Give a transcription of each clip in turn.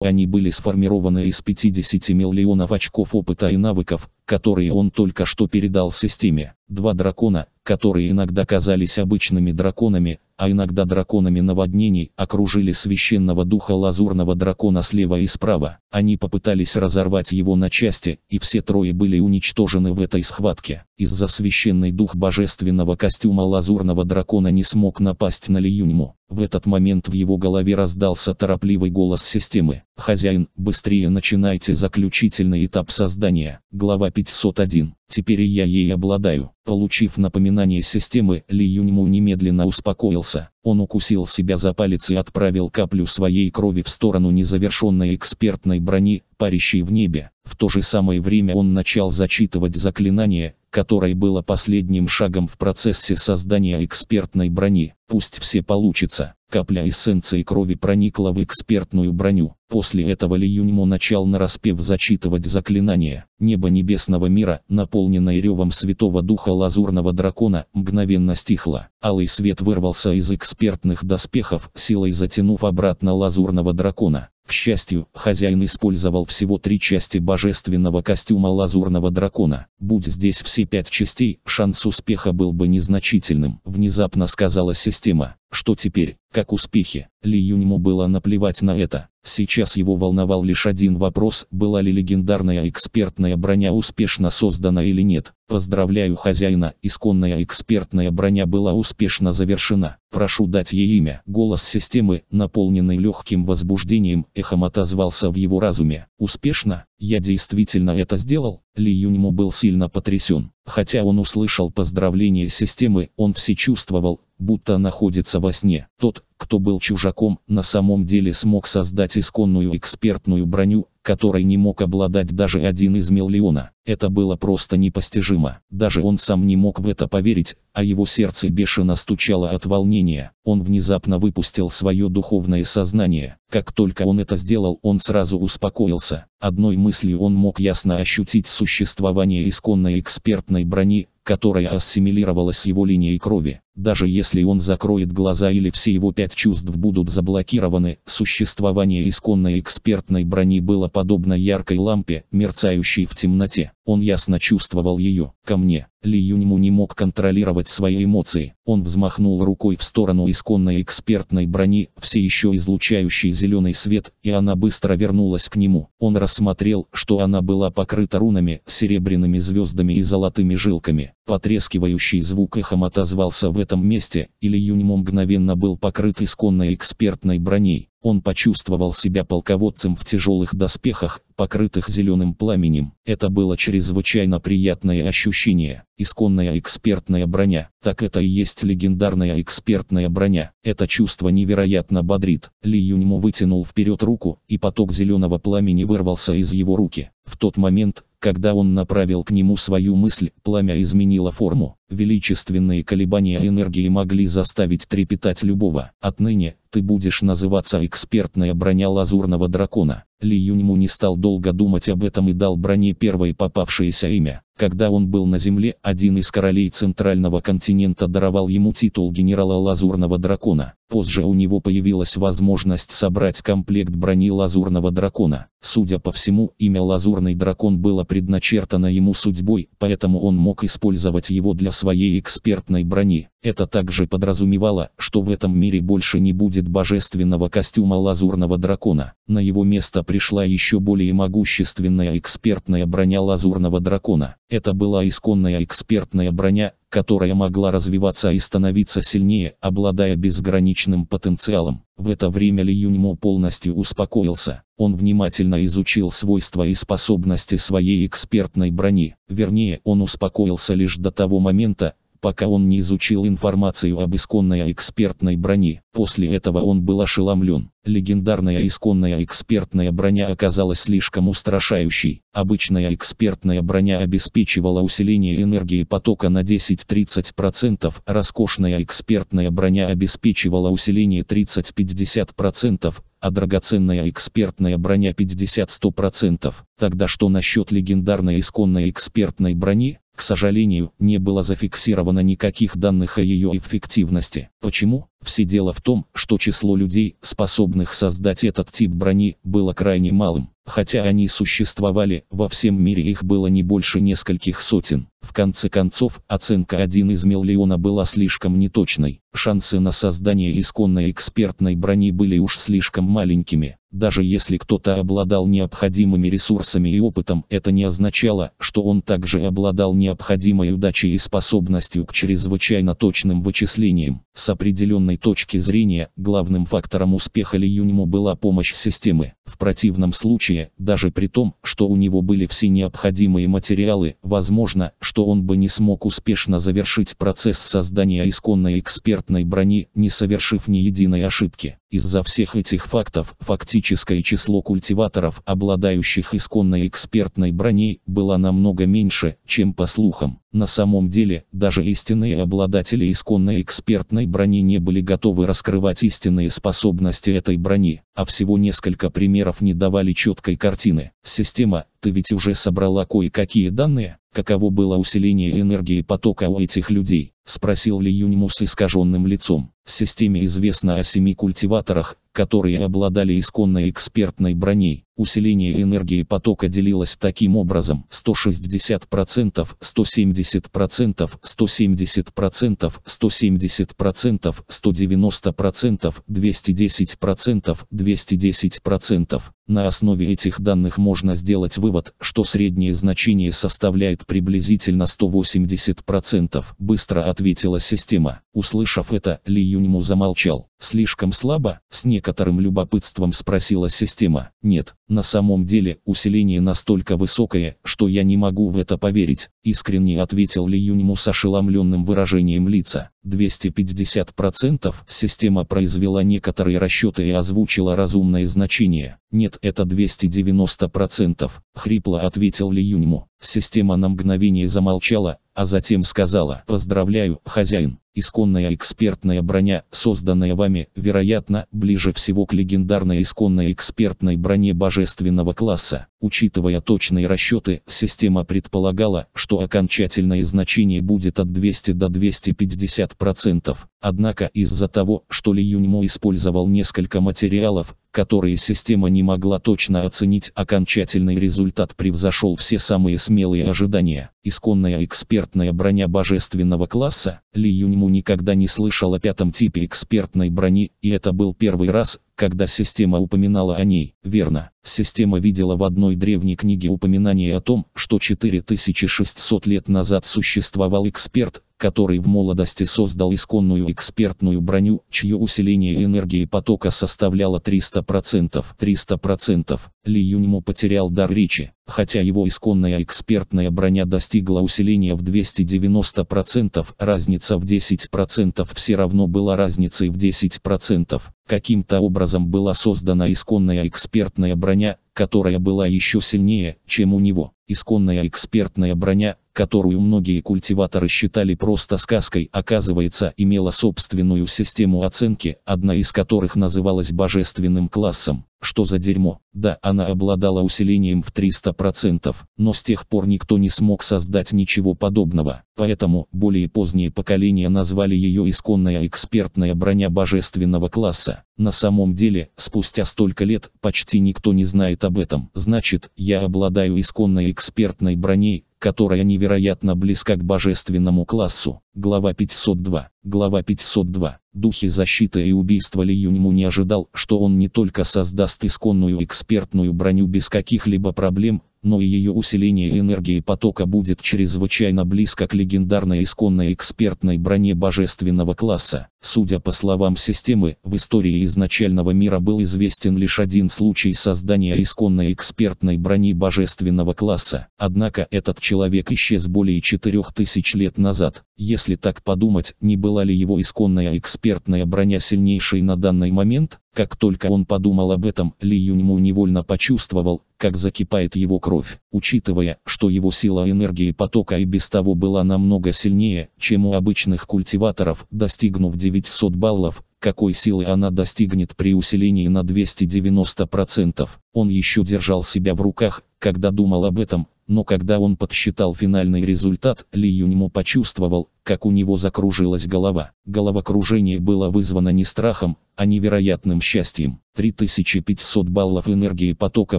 Они были сформированы из 50 миллионов очков опыта и навыков, которые он только что передал системе. Два дракона, которые иногда казались обычными драконами, а иногда драконами наводнений, окружили священного духа лазурного дракона слева и справа. Они попытались разорвать его на части, и все трое были уничтожены в этой схватке. Из-за священный дух божественного костюма лазурного дракона не смог напасть на Лиюньму. В этот момент в его голове раздался торопливый голос системы. Хозяин, быстрее начинайте заключительный этап создания. Глава 501. Теперь я ей обладаю. Получив напоминание системы, Ли Юньму немедленно успокоился. Он укусил себя за палец и отправил каплю своей крови в сторону незавершенной экспертной брони, парящей в небе. В то же самое время он начал зачитывать заклинание, которое было последним шагом в процессе создания экспертной брони. Пусть все получится. Капля эссенции крови проникла в экспертную броню. После этого Ли Юньмо начал нараспев зачитывать заклинание. Небо небесного мира, наполненное ревом святого духа лазурного дракона, мгновенно стихло. Алый свет вырвался из экспертной экспертных доспехов, силой затянув обратно лазурного дракона. К счастью, хозяин использовал всего три части божественного костюма лазурного дракона. Будь здесь все пять частей, шанс успеха был бы незначительным, внезапно сказала система. Что теперь, как успехи? Ли Юньму было наплевать на это. Сейчас его волновал лишь один вопрос, была ли легендарная экспертная броня успешно создана или нет. Поздравляю хозяина, исконная экспертная броня была успешно завершена. Прошу дать ей имя. Голос системы, наполненный легким возбуждением, эхом отозвался в его разуме. Успешно? Я действительно это сделал, Ли Юньму был сильно потрясен. Хотя он услышал поздравления системы, он все чувствовал, будто находится во сне. Тот, кто был чужаком, на самом деле смог создать исконную экспертную броню, которой не мог обладать даже один из миллиона. Это было просто непостижимо. Даже он сам не мог в это поверить, а его сердце бешено стучало от волнения. Он внезапно выпустил свое духовное сознание. Как только он это сделал, он сразу успокоился. Одной мыслью он мог ясно ощутить существование исконной экспертной брони, которая ассимилировалась с его линией крови. Даже если он закроет глаза или все его пять чувств будут заблокированы, существование исконной экспертной брони было подобно яркой лампе, мерцающей в темноте. Он ясно чувствовал ее. Ко мне. Ли Юньму не мог контролировать свои эмоции. Он взмахнул рукой в сторону исконной экспертной брони, все еще излучающей зеленый свет, и она быстро вернулась к нему. Он рассмотрел, что она была покрыта рунами, серебряными звездами и золотыми жилками. Потрескивающий звук эхом отозвался в этом месте, и Ли Юньмо мгновенно был покрыт исконной экспертной броней. Он почувствовал себя полководцем в тяжелых доспехах, покрытых зеленым пламенем. Это было чрезвычайно приятное ощущение. Исконная экспертная броня. Так это и есть легендарная экспертная броня. Это чувство невероятно бодрит. Ли Юньмо вытянул вперед руку, и поток зеленого пламени вырвался из его руки. В тот момент, когда он направил к нему свою мысль, пламя изменило форму. Величественные колебания энергии могли заставить трепетать любого. Отныне, ты будешь называться экспертная броня лазурного дракона. Ли Юньму не стал долго думать об этом и дал броне первое попавшееся имя. Когда он был на земле, один из королей центрального континента даровал ему титул генерала Лазурного Дракона. Позже у него появилась возможность собрать комплект брони Лазурного Дракона. Судя по всему, имя Лазурный Дракон было предначертано ему судьбой, поэтому он мог использовать его для своей экспертной брони. Это также подразумевало, что в этом мире больше не будет божественного костюма лазурного дракона. На его место пришла еще более могущественная экспертная броня лазурного дракона. Это была исконная экспертная броня, которая могла развиваться и становиться сильнее, обладая безграничным потенциалом. В это время Ли Юньмо полностью успокоился. Он внимательно изучил свойства и способности своей экспертной брони. Вернее, он успокоился лишь до того момента, пока он не изучил информацию об исконной экспертной броне. После этого он был ошеломлен. Легендарная исконная экспертная броня оказалась слишком устрашающей. Обычная экспертная броня обеспечивала усиление энергии потока на 10-30%, роскошная экспертная броня обеспечивала усиление 30-50%, а драгоценная экспертная броня 50-100%. Тогда что насчет легендарной исконной экспертной брони? К сожалению, не было зафиксировано никаких данных о ее эффективности. Почему? Все дело в том, что число людей, способных создать этот тип брони, было крайне малым. Хотя они существовали, во всем мире их было не больше нескольких сотен. В конце концов, оценка 1 из миллиона была слишком неточной. Шансы на создание исконной экспертной брони были уж слишком маленькими. Даже если кто-то обладал необходимыми ресурсами и опытом, это не означало, что он также обладал необходимой удачей и способностью к чрезвычайно точным вычислениям. С определенным эволюционной точки зрения, главным фактором успеха Ли Юньму была помощь системы. В противном случае, даже при том, что у него были все необходимые материалы, возможно, что он бы не смог успешно завершить процесс создания исконной экспертной брони, не совершив ни единой ошибки. Из-за всех этих фактов, фактическое число культиваторов, обладающих исконной экспертной броней, было намного меньше, чем по слухам. На самом деле, даже истинные обладатели исконной экспертной брони не были готовы раскрывать истинные способности этой брони, а всего несколько примеров не давали четкой картины. Система, ты ведь уже собрала кое-какие данные, каково было усиление энергии потока у этих людей спросил Ли Юньму с искаженным лицом. Системе известно о семи культиваторах, которые обладали исконно экспертной броней. Усиление энергии потока делилось таким образом 160%, 170%, 170%, 170%, 190%, 210%, 210%. На основе этих данных можно сделать вывод, что среднее значение составляет приблизительно 180%. Быстро от ответила система. Услышав это, Ли Юньму замолчал. «Слишком слабо?» – с некоторым любопытством спросила система. «Нет, на самом деле, усиление настолько высокое, что я не могу в это поверить», – искренне ответил Ли Юньму с ошеломленным выражением лица. 250%, система произвела некоторые расчеты и озвучила разумное значение. Нет, это 290%, хрипло ответил Ли Юньму. Система на мгновение замолчала, а затем сказала «Поздравляю, хозяин, исконная экспертная броня, созданная вами, вероятно, ближе всего к легендарной исконной экспертной броне божественного класса. Учитывая точные расчеты, система предполагала, что окончательное значение будет от 200 до 250%. процентов. Однако из-за того, что Ли Юньмо использовал несколько материалов, которые система не могла точно оценить, окончательный результат превзошел все самые смелые ожидания. Исконная экспертная броня божественного класса, Ли Юньму никогда не слышал о пятом типе экспертной брони, и это был первый раз, когда система упоминала о ней. Верно, система видела в одной древней книге упоминание о том, что 4600 лет назад существовал эксперт, который в молодости создал исконную экспертную броню, чье усиление энергии потока составляло 300%. 300%. Ли Юньму потерял дар речи, хотя его исконная экспертная броня достигла усиления в 290%, разница в 10% все равно была разницей в 10%. Каким-то образом была создана исконная экспертная броня, которая была еще сильнее, чем у него. Исконная экспертная броня – которую многие культиваторы считали просто сказкой, оказывается, имела собственную систему оценки, одна из которых называлась божественным классом. Что за дерьмо? Да, она обладала усилением в 300%, но с тех пор никто не смог создать ничего подобного. Поэтому, более поздние поколения назвали ее исконная экспертная броня божественного класса. На самом деле, спустя столько лет, почти никто не знает об этом. Значит, я обладаю исконной экспертной броней, которая невероятно близка к божественному классу. Глава 502. Глава 502. Духи защиты и убийства Ли Юньму не ожидал, что он не только создаст исконную экспертную броню без каких-либо проблем, но и ее усиление энергии потока будет чрезвычайно близко к легендарной исконной экспертной броне божественного класса. Судя по словам системы, в истории изначального мира был известен лишь один случай создания исконной экспертной брони божественного класса. Однако этот человек исчез более 4000 лет назад. Если так подумать, не была ли его исконная экспертная броня сильнейшей на данный момент, как только он подумал об этом, Ли Юньму невольно почувствовал, как закипает его кровь. Учитывая, что его сила энергии потока и без того была намного сильнее, чем у обычных культиваторов, достигнув 900 баллов, какой силы она достигнет при усилении на 290%. Он еще держал себя в руках, когда думал об этом, но когда он подсчитал финальный результат, Ли Юньму почувствовал, как у него закружилась голова. Головокружение было вызвано не страхом, а невероятным счастьем. 3500 баллов энергии потока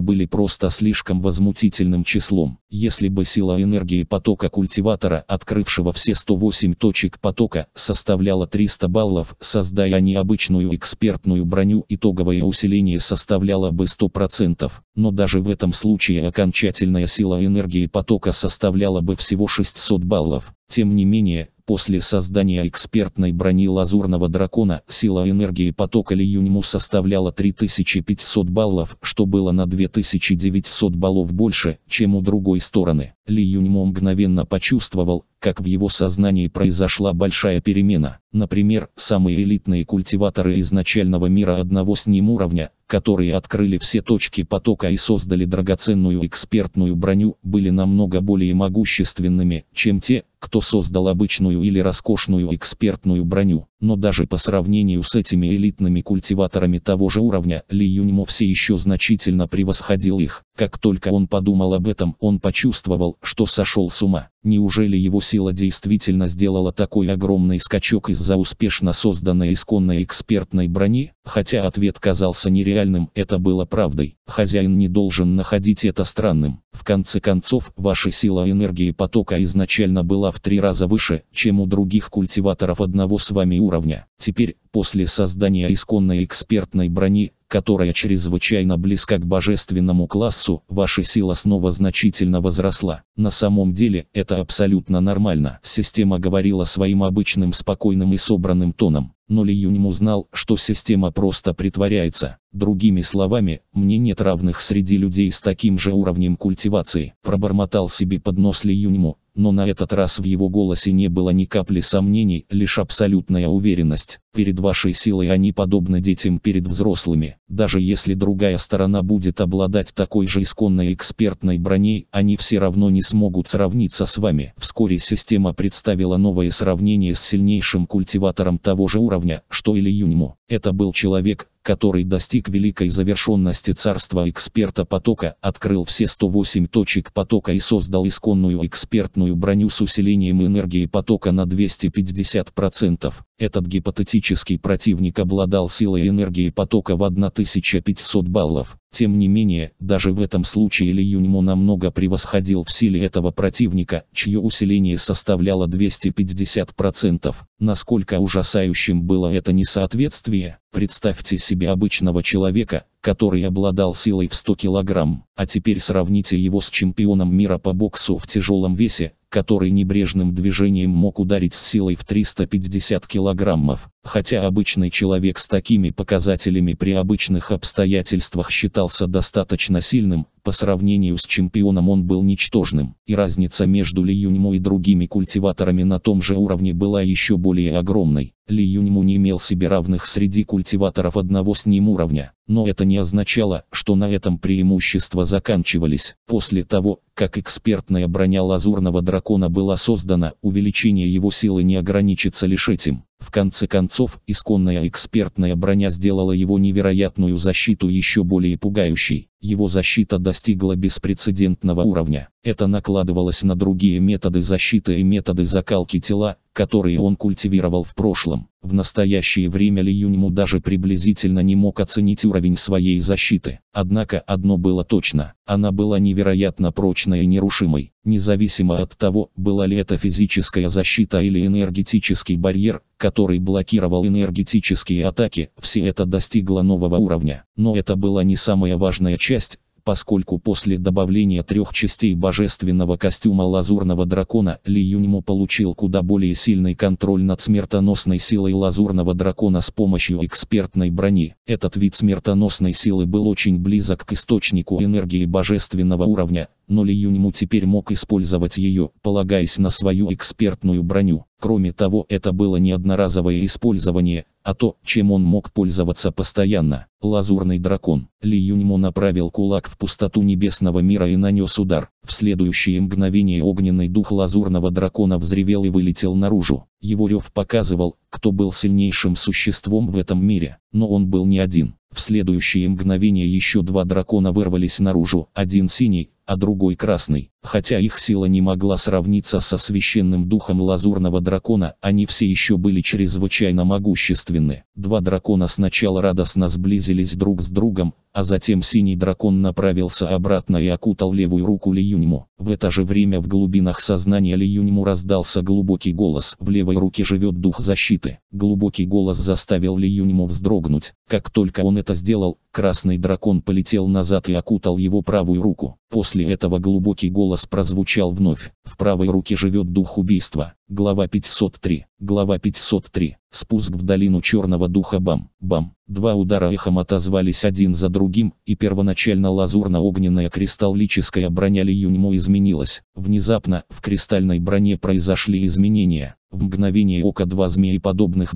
были просто слишком возмутительным числом. Если бы сила энергии потока культиватора, открывшего все 108 точек потока, составляла 300 баллов, создая необычную экспертную броню, итоговое усиление составляло бы 100%. Но даже в этом случае окончательная сила энергии потока составляла бы всего 600 баллов. Тем не менее, после создания экспертной брони лазурного дракона, сила энергии потока Лиюньму составляла 3500 баллов, что было на 2900 баллов больше, чем у другой стороны. Ли Юньмо мгновенно почувствовал, как в его сознании произошла большая перемена. Например, самые элитные культиваторы изначального мира одного с ним уровня, которые открыли все точки потока и создали драгоценную экспертную броню, были намного более могущественными, чем те, кто создал обычную или роскошную экспертную броню. Но даже по сравнению с этими элитными культиваторами того же уровня, Ли Юньмо все еще значительно превосходил их. Как только он подумал об этом, он почувствовал, что сошел с ума. Неужели его сила действительно сделала такой огромный скачок из-за успешно созданной исконной экспертной брони? Хотя ответ казался нереальным, это было правдой. Хозяин не должен находить это странным. В конце концов, ваша сила энергии потока изначально была в три раза выше, чем у других культиваторов одного с вами уровня. Теперь, после создания исконной экспертной брони, которая чрезвычайно близка к божественному классу, ваша сила снова значительно возросла. На самом деле, это абсолютно нормально. Система говорила своим обычным спокойным и собранным тоном. Но Ли Юньм узнал, что система просто притворяется. Другими словами, мне нет равных среди людей с таким же уровнем культивации. Пробормотал себе под нос Ли Юньму, но на этот раз в его голосе не было ни капли сомнений, лишь абсолютная уверенность. Перед вашей силой они подобны детям перед взрослыми. Даже если другая сторона будет обладать такой же исконной экспертной броней, они все равно не смогут сравниться с вами. Вскоре система представила новое сравнение с сильнейшим культиватором того же уровня, что и Ли Юньму. Это был человек, который достиг великой завершенности царства эксперта потока, открыл все 108 точек потока и создал исконную экспертную броню с усилением энергии потока на 250%. Этот гипотетический противник обладал силой энергии потока в 1500 баллов. Тем не менее, даже в этом случае Ли Юньму намного превосходил в силе этого противника, чье усиление составляло 250%. Насколько ужасающим было это несоответствие, представьте себе обычного человека, который обладал силой в 100 килограмм, а теперь сравните его с чемпионом мира по боксу в тяжелом весе, который небрежным движением мог ударить с силой в 350 килограммов, хотя обычный человек с такими показателями при обычных обстоятельствах считался достаточно сильным, по сравнению с чемпионом он был ничтожным, и разница между Ли Юньму и другими культиваторами на том же уровне была еще более огромной. Ли Юньму не имел себе равных среди культиваторов одного с ним уровня, но это не означало, что на этом преимущества заканчивались. После того, как экспертная броня лазурного дракона была создана, увеличение его силы не ограничится лишь этим. В конце концов, исконная экспертная броня сделала его невероятную защиту еще более пугающей. Его защита достигла беспрецедентного уровня. Это накладывалось на другие методы защиты и методы закалки тела, которые он культивировал в прошлом. В настоящее время Ли Юньму даже приблизительно не мог оценить уровень своей защиты. Однако одно было точно, она была невероятно прочной и нерушимой, независимо от того, была ли это физическая защита или энергетический барьер, который блокировал энергетические атаки, все это достигло нового уровня. Но это была не самая важная часть, поскольку после добавления трех частей божественного костюма лазурного дракона Ли Юньму получил куда более сильный контроль над смертоносной силой лазурного дракона с помощью экспертной брони. Этот вид смертоносной силы был очень близок к источнику энергии божественного уровня, но Ли Юньму теперь мог использовать ее, полагаясь на свою экспертную броню. Кроме того, это было не одноразовое использование, а то, чем он мог пользоваться постоянно. Лазурный дракон. Ли Юньмо направил кулак в пустоту небесного мира и нанес удар. В следующее мгновение огненный дух лазурного дракона взревел и вылетел наружу. Его рев показывал, кто был сильнейшим существом в этом мире, но он был не один. В следующее мгновение еще два дракона вырвались наружу, один синий, а другой красный. Хотя их сила не могла сравниться со священным духом лазурного дракона, они все еще были чрезвычайно могущественны. Два дракона сначала радостно сблизились друг с другом, а затем синий дракон направился обратно и окутал левую руку Лиюньму. В это же время в глубинах сознания Лиюньму раздался глубокий голос. В левой руке живет дух защиты. Глубокий голос заставил Лиюньму вздрогнуть. Как только он это сделал, красный дракон полетел назад и окутал его правую руку. После этого глубокий голос голос прозвучал вновь. В правой руке живет дух убийства. Глава 503. Глава 503. Спуск в долину Черного Духа бам, бам. Два удара эхом отозвались один за другим, и первоначально лазурно-огненная кристаллическая броня Ли Юньмо изменилась. Внезапно, в кристальной броне произошли изменения. В мгновение ока два змеи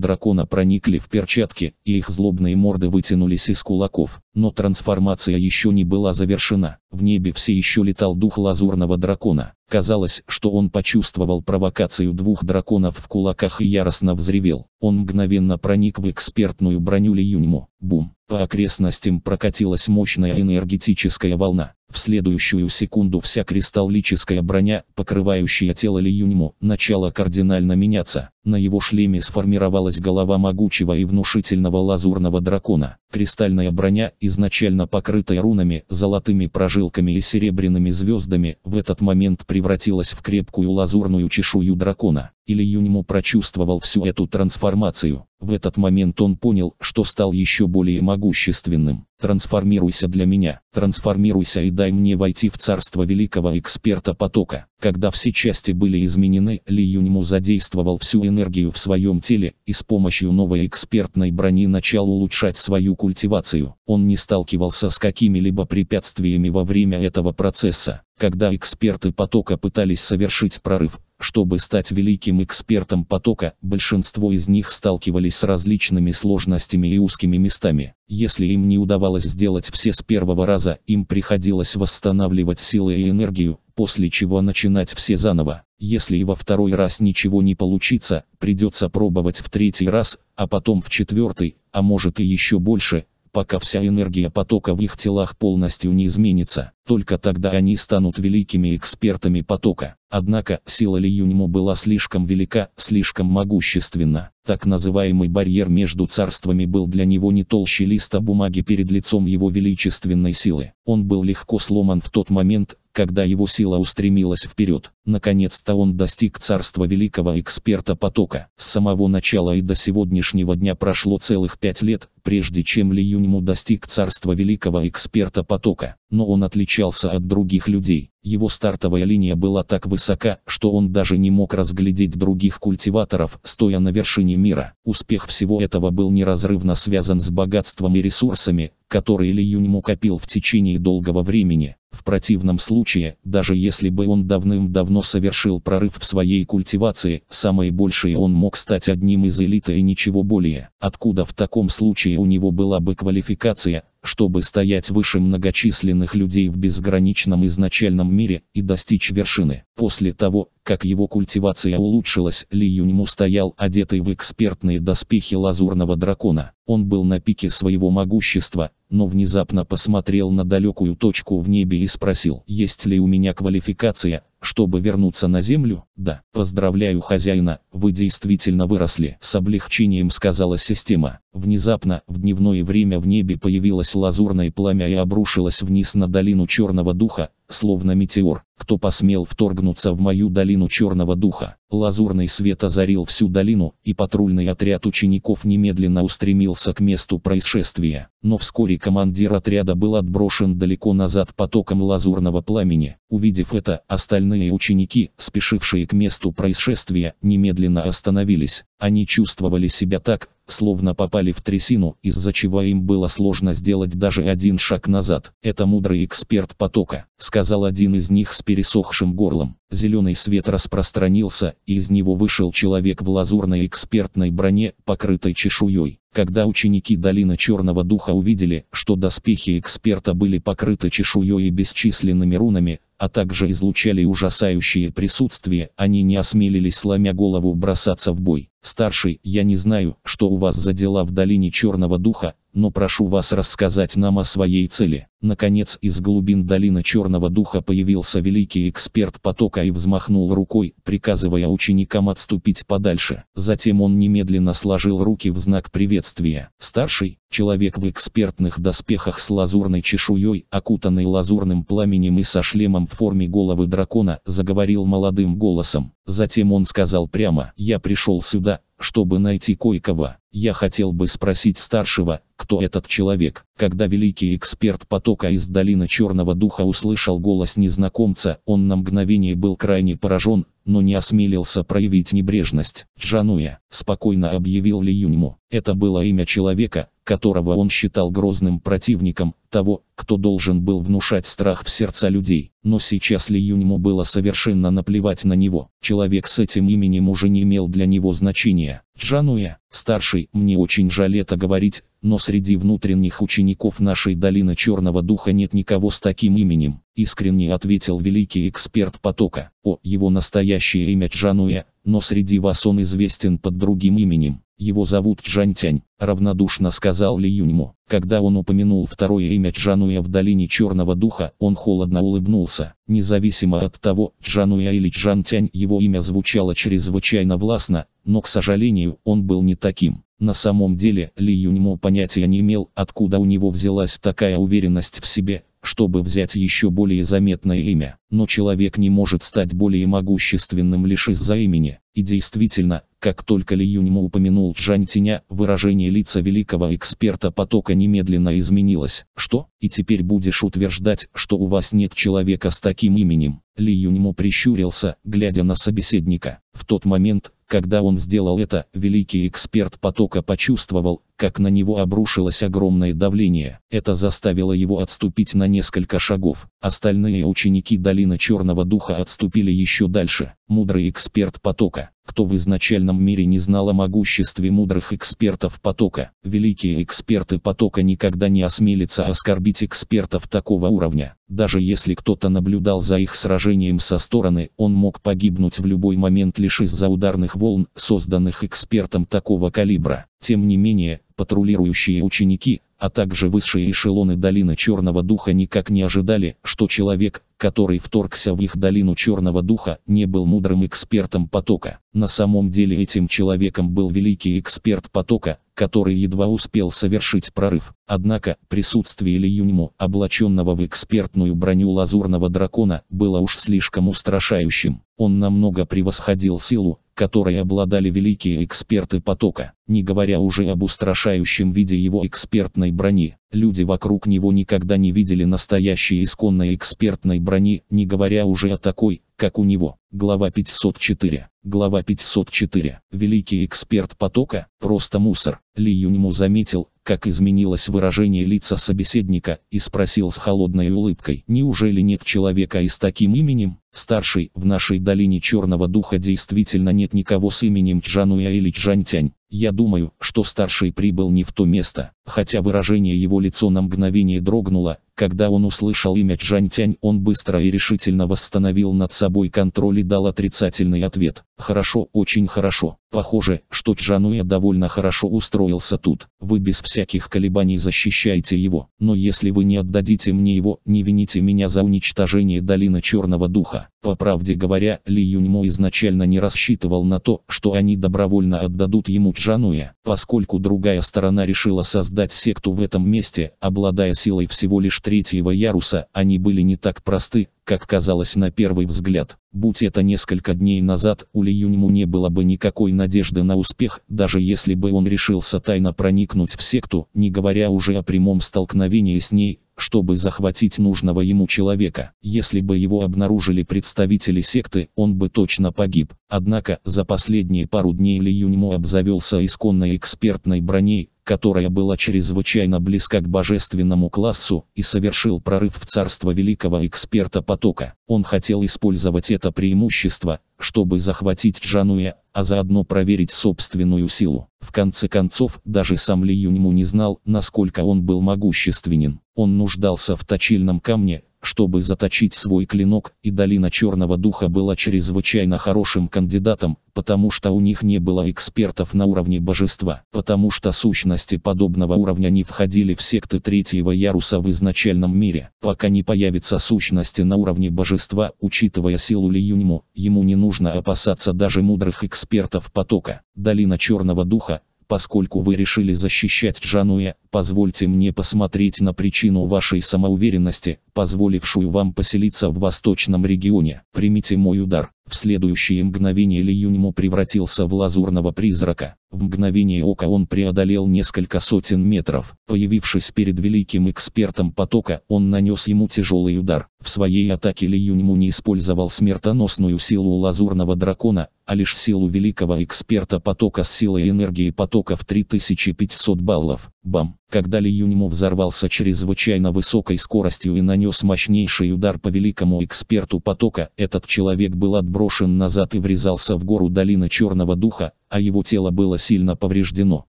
дракона проникли в перчатки, и их злобные морды вытянулись из кулаков. Но трансформация еще не была завершена. В небе все еще летал дух лазурного дракона. Казалось, что он почувствовал провокацию двух драконов в кулаках и яростно взревел. Он мгновенно проник в экспертную броню Ли Юньму. Бум! По окрестностям прокатилась мощная энергетическая волна. В следующую секунду вся кристаллическая броня, покрывающая тело Льюньму, начала кардинально меняться. На его шлеме сформировалась голова могучего и внушительного лазурного дракона. Кристальная броня, изначально покрытая рунами, золотыми прожилками и серебряными звездами, в этот момент превратилась в крепкую лазурную чешую дракона. Или Юньму прочувствовал всю эту трансформацию. В этот момент он понял, что стал еще более могущественным трансформируйся для меня, трансформируйся и дай мне войти в царство великого эксперта потока. Когда все части были изменены, Ли Юньму задействовал всю энергию в своем теле и с помощью новой экспертной брони начал улучшать свою культивацию. Он не сталкивался с какими-либо препятствиями во время этого процесса. Когда эксперты потока пытались совершить прорыв, чтобы стать великим экспертом потока, большинство из них сталкивались с различными сложностями и узкими местами. Если им не удавалось сделать все с первого раза, им приходилось восстанавливать силы и энергию, после чего начинать все заново. Если и во второй раз ничего не получится, придется пробовать в третий раз, а потом в четвертый, а может и еще больше, пока вся энергия потока в их телах полностью не изменится. Только тогда они станут великими экспертами потока. Однако, сила Ли Юньмо была слишком велика, слишком могущественна. Так называемый барьер между царствами был для него не толще листа бумаги перед лицом его величественной силы. Он был легко сломан в тот момент, когда его сила устремилась вперед. Наконец-то он достиг царства великого эксперта потока. С самого начала и до сегодняшнего дня прошло целых пять лет, прежде чем Ли Юньму достиг царства великого эксперта потока. Но он отличался от других людей. Его стартовая линия была так высока, что он даже не мог разглядеть других культиваторов, стоя на вершине мира. Успех всего этого был неразрывно связан с богатством и ресурсами, которые Ли Юньму копил в течение долгого времени. В противном случае, даже если бы он давным-давно совершил прорыв в своей культивации, самое большее он мог стать одним из элиты и ничего более. Откуда в таком случае у него была бы квалификация, чтобы стоять выше многочисленных людей в безграничном изначальном мире и достичь вершины. После того, как его культивация улучшилась, Ли Юньму стоял одетый в экспертные доспехи лазурного дракона. Он был на пике своего могущества, но внезапно посмотрел на далекую точку в небе и спросил, есть ли у меня квалификация, чтобы вернуться на землю? Да. Поздравляю хозяина, вы действительно выросли. С облегчением сказала система. Внезапно, в дневное время в небе появилось лазурное пламя и обрушилось вниз на долину черного духа, словно метеор кто посмел вторгнуться в мою долину черного духа. Лазурный свет озарил всю долину, и патрульный отряд учеников немедленно устремился к месту происшествия. Но вскоре командир отряда был отброшен далеко назад потоком лазурного пламени. Увидев это, остальные ученики, спешившие к месту происшествия, немедленно остановились. Они чувствовали себя так, словно попали в трясину, из-за чего им было сложно сделать даже один шаг назад. Это мудрый эксперт потока, сказал один из них с пересохшим горлом. Зеленый свет распространился, и из него вышел человек в лазурной экспертной броне, покрытой чешуей. Когда ученики Долины Черного Духа увидели, что доспехи эксперта были покрыты чешуей и бесчисленными рунами, а также излучали ужасающее присутствие, они не осмелились сломя голову бросаться в бой. «Старший, я не знаю, что у вас за дела в долине Черного Духа, но прошу вас рассказать нам о своей цели». Наконец из глубин долины Черного Духа появился великий эксперт потока и взмахнул рукой, приказывая ученикам отступить подальше. Затем он немедленно сложил руки в знак приветствия. Старший, человек в экспертных доспехах с лазурной чешуей, окутанный лазурным пламенем и со шлемом в форме головы дракона, заговорил молодым голосом. Затем он сказал прямо «Я пришел сюда, чтобы найти Койкова. Я хотел бы спросить старшего, кто этот человек. Когда великий эксперт потока из долины Черного Духа услышал голос незнакомца, он на мгновение был крайне поражен, но не осмелился проявить небрежность. Джануя, спокойно объявил Ли Юньму. Это было имя человека, которого он считал грозным противником, того, кто должен был внушать страх в сердца людей. Но сейчас Ли Юньму было совершенно наплевать на него. Человек с этим именем уже не имел для него значения. Джануя, старший, мне очень жаль это говорить, но среди внутренних учеников нашей долины Черного Духа нет никого с таким именем, искренне ответил великий эксперт потока. О, его настоящее имя Джануэ, но среди вас он известен под другим именем. Его зовут Джантянь, равнодушно сказал Ли Юньмо. Когда он упомянул второе имя Джануя в долине Черного Духа, он холодно улыбнулся. Независимо от того, Джануя или Джантянь, его имя звучало чрезвычайно властно, но, к сожалению, он был не таким. На самом деле, Ли Юньмо понятия не имел, откуда у него взялась такая уверенность в себе, чтобы взять еще более заметное имя. Но человек не может стать более могущественным лишь из-за имени. И действительно, как только Ли Юньмо упомянул Чжань Тиня, выражение лица великого эксперта потока немедленно изменилось. Что? И теперь будешь утверждать, что у вас нет человека с таким именем? Ли Юньмо прищурился, глядя на собеседника. В тот момент, когда он сделал это, великий эксперт потока почувствовал, как на него обрушилось огромное давление. Это заставило его отступить на несколько шагов. Остальные ученики Долины Черного Духа отступили еще дальше. Мудрый эксперт потока. Кто в изначальном мире не знал о могуществе мудрых экспертов потока? Великие эксперты потока никогда не осмелятся оскорбить экспертов такого уровня. Даже если кто-то наблюдал за их сражением со стороны, он мог погибнуть в любой момент лишь из-за ударных волн, созданных экспертом такого калибра. Тем не менее, патрулирующие ученики, а также высшие эшелоны долины Черного Духа никак не ожидали, что человек, который вторгся в их долину Черного Духа, не был мудрым экспертом потока. На самом деле этим человеком был великий эксперт потока, который едва успел совершить прорыв. Однако, присутствие Ли облаченного в экспертную броню лазурного дракона, было уж слишком устрашающим. Он намного превосходил силу, которой обладали великие эксперты потока не говоря уже об устрашающем виде его экспертной брони. Люди вокруг него никогда не видели настоящей исконной экспертной брони, не говоря уже о такой, как у него. Глава 504. Глава 504. Великий эксперт потока, просто мусор. Ли Юньму заметил, как изменилось выражение лица собеседника, и спросил с холодной улыбкой, неужели нет человека и с таким именем? Старший, в нашей долине черного духа действительно нет никого с именем Чжануя или Чжантянь. Я думаю, что старший прибыл не в то место, хотя выражение его лицо на мгновение дрогнуло, когда он услышал имя Чжантянь, он быстро и решительно восстановил над собой контроль и дал отрицательный ответ. Хорошо, очень хорошо. Похоже, что Чжануя довольно хорошо устроился тут. Вы без всяких колебаний защищаете его. Но если вы не отдадите мне его, не вините меня за уничтожение долины Черного Духа. По правде говоря, Ли Юньмо изначально не рассчитывал на то, что они добровольно отдадут ему Чжануя, поскольку другая сторона решила создать секту в этом месте, обладая силой всего лишь третьего яруса, они были не так просты, как казалось на первый взгляд. Будь это несколько дней назад, у Ли Юньму не было бы никакой надежды на успех, даже если бы он решился тайно проникнуть в секту, не говоря уже о прямом столкновении с ней, чтобы захватить нужного ему человека. Если бы его обнаружили представители секты, он бы точно погиб. Однако, за последние пару дней Ли Юньму обзавелся исконной экспертной броней, которая была чрезвычайно близка к божественному классу, и совершил прорыв в царство великого эксперта по потока. Он хотел использовать это преимущество, чтобы захватить Джануя, а заодно проверить собственную силу. В конце концов, даже сам Ли Юньму не знал, насколько он был могущественен. Он нуждался в точильном камне, чтобы заточить свой клинок, и долина Черного Духа была чрезвычайно хорошим кандидатом, потому что у них не было экспертов на уровне божества, потому что сущности подобного уровня не входили в секты третьего яруса в изначальном мире. Пока не появятся сущности на уровне божества, учитывая силу Ли Юньму, ему не нужно опасаться даже мудрых экспертов потока. Долина Черного Духа – Поскольку вы решили защищать Джануя, позвольте мне посмотреть на причину вашей самоуверенности, позволившую вам поселиться в восточном регионе. Примите мой удар. В следующее мгновение Ли Юньму превратился в лазурного призрака. В мгновение ока он преодолел несколько сотен метров. Появившись перед великим экспертом потока, он нанес ему тяжелый удар. В своей атаке Ли Юньму не использовал смертоносную силу лазурного дракона, а лишь силу великого эксперта потока с силой энергии потока в 3500 баллов. Бам! Когда Ли Юньму взорвался чрезвычайно высокой скоростью и нанес мощнейший удар по великому эксперту потока, этот человек был отброшен назад и врезался в гору долины Черного Духа, а его тело было сильно повреждено.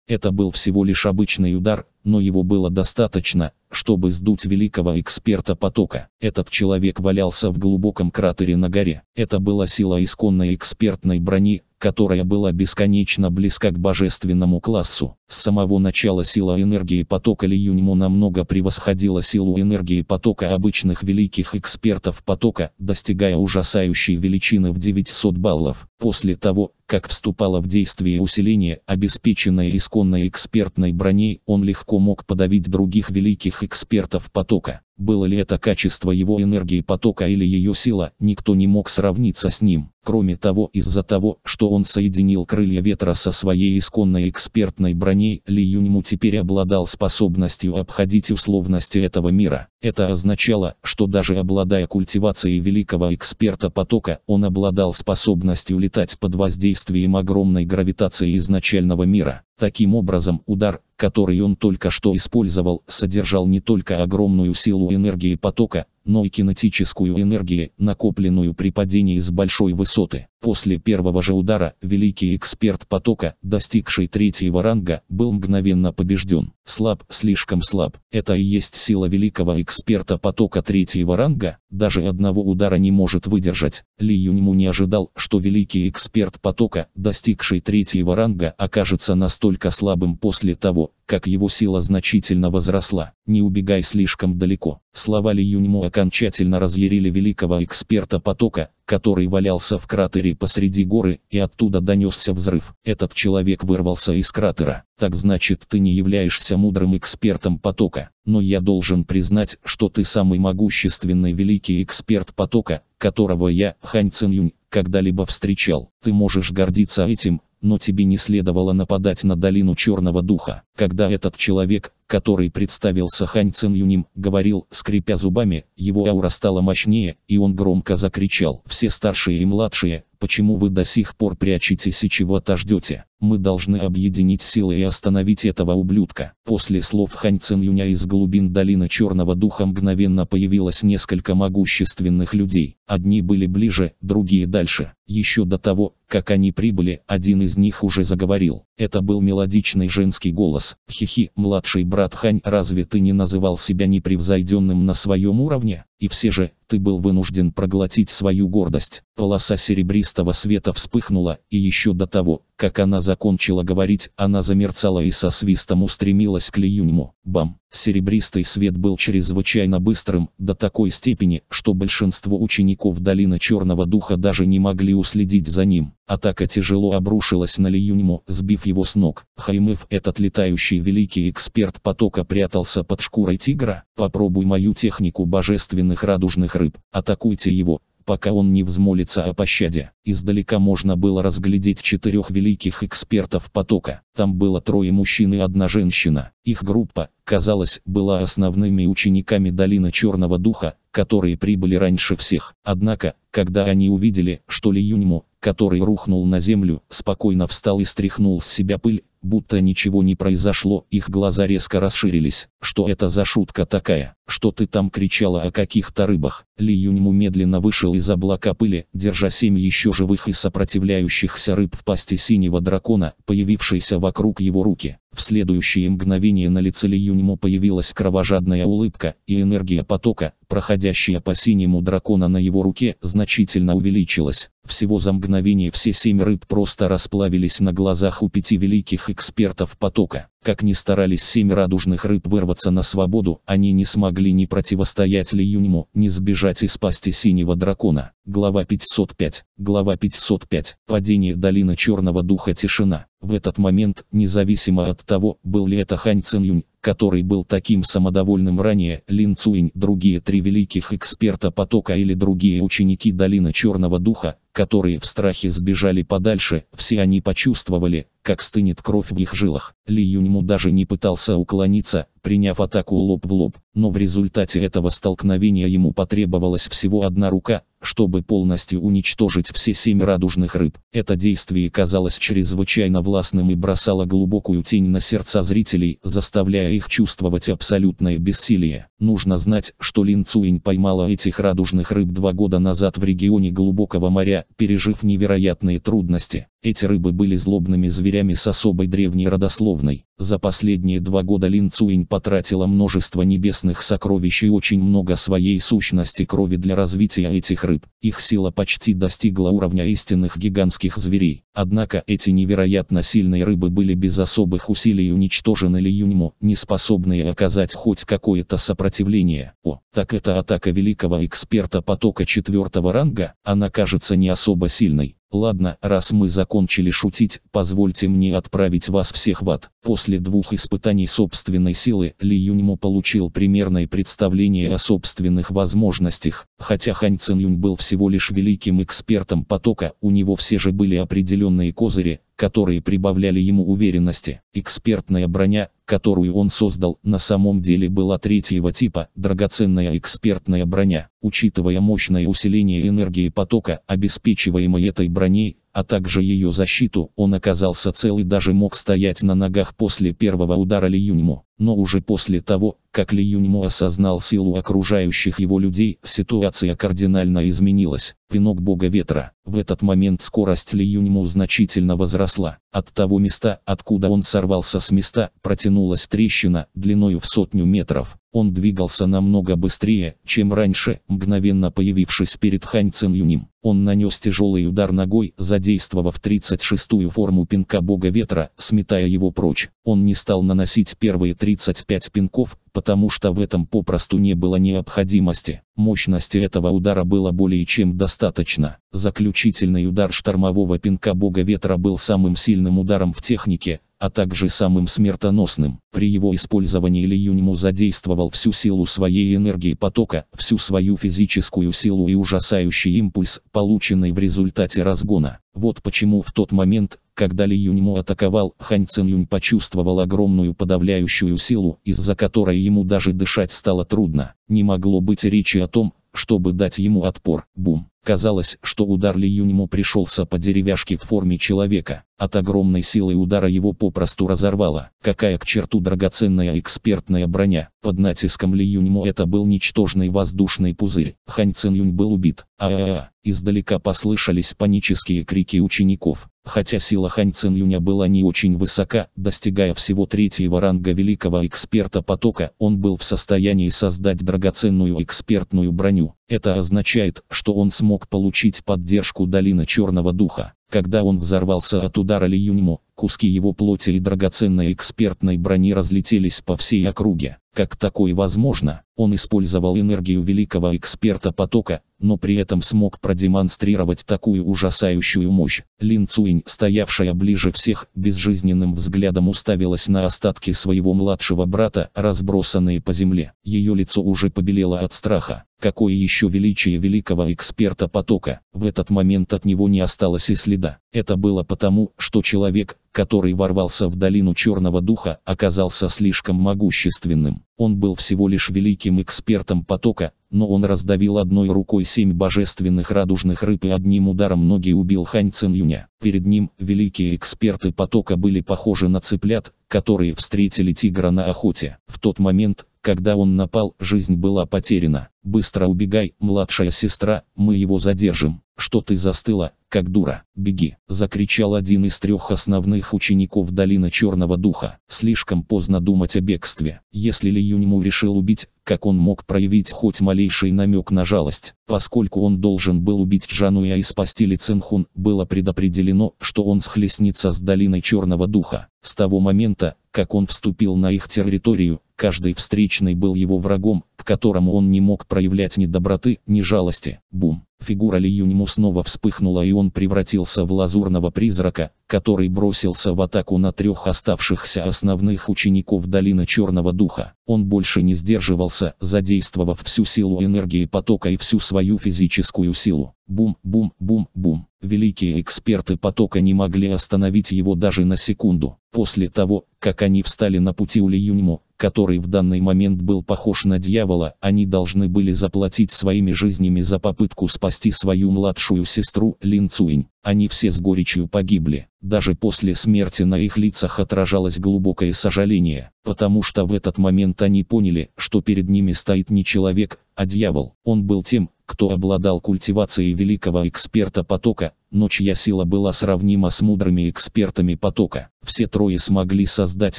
Это был всего лишь обычный удар, но его было достаточно, чтобы сдуть великого эксперта потока. Этот человек валялся в глубоком кратере на горе. Это была сила исконной экспертной брони, которая была бесконечно близка к божественному классу. С самого начала сила энергии потока Ли Юньму намного превосходила силу энергии потока обычных великих экспертов потока, достигая ужасающей величины в 900 баллов. После того, как вступало в действие усиление, обеспеченное исконной экспертной броней, он легко мог подавить других великих экспертов потока. Было ли это качество его энергии потока или ее сила, никто не мог сравниться с ним. Кроме того, из-за того, что он соединил крылья ветра со своей исконной экспертной броней, ней Ли Юньму теперь обладал способностью обходить условности этого мира. Это означало, что даже обладая культивацией великого эксперта потока, он обладал способностью летать под воздействием огромной гравитации изначального мира. Таким образом, удар, который он только что использовал, содержал не только огромную силу энергии потока, но и кинетическую энергию, накопленную при падении с большой высоты. После первого же удара, великий эксперт потока, достигший третьего ранга, был мгновенно побежден. Слаб, слишком слаб. Это и есть сила великого эксперта потока третьего ранга, даже одного удара не может выдержать. Ли Юньму не ожидал, что великий эксперт потока, достигший третьего ранга, окажется настолько слабым после того, как его сила значительно возросла. Не убегай слишком далеко. Слова Ли Юньму окончательно разъярили великого эксперта потока, который валялся в кратере посреди горы, и оттуда донесся взрыв. Этот человек вырвался из кратера. Так значит ты не являешься мудрым экспертом потока. Но я должен признать, что ты самый могущественный великий эксперт потока, которого я, Хань Цин Юнь, когда-либо встречал. Ты можешь гордиться этим, но тебе не следовало нападать на долину Черного Духа. Когда этот человек, который представился Хань Цин Юним, говорил, скрипя зубами, его аура стала мощнее, и он громко закричал. «Все старшие и младшие, почему вы до сих пор прячетесь и чего-то ждете? Мы должны объединить силы и остановить этого ублюдка». После слов Хань Цин Юня из глубин долины Черного Духа мгновенно появилось несколько могущественных людей. Одни были ближе, другие дальше. Еще до того, как они прибыли, один из них уже заговорил. Это был мелодичный женский голос. Хихи, младший брат Хань, разве ты не называл себя непревзойденным на своем уровне? И все же, ты был вынужден проглотить свою гордость. Полоса серебристого света вспыхнула, и еще до того, как она закончила говорить, она замерцала и со свистом устремилась к Лиюньму. Бам! Серебристый свет был чрезвычайно быстрым, до такой степени, что большинство учеников Долины Черного Духа даже не могли уследить за ним. Атака тяжело обрушилась на Лиюньму, сбив его с ног. Хаймев этот летающий великий эксперт потока прятался под шкурой тигра. Попробуй мою технику божественных радужных рыб. Атакуйте его, пока он не взмолится о пощаде. Издалека можно было разглядеть четырех великих экспертов потока. Там было трое мужчин и одна женщина. Их группа, казалось, была основными учениками Долины Черного Духа, которые прибыли раньше всех. Однако, когда они увидели, что Ли Юньму, который рухнул на землю, спокойно встал и стряхнул с себя пыль, будто ничего не произошло, их глаза резко расширились. Что это за шутка такая? что ты там кричала о каких-то рыбах. Ли Юньму медленно вышел из облака пыли, держа семь еще живых и сопротивляющихся рыб в пасти синего дракона, появившейся вокруг его руки. В следующее мгновение на лице Ли Юньму появилась кровожадная улыбка, и энергия потока, проходящая по синему дракона на его руке, значительно увеличилась. Всего за мгновение все семь рыб просто расплавились на глазах у пяти великих экспертов потока. Как ни старались семь радужных рыб вырваться на свободу, они не смогли ни противостоять Ли Юньму, ни сбежать из пасти синего дракона. Глава 505. Глава 505. Падение долины черного духа тишина. В этот момент, независимо от того, был ли это Хань Цинюнь, который был таким самодовольным ранее, Лин Цуинь, другие три великих эксперта потока или другие ученики Долины Черного Духа, которые в страхе сбежали подальше, все они почувствовали, как стынет кровь в их жилах. Ли Юньму даже не пытался уклониться, приняв атаку лоб в лоб, но в результате этого столкновения ему потребовалась всего одна рука, чтобы полностью уничтожить все семь радужных рыб. Это действие казалось чрезвычайно властным и бросало глубокую тень на сердца зрителей, заставляя их чувствовать абсолютное бессилие. Нужно знать, что Лин Цуинь поймала этих радужных рыб два года назад в регионе глубокого моря, пережив невероятные трудности. Эти рыбы были злобными зверями с особой древней родословной. За последние два года Лин Цуинь потратила множество небесных сокровищ и очень много своей сущности крови для развития этих рыб рыб, их сила почти достигла уровня истинных гигантских зверей. Однако эти невероятно сильные рыбы были без особых усилий уничтожены Лиюньму, не способные оказать хоть какое-то сопротивление. О, так это атака великого эксперта потока четвертого ранга, она кажется не особо сильной. Ладно, раз мы закончили шутить, позвольте мне отправить вас всех в ад. После двух испытаний собственной силы, Ли Юньмо получил примерное представление о собственных возможностях. Хотя Хань Цин Юнь был всего лишь великим экспертом потока, у него все же были определенные козыри, которые прибавляли ему уверенности. Экспертная броня, которую он создал, на самом деле была третьего типа, драгоценная экспертная броня. Учитывая мощное усиление энергии потока, обеспечиваемой этой броней, а также ее защиту, он оказался цел и даже мог стоять на ногах после первого удара Ли Юньмо. Но уже после того, как Ли Юньмо осознал силу окружающих его людей, ситуация кардинально изменилась. Пинок бога ветра. В этот момент скорость Ли Юньмо значительно возросла. От того места, откуда он сорвался с места, протянулась трещина, длиною в сотню метров. Он двигался намного быстрее, чем раньше, мгновенно появившись перед Хань Цин Юним. Он нанес тяжелый удар ногой, задействовав 36-ю форму пинка бога ветра, сметая его прочь. Он не стал наносить первые 35 пинков, потому что в этом попросту не было необходимости. Мощности этого удара было более чем достаточно. Заключительный удар штормового пинка бога ветра был самым сильным ударом в технике, а также самым смертоносным. При его использовании Ли Юньму задействовал всю силу своей энергии потока, всю свою физическую силу и ужасающий импульс, полученный в результате разгона. Вот почему в тот момент, когда Ли Юньму атаковал, Хань Цин почувствовал огромную подавляющую силу, из-за которой ему даже дышать стало трудно. Не могло быть речи о том, чтобы дать ему отпор. Бум. Казалось, что удар Ли Юньму пришелся по деревяшке в форме человека. От огромной силы удара его попросту разорвало. Какая к черту драгоценная экспертная броня. Под натиском Ли Юньмо это был ничтожный воздушный пузырь. Хань Цин Юнь был убит. А-а-а. Издалека послышались панические крики учеников. Хотя сила Хань Цин Юня была не очень высока, достигая всего третьего ранга великого эксперта потока, он был в состоянии создать драгоценную экспертную броню. Это означает, что он смог получить поддержку Долины Черного Духа. Когда он взорвался от удара Ли Юньмо, куски его плоти и драгоценной экспертной брони разлетелись по всей округе. Как такое возможно? Он использовал энергию великого эксперта потока, но при этом смог продемонстрировать такую ужасающую мощь. Лин Цуинь, стоявшая ближе всех, безжизненным взглядом уставилась на остатки своего младшего брата, разбросанные по земле. Ее лицо уже побелело от страха. Какое еще величие великого эксперта потока, в этот момент от него не осталось и следа. Это было потому, что человек, который ворвался в долину Черного Духа, оказался слишком могущественным. Он был всего лишь великим великим экспертом потока, но он раздавил одной рукой семь божественных радужных рыб и одним ударом ноги убил Хань Цин Юня. Перед ним великие эксперты потока были похожи на цыплят, которые встретили тигра на охоте. В тот момент, когда он напал, жизнь была потеряна. Быстро убегай, младшая сестра, мы его задержим. Что ты застыла, как дура? Беги!» – закричал один из трех основных учеников Долины Черного Духа. Слишком поздно думать о бегстве. Если Ли Юньму решил убить, как он мог проявить хоть малейший намек на жалость? Поскольку он должен был убить Джануя и спасти Ли Цинхун, было предопределено, что он схлестнется с Долиной Черного Духа. С того момента, как он вступил на их территорию, Каждый встречный был его врагом, к которому он не мог проявлять ни доброты, ни жалости. Бум. Фигура Ли Юньму снова вспыхнула и он превратился в лазурного призрака, который бросился в атаку на трех оставшихся основных учеников Долины Черного Духа. Он больше не сдерживался, задействовав всю силу энергии потока и всю свою физическую силу. Бум, бум, бум, бум. Великие эксперты потока не могли остановить его даже на секунду. После того, как они встали на пути у Ли Юньму, который в данный момент был похож на дьявола, они должны были заплатить своими жизнями за попытку спасти спасти свою младшую сестру Лин Цуинь. Они все с горечью погибли. Даже после смерти на их лицах отражалось глубокое сожаление, потому что в этот момент они поняли, что перед ними стоит не человек, а дьявол. Он был тем, кто обладал культивацией великого эксперта потока, Ночья сила была сравнима с мудрыми экспертами потока. Все трое смогли создать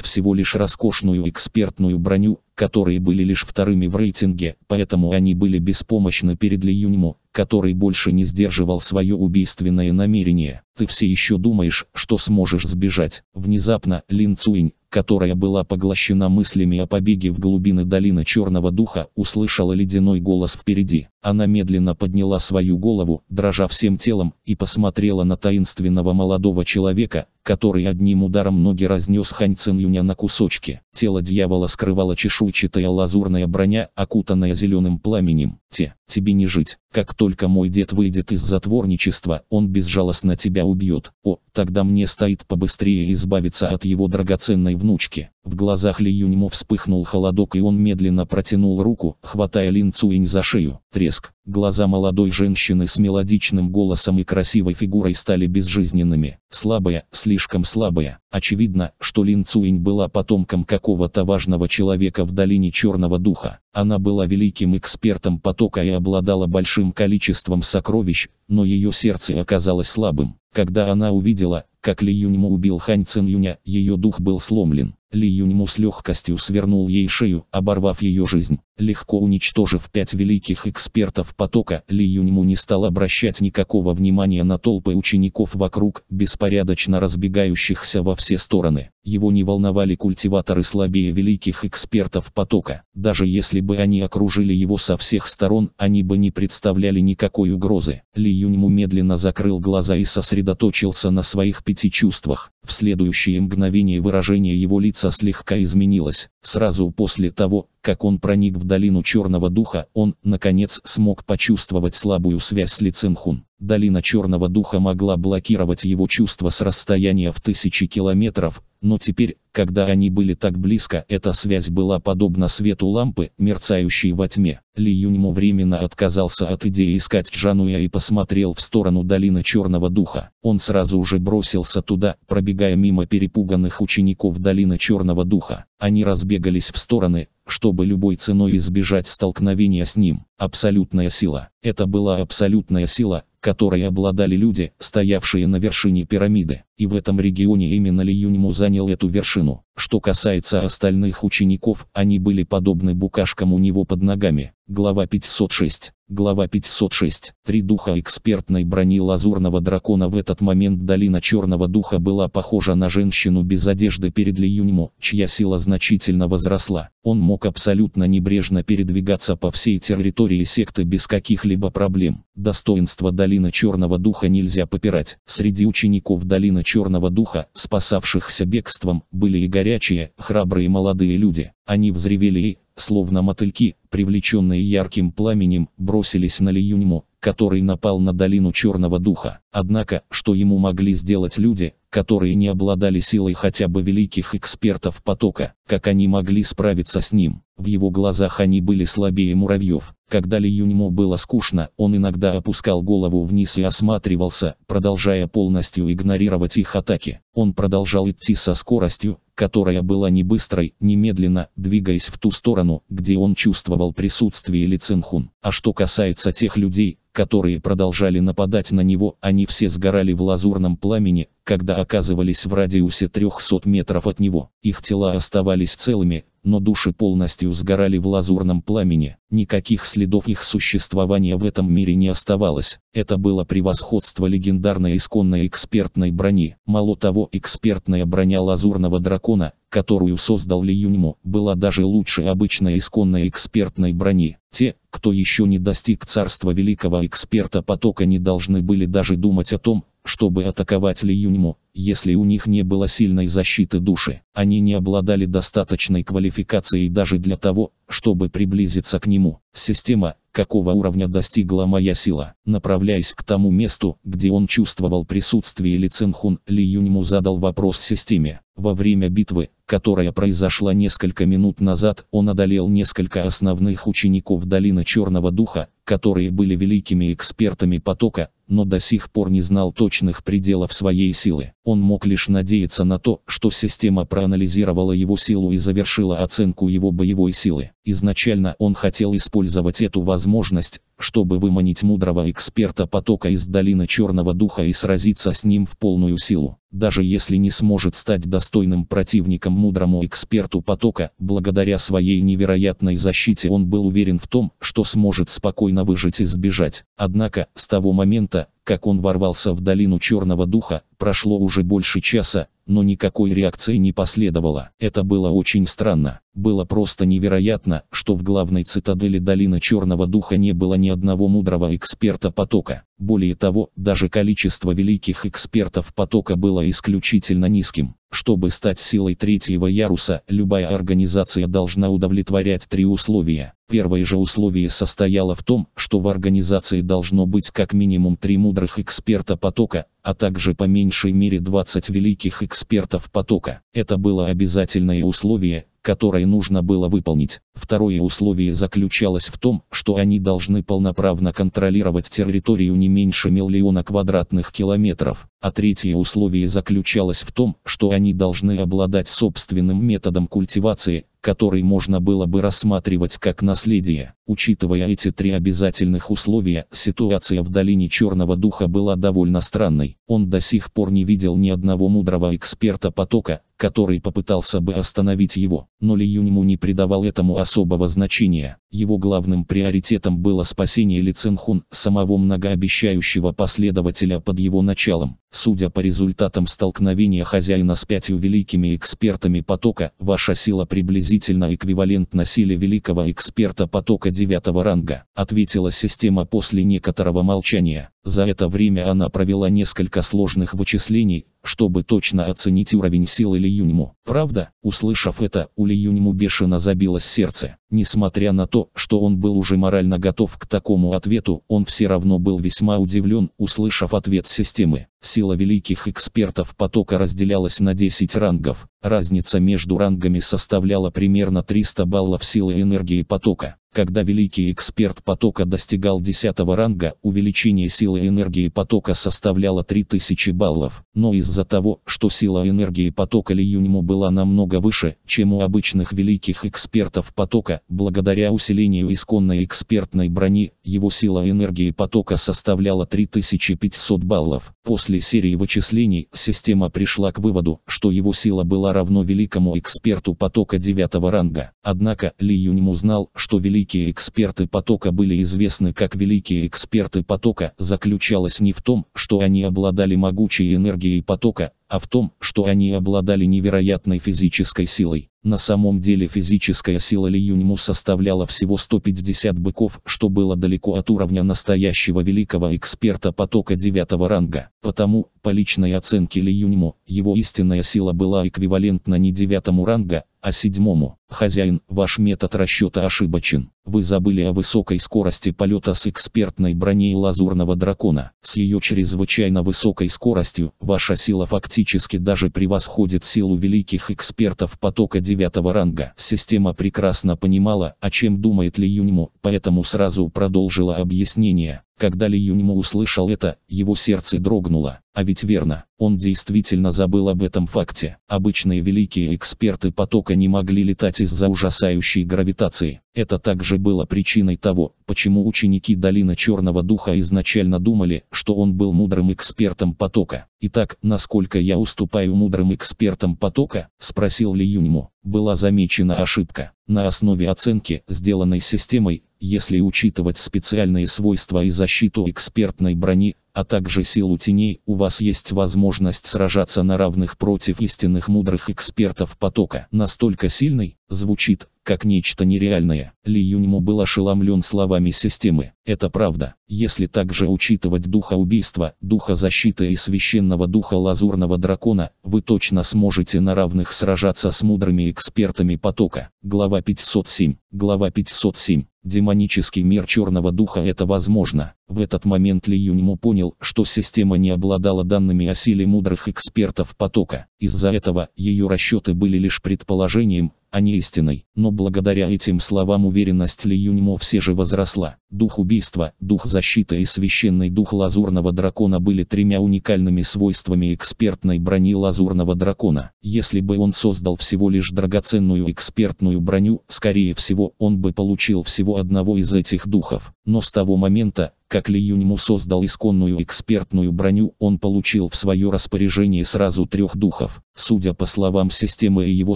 всего лишь роскошную экспертную броню, которые были лишь вторыми в рейтинге, поэтому они были беспомощны перед Ли Юньму, который больше не сдерживал свое убийственное намерение. Ты все еще думаешь, что сможешь сбежать. Внезапно Лин Цуинь, которая была поглощена мыслями о побеге в глубины долины Черного Духа, услышала ледяной голос впереди. Она медленно подняла свою голову, дрожа всем телом, и посмотрела на таинственного молодого человека, который одним ударом ноги разнес Хань Цин на кусочки. Тело дьявола скрывала чешуйчатая лазурная броня, окутанная зеленым пламенем. Те, Тебе не жить. Как только мой дед выйдет из затворничества, он безжалостно тебя убьет. О, тогда мне стоит побыстрее избавиться от его драгоценной внучки. В глазах Ли Юньмо вспыхнул холодок и он медленно протянул руку, хватая Лин Цуинь за шею. Треск. Глаза молодой женщины с мелодичным голосом и красивой фигурой стали безжизненными. Слабая, слишком слабая. Очевидно, что Лин Цуинь была потомком какого-то важного человека в долине Черного Духа. Она была великим экспертом потока и обладала большим количеством сокровищ, но ее сердце оказалось слабым. Когда она увидела, как Ли Юньму убил Хань Цин Юня, ее дух был сломлен. Ли Юньму с легкостью свернул ей шею, оборвав ее жизнь. Легко уничтожив пять великих экспертов потока, Ли Юньму не стал обращать никакого внимания на толпы учеников вокруг, беспорядочно разбегающихся во все стороны. Его не волновали культиваторы слабее великих экспертов потока. Даже если бы они окружили его со всех сторон, они бы не представляли никакой угрозы. Ли Юньму медленно закрыл глаза и сосредоточился на своих пяти чувствах. В следующее мгновение выражение его лица лица слегка изменилось, сразу после того, как он проник в долину Черного Духа, он, наконец, смог почувствовать слабую связь с Лицинхун. Долина Черного Духа могла блокировать его чувства с расстояния в тысячи километров, но теперь, когда они были так близко, эта связь была подобна свету лампы, мерцающей во тьме. Ли Юньму временно отказался от идеи искать Джануя и посмотрел в сторону долины Черного Духа. Он сразу же бросился туда, пробегая мимо перепуганных учеников долины Черного Духа. Они разбегались в стороны, чтобы любой ценой избежать столкновения с ним. Абсолютная сила. Это была абсолютная сила, которой обладали люди, стоявшие на вершине пирамиды. И в этом регионе именно Ли Юньму занял эту вершину. Что касается остальных учеников, они были подобны букашкам у него под ногами. Глава 506. Глава 506. Три духа экспертной брони лазурного дракона в этот момент долина черного духа была похожа на женщину без одежды перед Ли чья сила значительно возросла. Он мог абсолютно небрежно передвигаться по всей территории секты без каких-либо проблем. Достоинство долины черного духа нельзя попирать. Среди учеников долины черного духа, спасавшихся бегством, были и горячие, храбрые молодые люди. Они взревели и, словно мотыльки, привлеченные ярким пламенем, бросились на Лиюньму, который напал на долину Черного Духа. Однако, что ему могли сделать люди, которые не обладали силой хотя бы великих экспертов потока, как они могли справиться с ним? В его глазах они были слабее муравьев. Когда Ли было скучно, он иногда опускал голову вниз и осматривался, продолжая полностью игнорировать их атаки. Он продолжал идти со скоростью, которая была не быстрой, немедленно, двигаясь в ту сторону, где он чувствовал присутствие Ли Цинхун. А что касается тех людей, которые продолжали нападать на него, они все сгорали в лазурном пламени, когда оказывались в радиусе 300 метров от него. Их тела оставались целыми, но души полностью сгорали в лазурном пламени. Никаких следов их существования в этом мире не оставалось. Это было превосходство легендарной исконной экспертной брони. Мало того, экспертная броня лазурного дракона, которую создал Ли Юньму, была даже лучше обычной исконной экспертной брони. Те, кто еще не достиг царства великого эксперта потока не должны были даже думать о том, чтобы атаковать Ли Юньму, если у них не было сильной защиты души. Они не обладали достаточной квалификацией даже для того, чтобы приблизиться к нему. Система, какого уровня достигла моя сила. Направляясь к тому месту, где он чувствовал присутствие Ли Цинхун, Ли Юньму задал вопрос системе. Во время битвы, которая произошла несколько минут назад, он одолел несколько основных учеников Долины Черного Духа, которые были великими экспертами потока, но до сих пор не знал точных пределов своей силы. Он мог лишь надеяться на то, что система проанализировала его силу и завершила оценку его боевой силы. Изначально он хотел использовать эту возможность, чтобы выманить мудрого эксперта потока из долины Черного Духа и сразиться с ним в полную силу. Даже если не сможет стать достойным противником мудрому эксперту потока, благодаря своей невероятной защите он был уверен в том, что сможет спокойно выжить и сбежать. Однако, с того момента, Египта как он ворвался в долину Черного Духа, прошло уже больше часа, но никакой реакции не последовало. Это было очень странно. Было просто невероятно, что в главной цитадели долины Черного Духа не было ни одного мудрого эксперта потока. Более того, даже количество великих экспертов потока было исключительно низким. Чтобы стать силой третьего яруса, любая организация должна удовлетворять три условия. Первое же условие состояло в том, что в организации должно быть как минимум три мудрых мудрых эксперта потока, а также по меньшей мере 20 великих экспертов потока. Это было обязательное условие, которое нужно было выполнить. Второе условие заключалось в том, что они должны полноправно контролировать территорию не меньше миллиона квадратных километров, а третье условие заключалось в том, что они должны обладать собственным методом культивации, который можно было бы рассматривать как наследие. Учитывая эти три обязательных условия, ситуация в долине Черного Духа была довольно странной. Он до сих пор не видел ни одного мудрого эксперта потока, который попытался бы остановить его, но Ли Юньму не придавал этому особого значения его главным приоритетом было спасение Ли Цинхун, самого многообещающего последователя под его началом. Судя по результатам столкновения хозяина с пятью великими экспертами потока, ваша сила приблизительно эквивалентна силе великого эксперта потока девятого ранга, ответила система после некоторого молчания. За это время она провела несколько сложных вычислений, чтобы точно оценить уровень силы Ли Юньму. Правда, услышав это, у Ли Юньму бешено забилось сердце. Несмотря на то, что он был уже морально готов к такому ответу, он все равно был весьма удивлен, услышав ответ системы. Сила великих экспертов потока разделялась на 10 рангов. Разница между рангами составляла примерно 300 баллов силы энергии потока. Когда великий эксперт потока достигал 10 ранга, увеличение силы энергии потока составляло 3000 баллов, но из-за того, что сила энергии потока Ли Юньму была намного выше, чем у обычных великих экспертов потока, благодаря усилению исконной экспертной брони, его сила энергии потока составляла 3500 баллов. После серии вычислений, система пришла к выводу, что его сила была равно великому эксперту потока 9 ранга. Однако, Ли Юньму знал, что великий великие эксперты потока были известны как великие эксперты потока, Заключалось не в том, что они обладали могучей энергией потока, а в том, что они обладали невероятной физической силой. На самом деле физическая сила Ли Юньму составляла всего 150 быков, что было далеко от уровня настоящего великого эксперта потока девятого ранга. Потому, по личной оценке Ли Юньму, его истинная сила была эквивалентна не девятому ранга, а седьмому. Хозяин, ваш метод расчета ошибочен. Вы забыли о высокой скорости полета с экспертной броней лазурного дракона. С ее чрезвычайно высокой скоростью, ваша сила фактически даже превосходит силу великих экспертов потока девятого ранга. Система прекрасно понимала, о чем думает Ли Юньму, поэтому сразу продолжила объяснение. Когда Ли Юньму услышал это, его сердце дрогнуло. А ведь верно, он действительно забыл об этом факте. Обычные великие эксперты потока не могли летать из-за ужасающей гравитации. Это также было причиной того, почему ученики Долины Черного Духа изначально думали, что он был мудрым экспертом потока. «Итак, насколько я уступаю мудрым экспертам потока?» – спросил Ли Юньму. Была замечена ошибка. На основе оценки, сделанной системой, если учитывать специальные свойства и защиту экспертной брони, а также силу теней, у вас есть возможность сражаться на равных против истинных мудрых экспертов потока. Настолько сильный, звучит, как нечто нереальное. Ли Юньму был ошеломлен словами системы. Это правда. Если также учитывать духа убийства, духа защиты и священного духа лазурного дракона, вы точно сможете на равных сражаться с мудрыми экспертами потока. Глава 507. Глава 507. Демонический мир черного духа это возможно. В этот момент Ли Юньму понял, что система не обладала данными о силе мудрых экспертов потока. Из-за этого ее расчеты были лишь предположением, а не истиной. Но благодаря этим словам уверенность Ли Юньмо все же возросла. Дух убийства, дух защиты и священный дух лазурного дракона были тремя уникальными свойствами экспертной брони лазурного дракона. Если бы он создал всего лишь драгоценную экспертную броню, скорее всего, он бы получил всего одного из этих духов. Но с того момента, как Ли Юньму создал исконную экспертную броню, он получил в свое распоряжение сразу трех духов. Судя по словам системы и его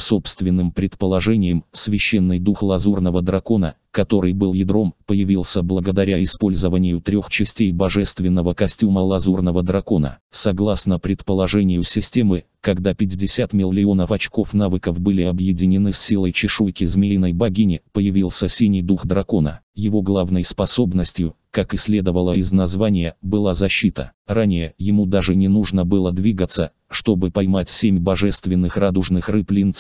собственным предположениям, священный дух лазурного дракона, который был ядром, появился благодаря использованию трех частей божественного костюма лазурного дракона. Согласно предположению системы, когда 50 миллионов очков навыков были объединены с силой чешуйки змеиной богини, появился синий дух дракона. Его главной способностью, как и следовало из названия, была защита. Ранее ему даже не нужно было двигаться, чтобы поймать семь божественных радужных рыб Лин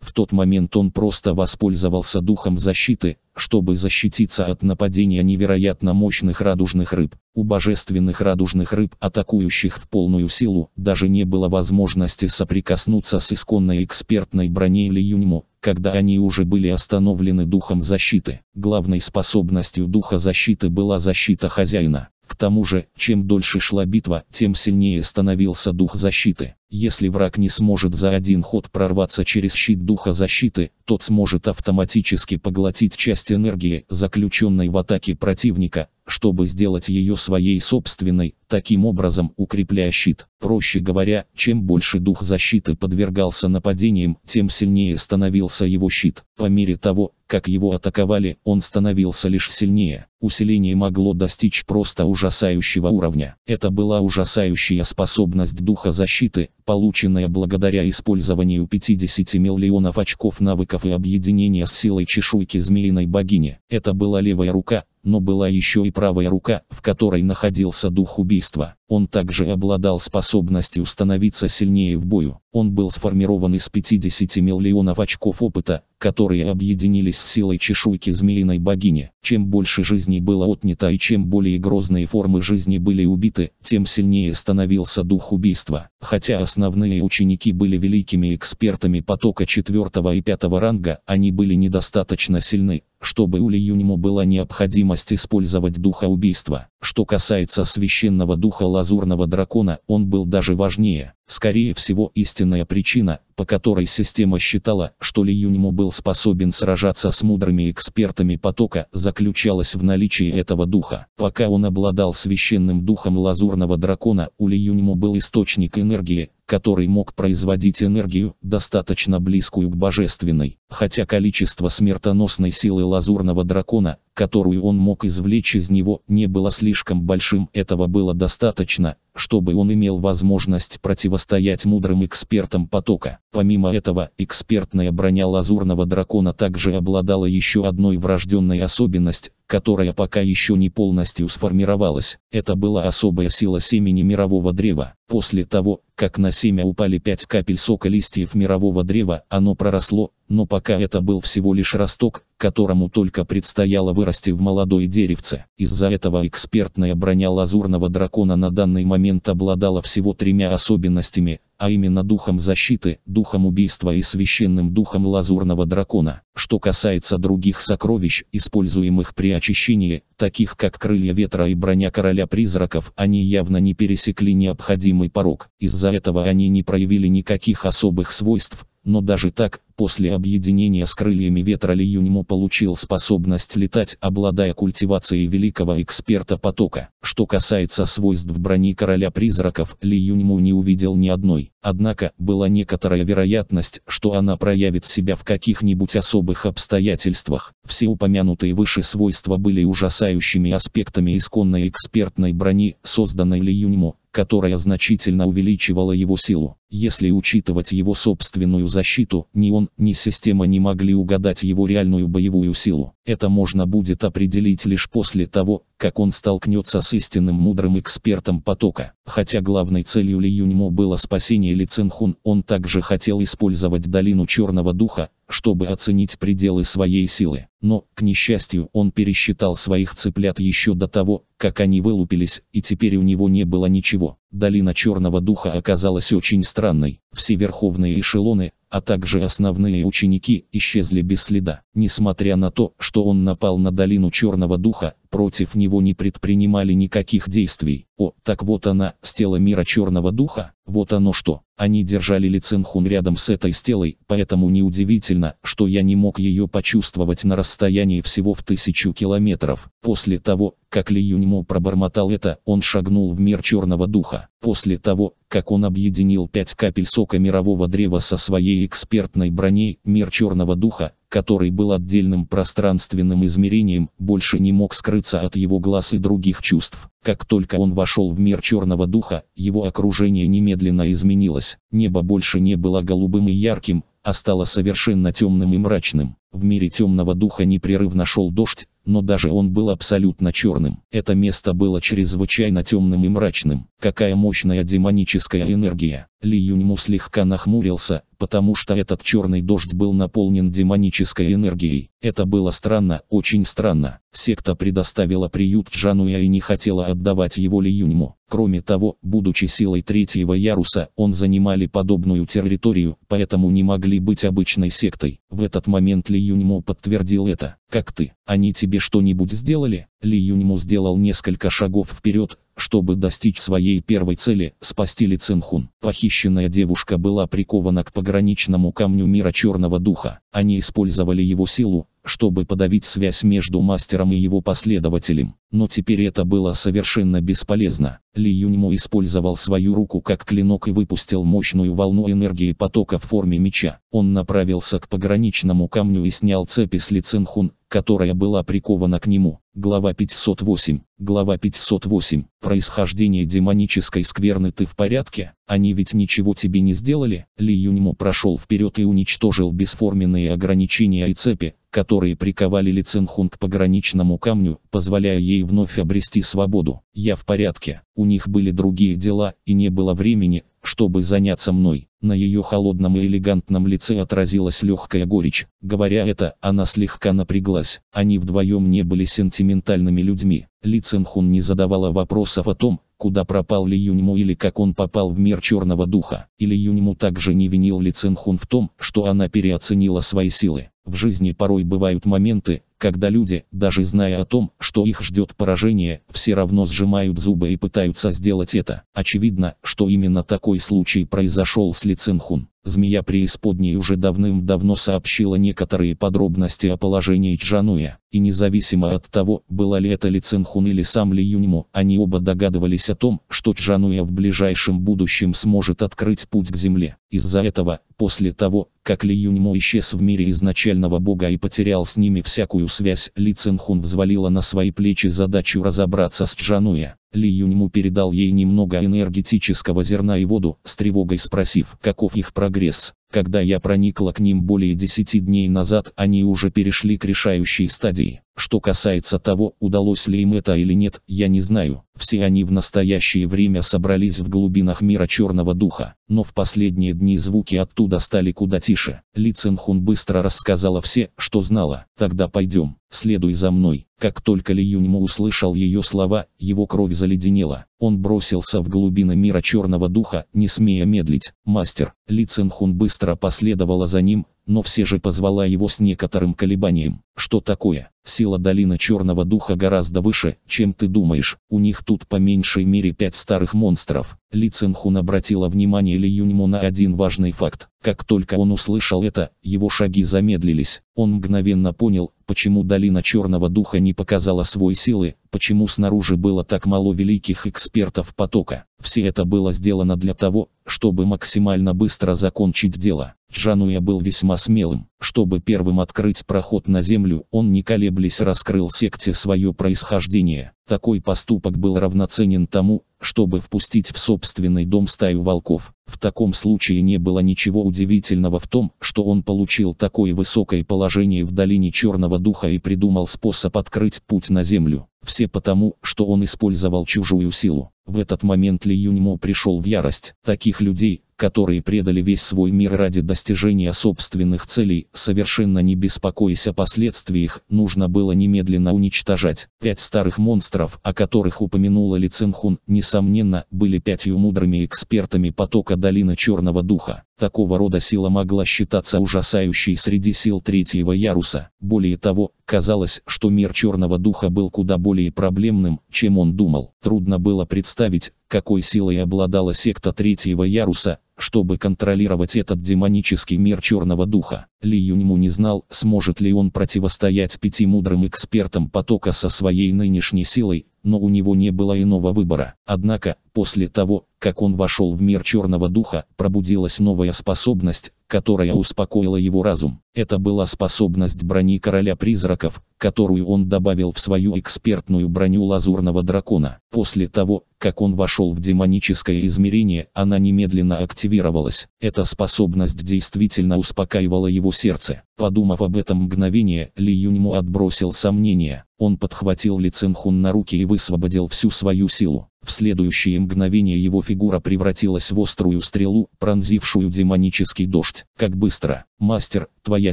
В тот момент он просто воспользовался духом защиты, чтобы защититься от нападения невероятно мощных радужных рыб. У божественных радужных рыб, атакующих в полную силу, даже не было возможности соприкоснуться с исконной экспертной броней Ли Юньму, когда они уже были остановлены духом защиты. Главной способностью духа защиты была защита хозяина. К тому же, чем дольше шла битва, тем сильнее становился дух защиты. Если враг не сможет за один ход прорваться через щит духа защиты, тот сможет автоматически поглотить часть энергии, заключенной в атаке противника, чтобы сделать ее своей собственной, таким образом укрепляя щит. Проще говоря, чем больше дух защиты подвергался нападениям, тем сильнее становился его щит. По мере того, как его атаковали, он становился лишь сильнее. Усиление могло достичь просто ужасающего уровня. Это была ужасающая способность духа защиты, полученная благодаря использованию 50 миллионов очков навыков и объединения с силой чешуйки змеиной богини. Это была левая рука, но была еще и правая рука, в которой находился дух убийства. Он также обладал способностью становиться сильнее в бою. Он был сформирован из 50 миллионов очков опыта, которые объединились с силой чешуйки змеиной богини. Чем больше жизней было отнято и чем более грозные формы жизни были убиты, тем сильнее становился дух убийства. Хотя основные ученики были великими экспертами потока 4 и 5 ранга, они были недостаточно сильны, чтобы у Лиюньму была необходимость использовать духа убийства. Что касается священного духа лазурного дракона, он был даже важнее. Скорее всего, истинная причина, по которой система считала, что Ли Юньму был способен сражаться с мудрыми экспертами потока, заключалась в наличии этого духа. Пока он обладал священным духом лазурного дракона, у Ли Юньму был источник энергии, который мог производить энергию, достаточно близкую к божественной. Хотя количество смертоносной силы лазурного дракона, которую он мог извлечь из него, не было слишком большим. Этого было достаточно, чтобы он имел возможность противостоять мудрым экспертам потока. Помимо этого, экспертная броня лазурного дракона также обладала еще одной врожденной особенностью, которая пока еще не полностью сформировалась. Это была особая сила семени мирового древа. После того, как на семя упали пять капель сока листьев мирового древа, оно проросло, но пока это был всего лишь росток, которому только предстояло вырасти в молодое деревце. Из-за этого экспертная броня лазурного дракона на данный момент обладала всего тремя особенностями – а именно духом защиты, духом убийства и священным духом лазурного дракона. Что касается других сокровищ, используемых при очищении, таких как крылья ветра и броня короля призраков, они явно не пересекли необходимый порог. Из-за этого они не проявили никаких особых свойств, но даже так, После объединения с крыльями ветра Ли Юньму получил способность летать, обладая культивацией великого эксперта потока. Что касается свойств брони короля призраков, Ли Юньму не увидел ни одной. Однако, была некоторая вероятность, что она проявит себя в каких-нибудь особых обстоятельствах. Все упомянутые выше свойства были ужасающими аспектами исконной экспертной брони, созданной Ли Юньму, которая значительно увеличивала его силу. Если учитывать его собственную защиту, Не он он, ни система не могли угадать его реальную боевую силу. Это можно будет определить лишь после того, как он столкнется с истинным мудрым экспертом потока. Хотя главной целью Ли Юньмо было спасение Ли Цинхун, он также хотел использовать долину Черного Духа, чтобы оценить пределы своей силы. Но, к несчастью, он пересчитал своих цыплят еще до того, как они вылупились, и теперь у него не было ничего. Долина Черного Духа оказалась очень странной. Все верховные эшелоны, а также основные ученики исчезли без следа. Несмотря на то, что он напал на долину Черного Духа, против него не предпринимали никаких действий. О, так вот она, стела мира черного духа, вот оно что. Они держали Ли Цинхун рядом с этой стелой, поэтому неудивительно, что я не мог ее почувствовать на расстоянии всего в тысячу километров. После того, как Ли Юньмо пробормотал это, он шагнул в мир черного духа. После того, как он объединил пять капель сока мирового древа со своей экспертной броней, мир черного духа, который был отдельным пространственным измерением, больше не мог скрыться от его глаз и других чувств. Как только он вошел в мир черного духа, его окружение немедленно изменилось. Небо больше не было голубым и ярким, а стало совершенно темным и мрачным. В мире темного духа непрерывно шел дождь, но даже он был абсолютно черным. Это место было чрезвычайно темным и мрачным. Какая мощная демоническая энергия. Ли Юньму слегка нахмурился, потому что этот черный дождь был наполнен демонической энергией. Это было странно, очень странно. Секта предоставила приют Джануя и не хотела отдавать его Ли Юньму. Кроме того, будучи силой третьего яруса, он занимали подобную территорию, поэтому не могли быть обычной сектой. В этот момент Ли Юньму подтвердил это. «Как ты? Они тебе что-нибудь сделали?» Ли Юньму сделал несколько шагов вперед, чтобы достичь своей первой цели – спасти Ли Цинхун. Похищенная девушка была прикована к пограничному камню мира Черного Духа. Они использовали его силу, чтобы подавить связь между мастером и его последователем. Но теперь это было совершенно бесполезно. Ли Юньмо использовал свою руку как клинок и выпустил мощную волну энергии потока в форме меча. Он направился к пограничному камню и снял цепи с Ли Цинхун, которая была прикована к нему. Глава 508. Глава 508. Происхождение демонической скверны ты в порядке? Они ведь ничего тебе не сделали? Ли Юньмо прошел вперед и уничтожил бесформенные ограничения и цепи, которые приковали Ли Цинхун к пограничному камню, позволяя ей вновь обрести свободу. Я в порядке, у них были другие дела, и не было времени, чтобы заняться мной. На ее холодном и элегантном лице отразилась легкая горечь. Говоря это, она слегка напряглась. Они вдвоем не были сентиментальными людьми. Ли Цинхун не задавала вопросов о том, куда пропал Ли Юньму или как он попал в мир черного духа. И Ли Юньму также не винил Ли Цинхун в том, что она переоценила свои силы. В жизни порой бывают моменты, когда люди, даже зная о том, что их ждет поражение, все равно сжимают зубы и пытаются сделать это. Очевидно, что именно такой случай произошел с Ли Цинхун. Змея преисподней уже давным-давно сообщила некоторые подробности о положении Чжануя, и независимо от того, была ли это Ли Цинхун или сам Ли Юньму, они оба догадывались о том, что Чжануя в ближайшем будущем сможет открыть путь к земле. Из-за этого, после того, как Ли Юньму исчез в мире изначального бога и потерял с ними всякую связь, Ли Цинхун взвалила на свои плечи задачу разобраться с Чжануя. Ли Юньму передал ей немного энергетического зерна и воду, с тревогой спросив, каков их прогресс. Когда я проникла к ним более десяти дней назад, они уже перешли к решающей стадии. Что касается того, удалось ли им это или нет, я не знаю. Все они в настоящее время собрались в глубинах мира черного духа, но в последние дни звуки оттуда стали куда тише. Ли Цинхун быстро рассказала все, что знала. Тогда пойдем, следуй за мной. Как только Ли Юньму услышал ее слова, его кровь заледенела. Он бросился в глубины мира черного духа, не смея медлить. Мастер, Ли Цинхун быстро последовала за ним, но все же позвала его с некоторым колебанием. Что такое? Сила долины Черного Духа гораздо выше, чем ты думаешь. У них тут по меньшей мере пять старых монстров. Ли Цинхун обратила внимание Ли Юньму на один важный факт. Как только он услышал это, его шаги замедлились. Он мгновенно понял, почему долина Черного Духа не показала свои силы, почему снаружи было так мало великих экспертов потока. Все это было сделано для того, чтобы максимально быстро закончить дело. Джануя был весьма смелым. Чтобы первым открыть проход на землю, он не колеблясь раскрыл секте свое происхождение. Такой поступок был равноценен тому, чтобы впустить в собственный дом стаю волков. В таком случае не было ничего удивительного в том, что он получил такое высокое положение в долине Черного Духа и придумал способ открыть путь на землю. Все потому, что он использовал чужую силу. В этот момент Ли Юньмо пришел в ярость. Таких людей, которые предали весь свой мир ради достижения собственных целей, совершенно не беспокоясь о последствиях, нужно было немедленно уничтожать. Пять старых монстров, о которых упомянула Ли Цинхун, несомненно, были пятью мудрыми экспертами потока Долины Черного Духа. Такого рода сила могла считаться ужасающей среди сил третьего яруса. Более того, казалось, что мир черного духа был куда более проблемным, чем он думал. Трудно было представить, какой силой обладала секта третьего яруса, чтобы контролировать этот демонический мир черного духа. Ли Юньму не знал, сможет ли он противостоять пяти мудрым экспертам потока со своей нынешней силой, но у него не было иного выбора. Однако, после того, как он вошел в мир черного духа, пробудилась новая способность, которая успокоила его разум. Это была способность брони короля призраков, которую он добавил в свою экспертную броню лазурного дракона. После того, как он вошел в демоническое измерение, она немедленно активировалась. Эта способность действительно успокаивала его сердце. Подумав об этом мгновение, Ли Юньму отбросил сомнения. Он подхватил Ли Цинхун на руки и высвободил всю свою силу. В следующее мгновение его фигура превратилась в острую стрелу, пронзившую демонический дождь. «Как быстро! Мастер, твоя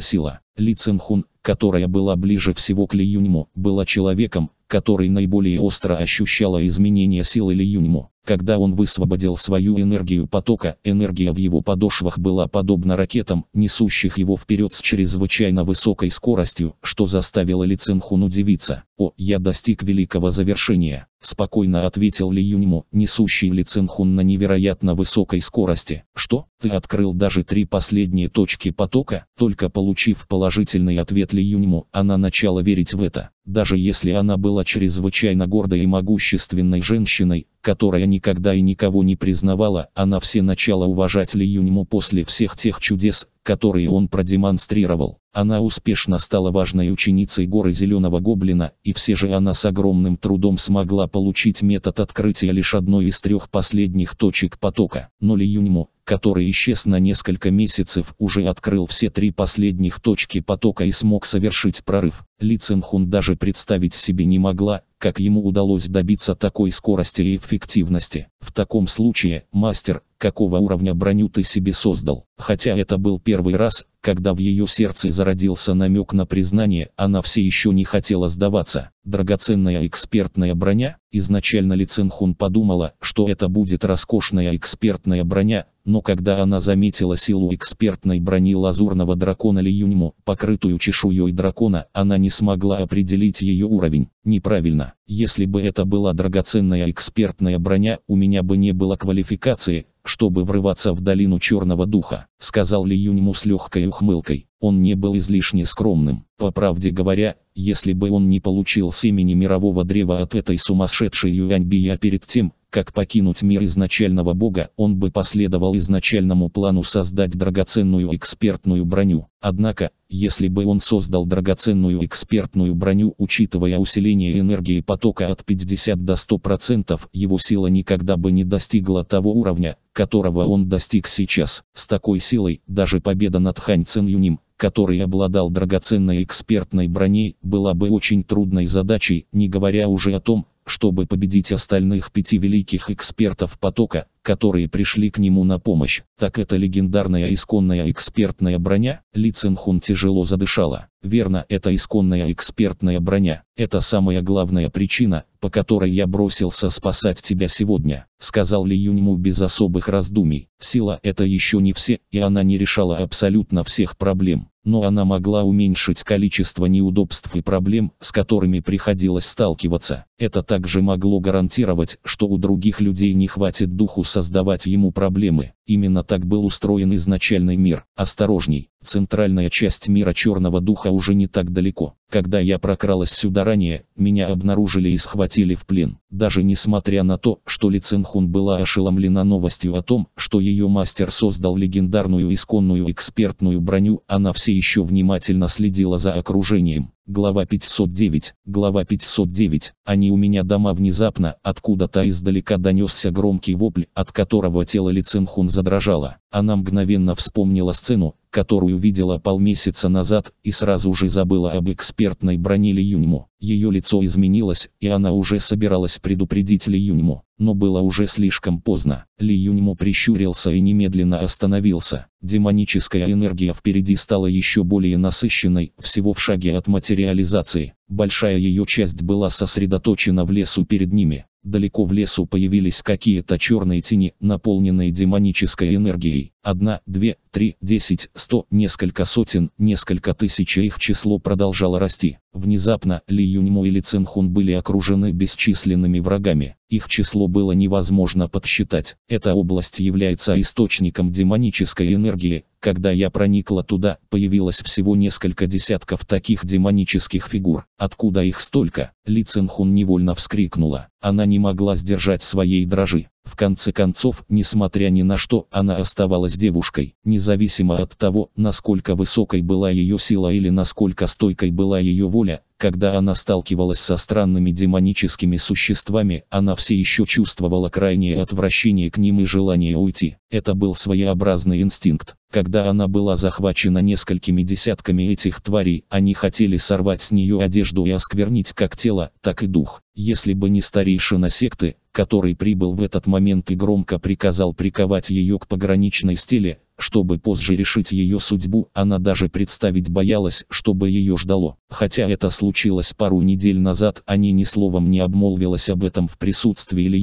сила!» Ли Цинхун, которая была ближе всего к Лиюньму, была человеком, который наиболее остро ощущала изменения силы Лиюньму. Когда он высвободил свою энергию потока, энергия в его подошвах была подобна ракетам, несущих его вперед с чрезвычайно высокой скоростью, что заставило Ли Цинхун удивиться. «О, я достиг великого завершения», — спокойно ответил Ли Юньму, несущий Ли Цинхун на невероятно высокой скорости. «Что? Ты открыл даже три последние точки потока?» Только получив положительный ответ Ли Юньму, она начала верить в это. Даже если она была чрезвычайно гордой и могущественной женщиной, которая никогда и никого не признавала, она все начала уважать Ли Юньму после всех тех чудес, которые он продемонстрировал. Она успешно стала важной ученицей горы Зеленого Гоблина, и все же она с огромным трудом смогла получить метод открытия лишь одной из трех последних точек потока. Но Ли Юньму, который исчез на несколько месяцев, уже открыл все три последних точки потока и смог совершить прорыв. Ли Цинхун даже представить себе не могла, как ему удалось добиться такой скорости и эффективности. В таком случае, мастер, какого уровня броню ты себе создал? Хотя это был первый раз, когда в ее сердце зародился намек на признание, она все еще не хотела сдаваться. Драгоценная экспертная броня? Изначально Ли Цинхун подумала, что это будет роскошная экспертная броня, но когда она заметила силу экспертной брони лазурного дракона Ли Юньму, покрытую чешуей дракона, она не смогла определить ее уровень. Неправильно. Если бы это была драгоценная экспертная броня, у меня бы не было квалификации, чтобы врываться в долину Черного Духа», — сказал Ли Юньму с легкой ухмылкой. Он не был излишне скромным. По правде говоря, если бы он не получил семени мирового древа от этой сумасшедшей Юань Юаньбия перед тем, как покинуть мир изначального бога, он бы последовал изначальному плану создать драгоценную экспертную броню. Однако, если бы он создал драгоценную экспертную броню, учитывая усиление энергии потока от 50 до 100%, его сила никогда бы не достигла того уровня, которого он достиг сейчас. С такой силой, даже победа над Хань Цен Юним, который обладал драгоценной экспертной броней, была бы очень трудной задачей, не говоря уже о том, чтобы победить остальных пяти великих экспертов потока, которые пришли к нему на помощь. Так это легендарная исконная экспертная броня? Ли Цинхун тяжело задышала. Верно, это исконная экспертная броня. Это самая главная причина, по которой я бросился спасать тебя сегодня, сказал Ли Юньму без особых раздумий. Сила это еще не все, и она не решала абсолютно всех проблем но она могла уменьшить количество неудобств и проблем, с которыми приходилось сталкиваться. Это также могло гарантировать, что у других людей не хватит духу создавать ему проблемы. Именно так был устроен изначальный мир. Осторожней, Центральная часть мира Черного Духа уже не так далеко. Когда я прокралась сюда ранее, меня обнаружили и схватили в плен. Даже несмотря на то, что Ли Цинхун была ошеломлена новостью о том, что ее мастер создал легендарную исконную экспертную броню, она все еще внимательно следила за окружением. Глава 509, глава 509, они у меня дома внезапно, откуда-то издалека донесся громкий вопль, от которого тело Лицинхун задрожало. Она мгновенно вспомнила сцену, которую видела полмесяца назад, и сразу же забыла об экспертной броне Ли Юньму. Ее лицо изменилось, и она уже собиралась предупредить Ли Юньму но было уже слишком поздно. Ли Юньмо прищурился и немедленно остановился. Демоническая энергия впереди стала еще более насыщенной, всего в шаге от материализации. Большая ее часть была сосредоточена в лесу перед ними. Далеко в лесу появились какие-то черные тени, наполненные демонической энергией. Одна, две, три, десять, сто, несколько сотен, несколько тысяч, их число продолжало расти. Внезапно Ли Юньму или Цинхун были окружены бесчисленными врагами. Их число было невозможно подсчитать. Эта область является источником демонической энергии, когда я проникла туда, появилось всего несколько десятков таких демонических фигур. Откуда их столько? Ли Цинхун невольно вскрикнула. Она не могла сдержать своей дрожи. В конце концов, несмотря ни на что, она оставалась девушкой, независимо от того, насколько высокой была ее сила или насколько стойкой была ее воля, когда она сталкивалась со странными демоническими существами, она все еще чувствовала крайнее отвращение к ним и желание уйти. Это был своеобразный инстинкт. Когда она была захвачена несколькими десятками этих тварей, они хотели сорвать с нее одежду и осквернить как тело, так и дух. Если бы не старейшина секты, который прибыл в этот момент и громко приказал приковать ее к пограничной стеле, чтобы позже решить ее судьбу, она даже представить боялась, что бы ее ждало. Хотя это случилось пару недель назад, они ни словом не обмолвилась об этом в присутствии Ли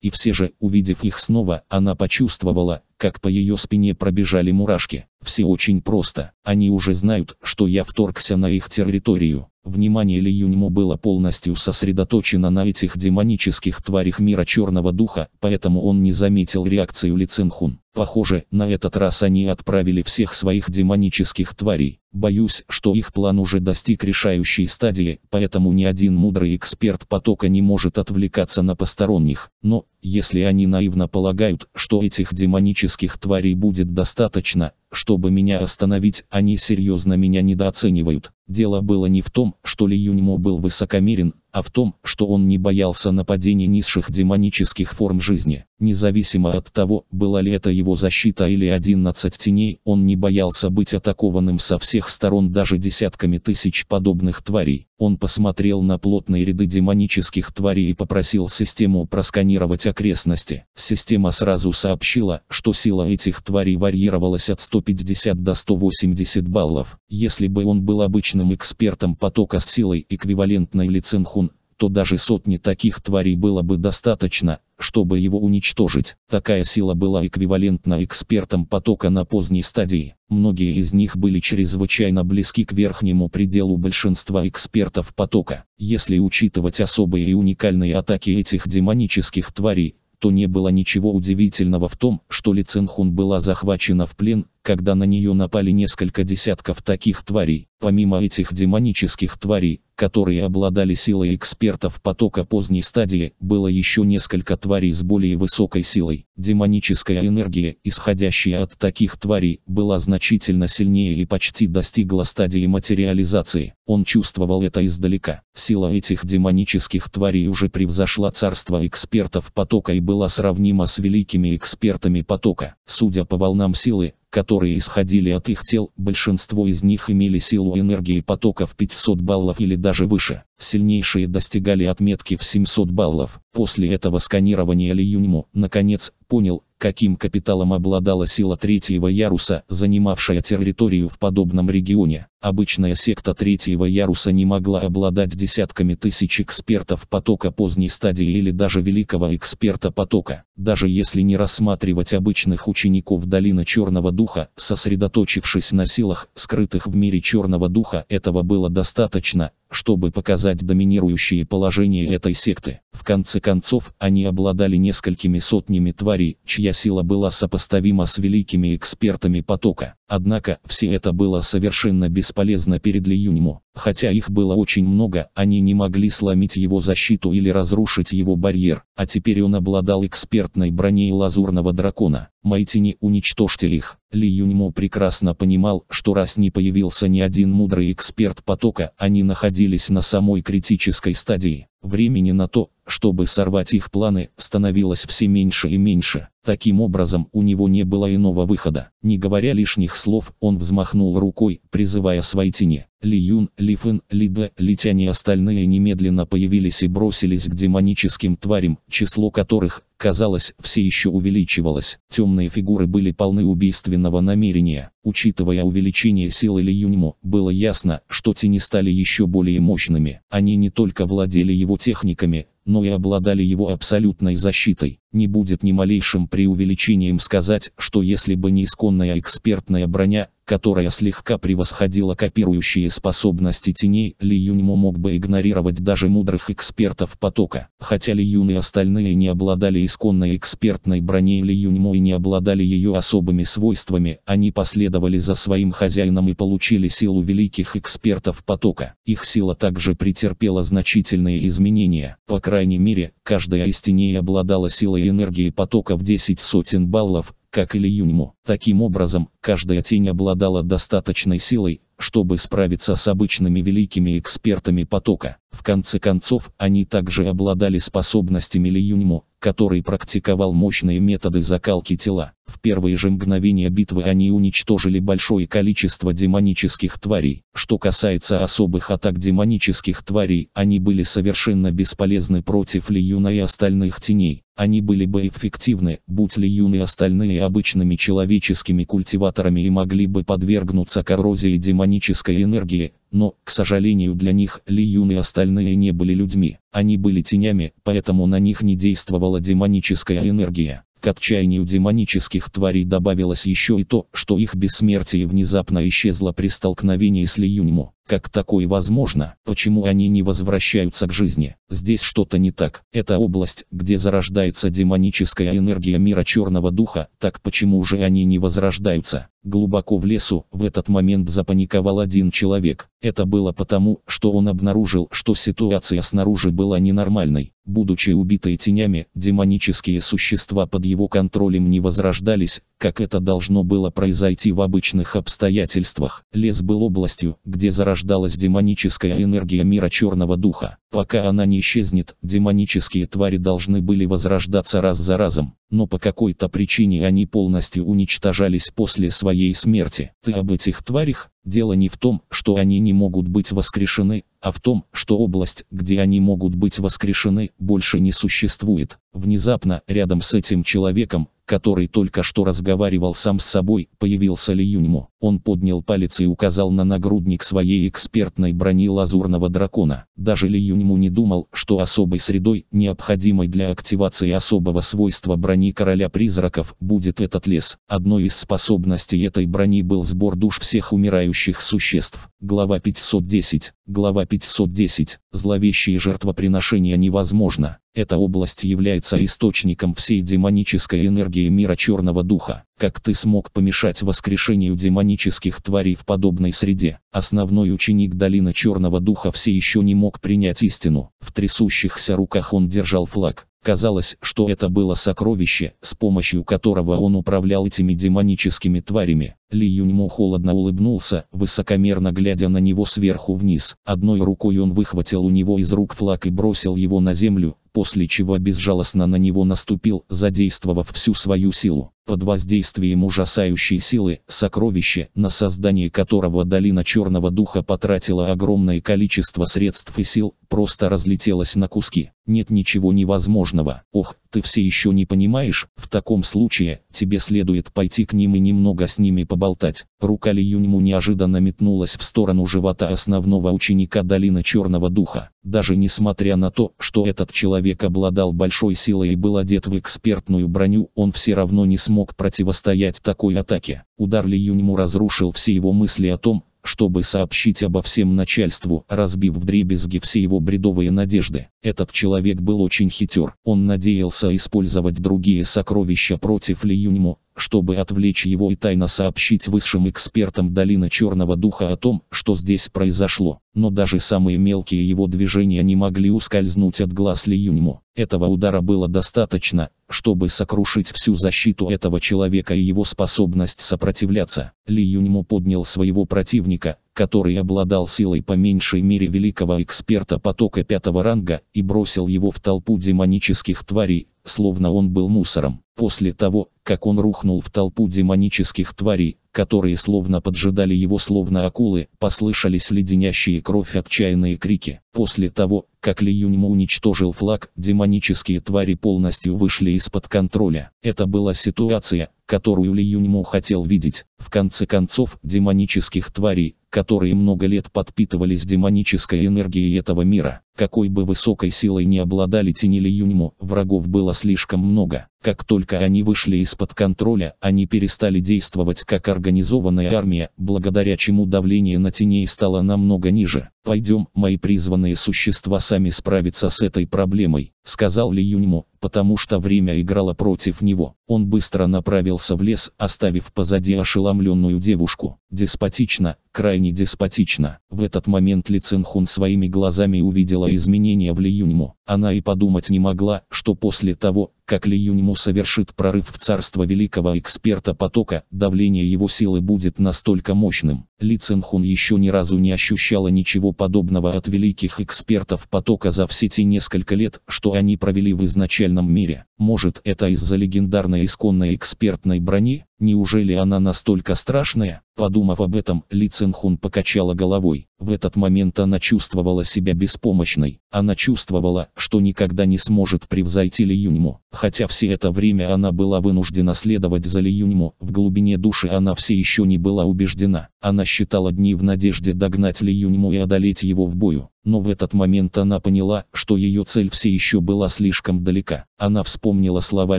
И все же, увидев их снова, она почувствовала, как по ее спине пробежали мурашки. Все очень просто. Они уже знают, что я вторгся на их территорию. Внимание Ли было полностью сосредоточено на этих демонических тварях мира Черного Духа, поэтому он не заметил реакцию Ли Цинхун. Похоже, на этот раз они отправили всех своих демонических тварей. Боюсь, что их план уже достиг решающей стадии, поэтому ни один мудрый эксперт потока не может отвлекаться на посторонних. Но, если они наивно полагают, что этих демонических тварей будет достаточно, чтобы меня остановить, они серьезно меня недооценивают. Дело было не в том, что Ли Юньмо был высокомерен, а в том, что он не боялся нападения низших демонических форм жизни. Независимо от того, была ли это его защита или 11 теней, он не боялся быть атакованным со всех сторон даже десятками тысяч подобных тварей. Он посмотрел на плотные ряды демонических тварей и попросил систему просканировать окрестности. Система сразу сообщила, что сила этих тварей варьировалась от 150 до 180 баллов. Если бы он был обычным экспертом потока с силой, эквивалентной Лицинхун, то даже сотни таких тварей было бы достаточно, чтобы его уничтожить. Такая сила была эквивалентна экспертам потока на поздней стадии. Многие из них были чрезвычайно близки к верхнему пределу большинства экспертов потока. Если учитывать особые и уникальные атаки этих демонических тварей, то не было ничего удивительного в том, что Ли Цинхун была захвачена в плен, когда на нее напали несколько десятков таких тварей. Помимо этих демонических тварей, которые обладали силой экспертов потока поздней стадии, было еще несколько тварей с более высокой силой. Демоническая энергия, исходящая от таких тварей, была значительно сильнее и почти достигла стадии материализации. Он чувствовал это издалека. Сила этих демонических тварей уже превзошла царство экспертов потока и была сравнима с великими экспертами потока. Судя по волнам силы, которые исходили от их тел, большинство из них имели силу энергии потоков 500 баллов или даже выше. Сильнейшие достигали отметки в 700 баллов. После этого сканирования Ли Юньму, наконец, понял, каким капиталом обладала сила третьего яруса, занимавшая территорию в подобном регионе. Обычная секта третьего яруса не могла обладать десятками тысяч экспертов потока поздней стадии или даже великого эксперта потока. Даже если не рассматривать обычных учеников долины Черного Духа, сосредоточившись на силах, скрытых в мире Черного Духа, этого было достаточно, чтобы показать доминирующее положение этой секты. В конце концов, они обладали несколькими сотнями тварей, чья сила была сопоставима с великими экспертами потока. Однако, все это было совершенно бесполезно перед Льюниму. Хотя их было очень много, они не могли сломить его защиту или разрушить его барьер, а теперь он обладал экспертной броней лазурного дракона. Майтини уничтожьте их. Ли Юньмо прекрасно понимал, что раз не появился ни один мудрый эксперт потока, они находились на самой критической стадии. Времени на то, чтобы сорвать их планы, становилось все меньше и меньше. Таким образом, у него не было иного выхода. Не говоря лишних слов, он взмахнул рукой, призывая свои тени. Ли Юн, Ли Фэн, Ли Дэ, Ли Тянь и остальные немедленно появились и бросились к демоническим тварям, число которых, казалось, все еще увеличивалось. Темные фигуры были полны убийственного намерения. Учитывая увеличение силы Ли Юньму, было ясно, что тени стали еще более мощными. Они не только владели его техниками, но и обладали его абсолютной защитой не будет ни малейшим преувеличением сказать, что если бы не исконная экспертная броня, которая слегка превосходила копирующие способности теней, Ли Юньмо мог бы игнорировать даже мудрых экспертов потока. Хотя Ли Юн и остальные не обладали исконной экспертной броней Ли Юньмо и не обладали ее особыми свойствами, они последовали за своим хозяином и получили силу великих экспертов потока. Их сила также претерпела значительные изменения. По крайней мере, каждая из теней обладала силой энергии потока в 10 сотен баллов, как и Льюньму. Таким образом, каждая тень обладала достаточной силой, чтобы справиться с обычными великими экспертами потока. В конце концов, они также обладали способностями Льюньму, который практиковал мощные методы закалки тела. В первые же мгновения битвы они уничтожили большое количество демонических тварей. Что касается особых атак демонических тварей, они были совершенно бесполезны против Лиюна и остальных теней. Они были бы эффективны, будь Лиюн и остальные обычными человеческими культиваторами и могли бы подвергнуться коррозии демонической энергии, но, к сожалению для них, Ли Юн и остальные не были людьми, они были тенями, поэтому на них не действовала демоническая энергия. К отчаянию демонических тварей добавилось еще и то, что их бессмертие внезапно исчезло при столкновении с Ли Юньму. Как такое возможно? Почему они не возвращаются к жизни? Здесь что-то не так. Это область, где зарождается демоническая энергия мира черного духа, так почему же они не возрождаются? Глубоко в лесу, в этот момент запаниковал один человек. Это было потому, что он обнаружил, что ситуация снаружи была ненормальной. Будучи убитой тенями, демонические существа под его контролем не возрождались, как это должно было произойти в обычных обстоятельствах. Лес был областью, где зарождалась демоническая энергия мира черного духа. Пока она не исчезнет, демонические твари должны были возрождаться раз за разом, но по какой-то причине они полностью уничтожались после своей смерти. Ты об этих тварях? Дело не в том, что они не могут быть воскрешены, а в том, что область, где они могут быть воскрешены, больше не существует. Внезапно, рядом с этим человеком, который только что разговаривал сам с собой, появился Ли Юньмо. Он поднял палец и указал на нагрудник своей экспертной брони лазурного дракона. Даже Ли Юньму не думал, что особой средой, необходимой для активации особого свойства брони короля призраков, будет этот лес. Одной из способностей этой брони был сбор душ всех умирающих существ. Глава 510. Глава 510. Зловещее жертвоприношение невозможно. Эта область является источником всей демонической энергии мира Черного Духа. Как ты смог помешать воскрешению демонических тварей в подобной среде? Основной ученик Долины Черного Духа все еще не мог принять истину. В трясущихся руках он держал флаг. Казалось, что это было сокровище, с помощью которого он управлял этими демоническими тварями. Ли Юньмо холодно улыбнулся, высокомерно глядя на него сверху вниз. Одной рукой он выхватил у него из рук флаг и бросил его на землю, после чего безжалостно на него наступил, задействовав всю свою силу. Под воздействием ужасающей силы, сокровище, на создание которого долина Черного Духа потратила огромное количество средств и сил, просто разлетелось на куски. Нет ничего невозможного. Ох, ты все еще не понимаешь, в таком случае, тебе следует пойти к ним и немного с ними по поболтать. Рука Ли Юньму неожиданно метнулась в сторону живота основного ученика Долины Черного Духа. Даже несмотря на то, что этот человек обладал большой силой и был одет в экспертную броню, он все равно не смог противостоять такой атаке. Удар Ли Юньму разрушил все его мысли о том, чтобы сообщить обо всем начальству, разбив вдребезги все его бредовые надежды. Этот человек был очень хитер. Он надеялся использовать другие сокровища против Ли Юньму, чтобы отвлечь его и тайно сообщить высшим экспертам долины Черного Духа о том, что здесь произошло. Но даже самые мелкие его движения не могли ускользнуть от глаз Ли Юньму. Этого удара было достаточно, чтобы сокрушить всю защиту этого человека и его способность сопротивляться. Ли Юньму поднял своего противника, который обладал силой по меньшей мере великого эксперта потока пятого ранга, и бросил его в толпу демонических тварей, словно он был мусором. После того, как он рухнул в толпу демонических тварей, которые словно поджидали его словно акулы, послышались леденящие кровь отчаянные крики. После того, как Ли Юньму уничтожил флаг, демонические твари полностью вышли из-под контроля. Это была ситуация, которую Ли Юньму хотел видеть. В конце концов, демонических тварей, которые много лет подпитывались демонической энергией этого мира, какой бы высокой силой ни обладали тени Ли Юньму, врагов было слишком много. Как только они вышли из-под контроля, они перестали действовать как организм организованная армия, благодаря чему давление на теней стало намного ниже. «Пойдем, мои призванные существа сами справятся с этой проблемой», — сказал Ли Юньму, потому что время играло против него. Он быстро направился в лес, оставив позади ошеломленную девушку. Деспотично, крайне деспотично. В этот момент Ли Цинхун своими глазами увидела изменения в Ли Юньму. Она и подумать не могла, что после того, как Ли Юньму совершит прорыв в царство великого эксперта потока, давление его силы будет настолько мощным. Ли Цинхун еще ни разу не ощущала ничего подобного от великих экспертов потока за все те несколько лет, что они провели в изначальном мире. Может это из-за легендарной исконной экспертной брони? Неужели она настолько страшная? Подумав об этом, Ли Цинхун покачала головой. В этот момент она чувствовала себя беспомощной. Она чувствовала, что никогда не сможет превзойти Ли Юньму. Хотя все это время она была вынуждена следовать за Ли Юньму, в глубине души она все еще не была убеждена. Она считала дни в надежде догнать Ли Юньму и одолеть его в бою но в этот момент она поняла, что ее цель все еще была слишком далека. Она вспомнила слова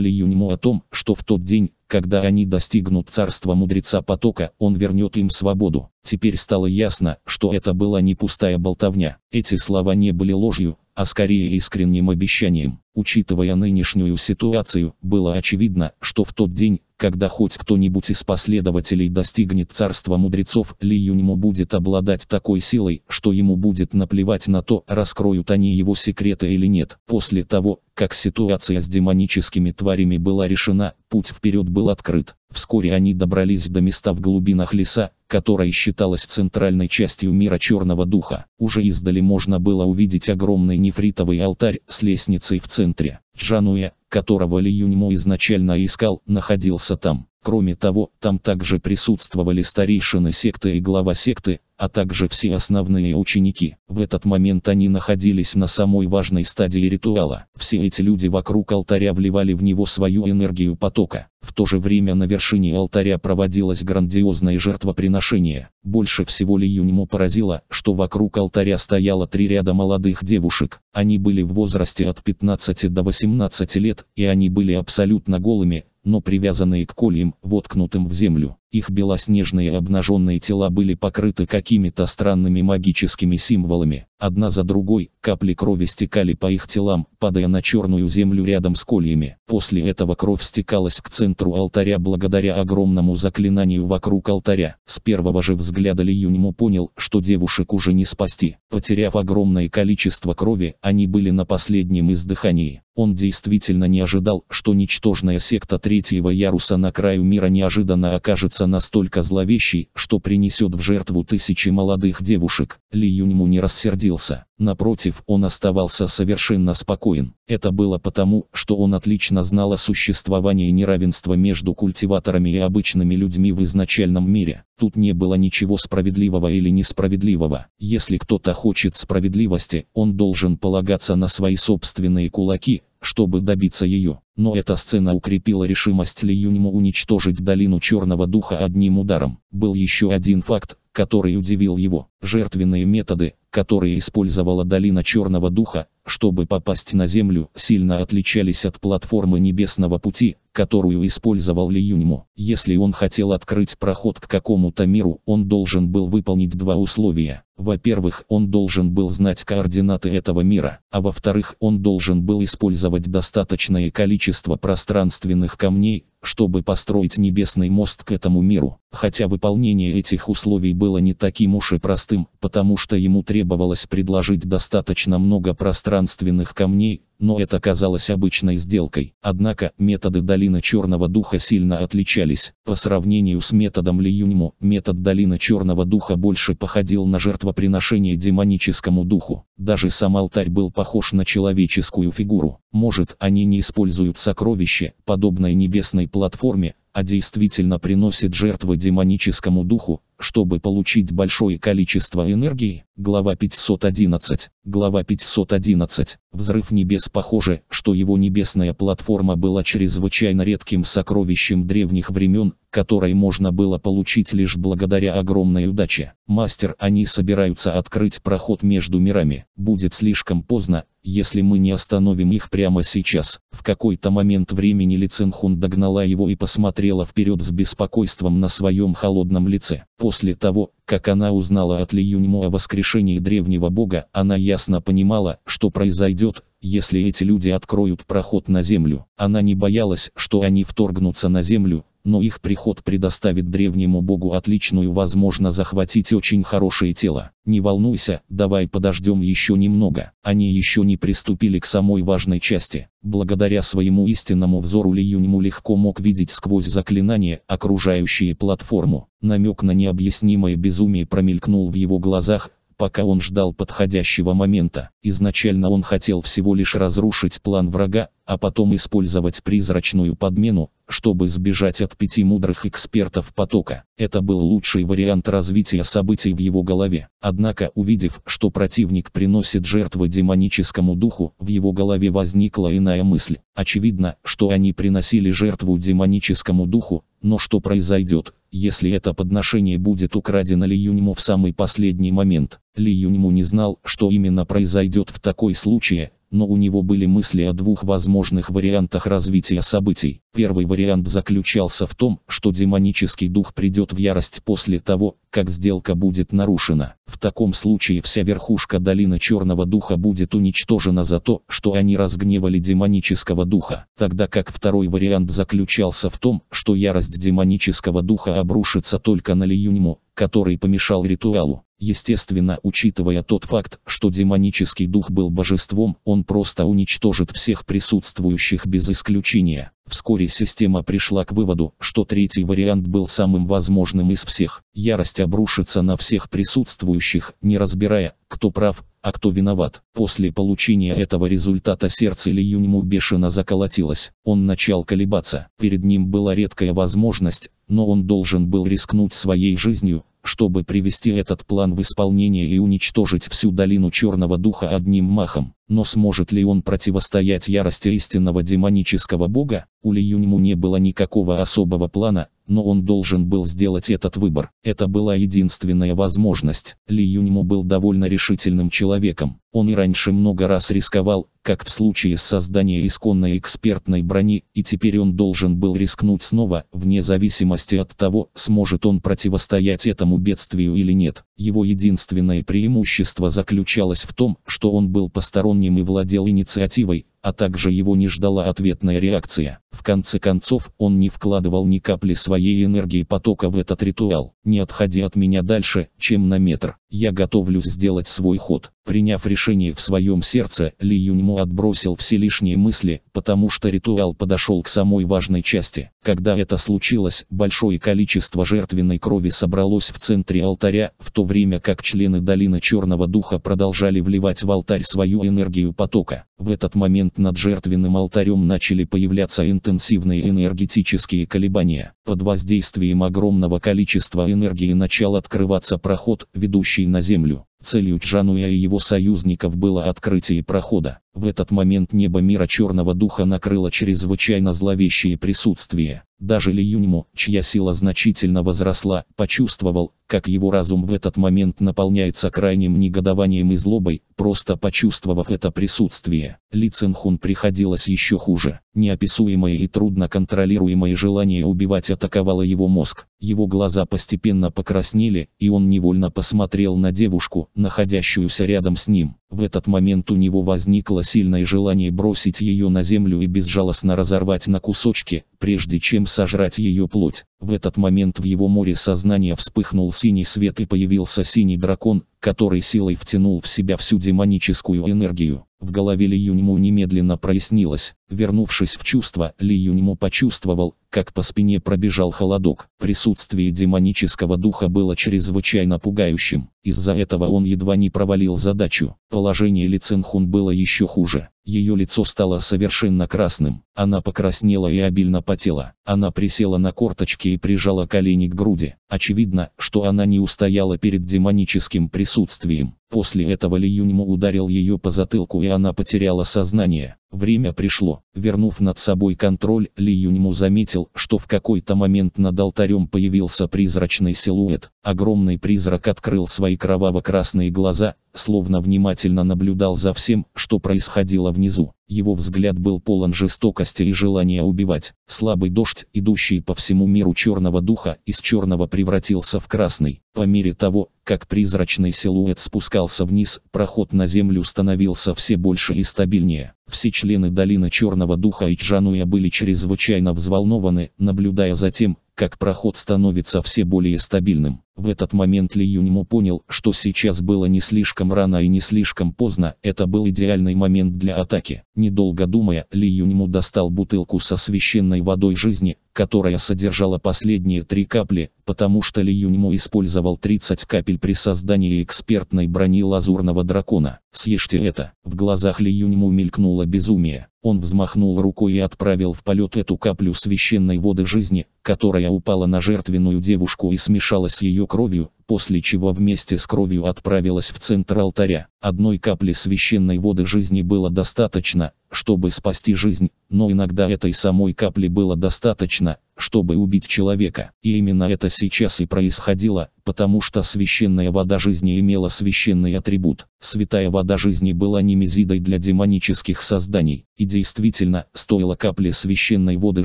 Ли Юньму о том, что в тот день, когда они достигнут царства мудреца потока, он вернет им свободу. Теперь стало ясно, что это была не пустая болтовня. Эти слова не были ложью, а скорее искренним обещанием. Учитывая нынешнюю ситуацию, было очевидно, что в тот день, когда хоть кто-нибудь из последователей достигнет царства мудрецов, Ли Юньму будет обладать такой силой, что ему будет наплевать на то, раскроют они его секреты или нет. После того, как ситуация с демоническими тварями была решена, путь вперед был открыт. Вскоре они добрались до места в глубинах леса, которая считалась центральной частью мира Черного Духа. Уже издали можно было увидеть огромный нефритовый алтарь с лестницей в центре. Джануя, которого Ли Юньмо изначально искал, находился там. Кроме того, там также присутствовали старейшины секты и глава секты, а также все основные ученики. В этот момент они находились на самой важной стадии ритуала. Все эти люди вокруг алтаря вливали в него свою энергию потока. В то же время на вершине алтаря проводилось грандиозное жертвоприношение. Больше всего Ли Юньму поразило, что вокруг алтаря стояло три ряда молодых девушек. Они были в возрасте от 15 до 18 лет, и они были абсолютно голыми, но привязанные к кольям, воткнутым в землю. Их белоснежные обнаженные тела были покрыты какими-то странными магическими символами. Одна за другой, капли крови стекали по их телам, падая на черную землю рядом с кольями. После этого кровь стекалась к центру алтаря благодаря огромному заклинанию вокруг алтаря. С первого же взгляда Ли Юньму понял, что девушек уже не спасти. Потеряв огромное количество крови, они были на последнем издыхании. Он действительно не ожидал, что ничтожная секта третьего яруса на краю мира неожиданно окажется настолько зловещей, что принесет в жертву тысячи молодых девушек. Ли Юньму не рассердился. Напротив, он оставался совершенно спокоен. Это было потому, что он отлично знал о существовании неравенства между культиваторами и обычными людьми в изначальном мире. Тут не было ничего справедливого или несправедливого. Если кто-то хочет справедливости, он должен полагаться на свои собственные кулаки, чтобы добиться ее. Но эта сцена укрепила решимость Ли Юньму уничтожить долину Черного Духа одним ударом. Был еще один факт, который удивил его. Жертвенные методы, которые использовала долина Черного Духа, чтобы попасть на Землю, сильно отличались от платформы Небесного Пути, которую использовал Ли Юньмо. Если он хотел открыть проход к какому-то миру, он должен был выполнить два условия. Во-первых, он должен был знать координаты этого мира, а во-вторых, он должен был использовать достаточное количество пространственных камней, чтобы построить небесный мост к этому миру. Хотя выполнение этих условий было не таким уж и простым, потому что ему требовалось предложить достаточно много пространственных камней, но это казалось обычной сделкой. Однако, методы Дали долина черного духа сильно отличались. По сравнению с методом Ли Юньмо, метод долина черного духа больше походил на жертвоприношение демоническому духу. Даже сам алтарь был похож на человеческую фигуру. Может, они не используют сокровище, подобное небесной платформе, а действительно приносит жертвы демоническому духу, чтобы получить большое количество энергии. Глава 511. Глава 511. Взрыв небес похоже, что его небесная платформа была чрезвычайно редким сокровищем древних времен, которой можно было получить лишь благодаря огромной удаче. Мастер, они собираются открыть проход между мирами. Будет слишком поздно, если мы не остановим их прямо сейчас. В какой-то момент времени Ли Цинхун догнала его и посмотрела вперед с беспокойством на своем холодном лице. После того, как она узнала от Ли Юньмо о воскрешении древнего бога, она ясно понимала, что произойдет, если эти люди откроют проход на землю. Она не боялась, что они вторгнутся на землю, но их приход предоставит древнему богу отличную возможность захватить очень хорошее тело. Не волнуйся, давай подождем еще немного. Они еще не приступили к самой важной части. Благодаря своему истинному взору Ли Юньму легко мог видеть сквозь заклинание, окружающие платформу. Намек на необъяснимое безумие промелькнул в его глазах, пока он ждал подходящего момента. Изначально он хотел всего лишь разрушить план врага, а потом использовать призрачную подмену, чтобы сбежать от пяти мудрых экспертов потока. Это был лучший вариант развития событий в его голове. Однако увидев, что противник приносит жертвы демоническому духу, в его голове возникла иная мысль. Очевидно, что они приносили жертву демоническому духу, но что произойдет, если это подношение будет украдено Ли Юньму в самый последний момент? Ли Юньму не знал, что именно произойдет в такой случае, но у него были мысли о двух возможных вариантах развития событий. Первый вариант заключался в том, что демонический дух придет в ярость после того, как сделка будет нарушена. В таком случае вся верхушка долины черного духа будет уничтожена за то, что они разгневали демонического духа. Тогда как второй вариант заключался в том, что ярость демонического духа обрушится только на Лиюньму, который помешал ритуалу. Естественно, учитывая тот факт, что демонический дух был божеством, он просто уничтожит всех присутствующих без исключения. Вскоре система пришла к выводу, что третий вариант был самым возможным из всех. Ярость обрушится на всех присутствующих, не разбирая, кто прав, а кто виноват. После получения этого результата сердце Ли Юньму бешено заколотилось. Он начал колебаться. Перед ним была редкая возможность, но он должен был рискнуть своей жизнью, чтобы привести этот план в исполнение и уничтожить всю долину Черного Духа одним махом. Но сможет ли он противостоять ярости истинного демонического бога? У Ли Юньму не было никакого особого плана, но он должен был сделать этот выбор. Это была единственная возможность. Ли Юньму был довольно решительным человеком. Он и раньше много раз рисковал, как в случае с созданием исконной экспертной брони, и теперь он должен был рискнуть снова, вне зависимости от того, сможет он противостоять этому бедствию или нет. Его единственное преимущество заключалось в том, что он был посторонним он немы владел инициативой, а также его не ждала ответная реакция. В конце концов, он не вкладывал ни капли своей энергии потока в этот ритуал, не отходя от меня дальше, чем на метр. Я готовлюсь сделать свой ход. Приняв решение в своем сердце, Ли Юньму отбросил все лишние мысли, потому что ритуал подошел к самой важной части. Когда это случилось, большое количество жертвенной крови собралось в центре алтаря, в то время как члены Долины Черного Духа продолжали вливать в алтарь свою энергию потока. В этот момент момент над жертвенным алтарем начали появляться интенсивные энергетические колебания. Под воздействием огромного количества энергии начал открываться проход, ведущий на Землю. Целью Чжануя и его союзников было открытие прохода. В этот момент небо мира Черного Духа накрыло чрезвычайно зловещее присутствие. Даже Ли Юньму, чья сила значительно возросла, почувствовал, как его разум в этот момент наполняется крайним негодованием и злобой, просто почувствовав это присутствие. Ли Цинхун приходилось еще хуже. Неописуемое и трудно контролируемое желание убивать атаковало его мозг. Его глаза постепенно покраснели, и он невольно посмотрел на девушку, находящуюся рядом с ним. В этот момент у него возникло сильное желание бросить ее на землю и безжалостно разорвать на кусочки, прежде чем сожрать ее плоть. В этот момент в его море сознания вспыхнул синий свет и появился синий дракон, который силой втянул в себя всю демоническую энергию. В голове Ли Юньму немедленно прояснилось. Вернувшись в чувство, Ли Юньму почувствовал, как по спине пробежал холодок. Присутствие демонического духа было чрезвычайно пугающим. Из-за этого он едва не провалил задачу. Положение Ли Цинхун было еще хуже. Ее лицо стало совершенно красным. Она покраснела и обильно потела. Она присела на корточки и прижала колени к груди. Очевидно, что она не устояла перед демоническим присутствием. После этого Ли Юньму ударил ее по затылку и она потеряла сознание. Время пришло. Вернув над собой контроль, Ли Юньму заметил, что в какой-то момент над алтарем появился призрачный силуэт. Огромный призрак открыл свои кроваво-красные глаза, словно внимательно наблюдал за всем, что происходило внизу. Его взгляд был полон жестокости и желания убивать. Слабый дождь, идущий по всему миру черного духа, из черного превратился в красный. По мере того, как призрачный силуэт спускался вниз, проход на землю становился все больше и стабильнее. Все члены долины черного духа и Чжануя были чрезвычайно взволнованы, наблюдая за тем, как проход становится все более стабильным. В этот момент Ли Юньму понял, что сейчас было не слишком рано и не слишком поздно, это был идеальный момент для атаки. Недолго думая, Ли Юньму достал бутылку со священной водой жизни, которая содержала последние три капли, потому что Ли Юньмо использовал 30 капель при создании экспертной брони лазурного дракона. Съешьте это. В глазах Ли Юньмо мелькнуло безумие. Он взмахнул рукой и отправил в полет эту каплю священной воды жизни, которая упала на жертвенную девушку и смешалась с ее кровью, после чего вместе с кровью отправилась в центр алтаря. Одной капли священной воды жизни было достаточно, чтобы спасти жизнь, но иногда этой самой капли было достаточно, чтобы убить человека. И именно это сейчас и происходило, потому что священная вода жизни имела священный атрибут. Святая вода жизни была немезидой для демонических созданий. И действительно, стоило капли священной воды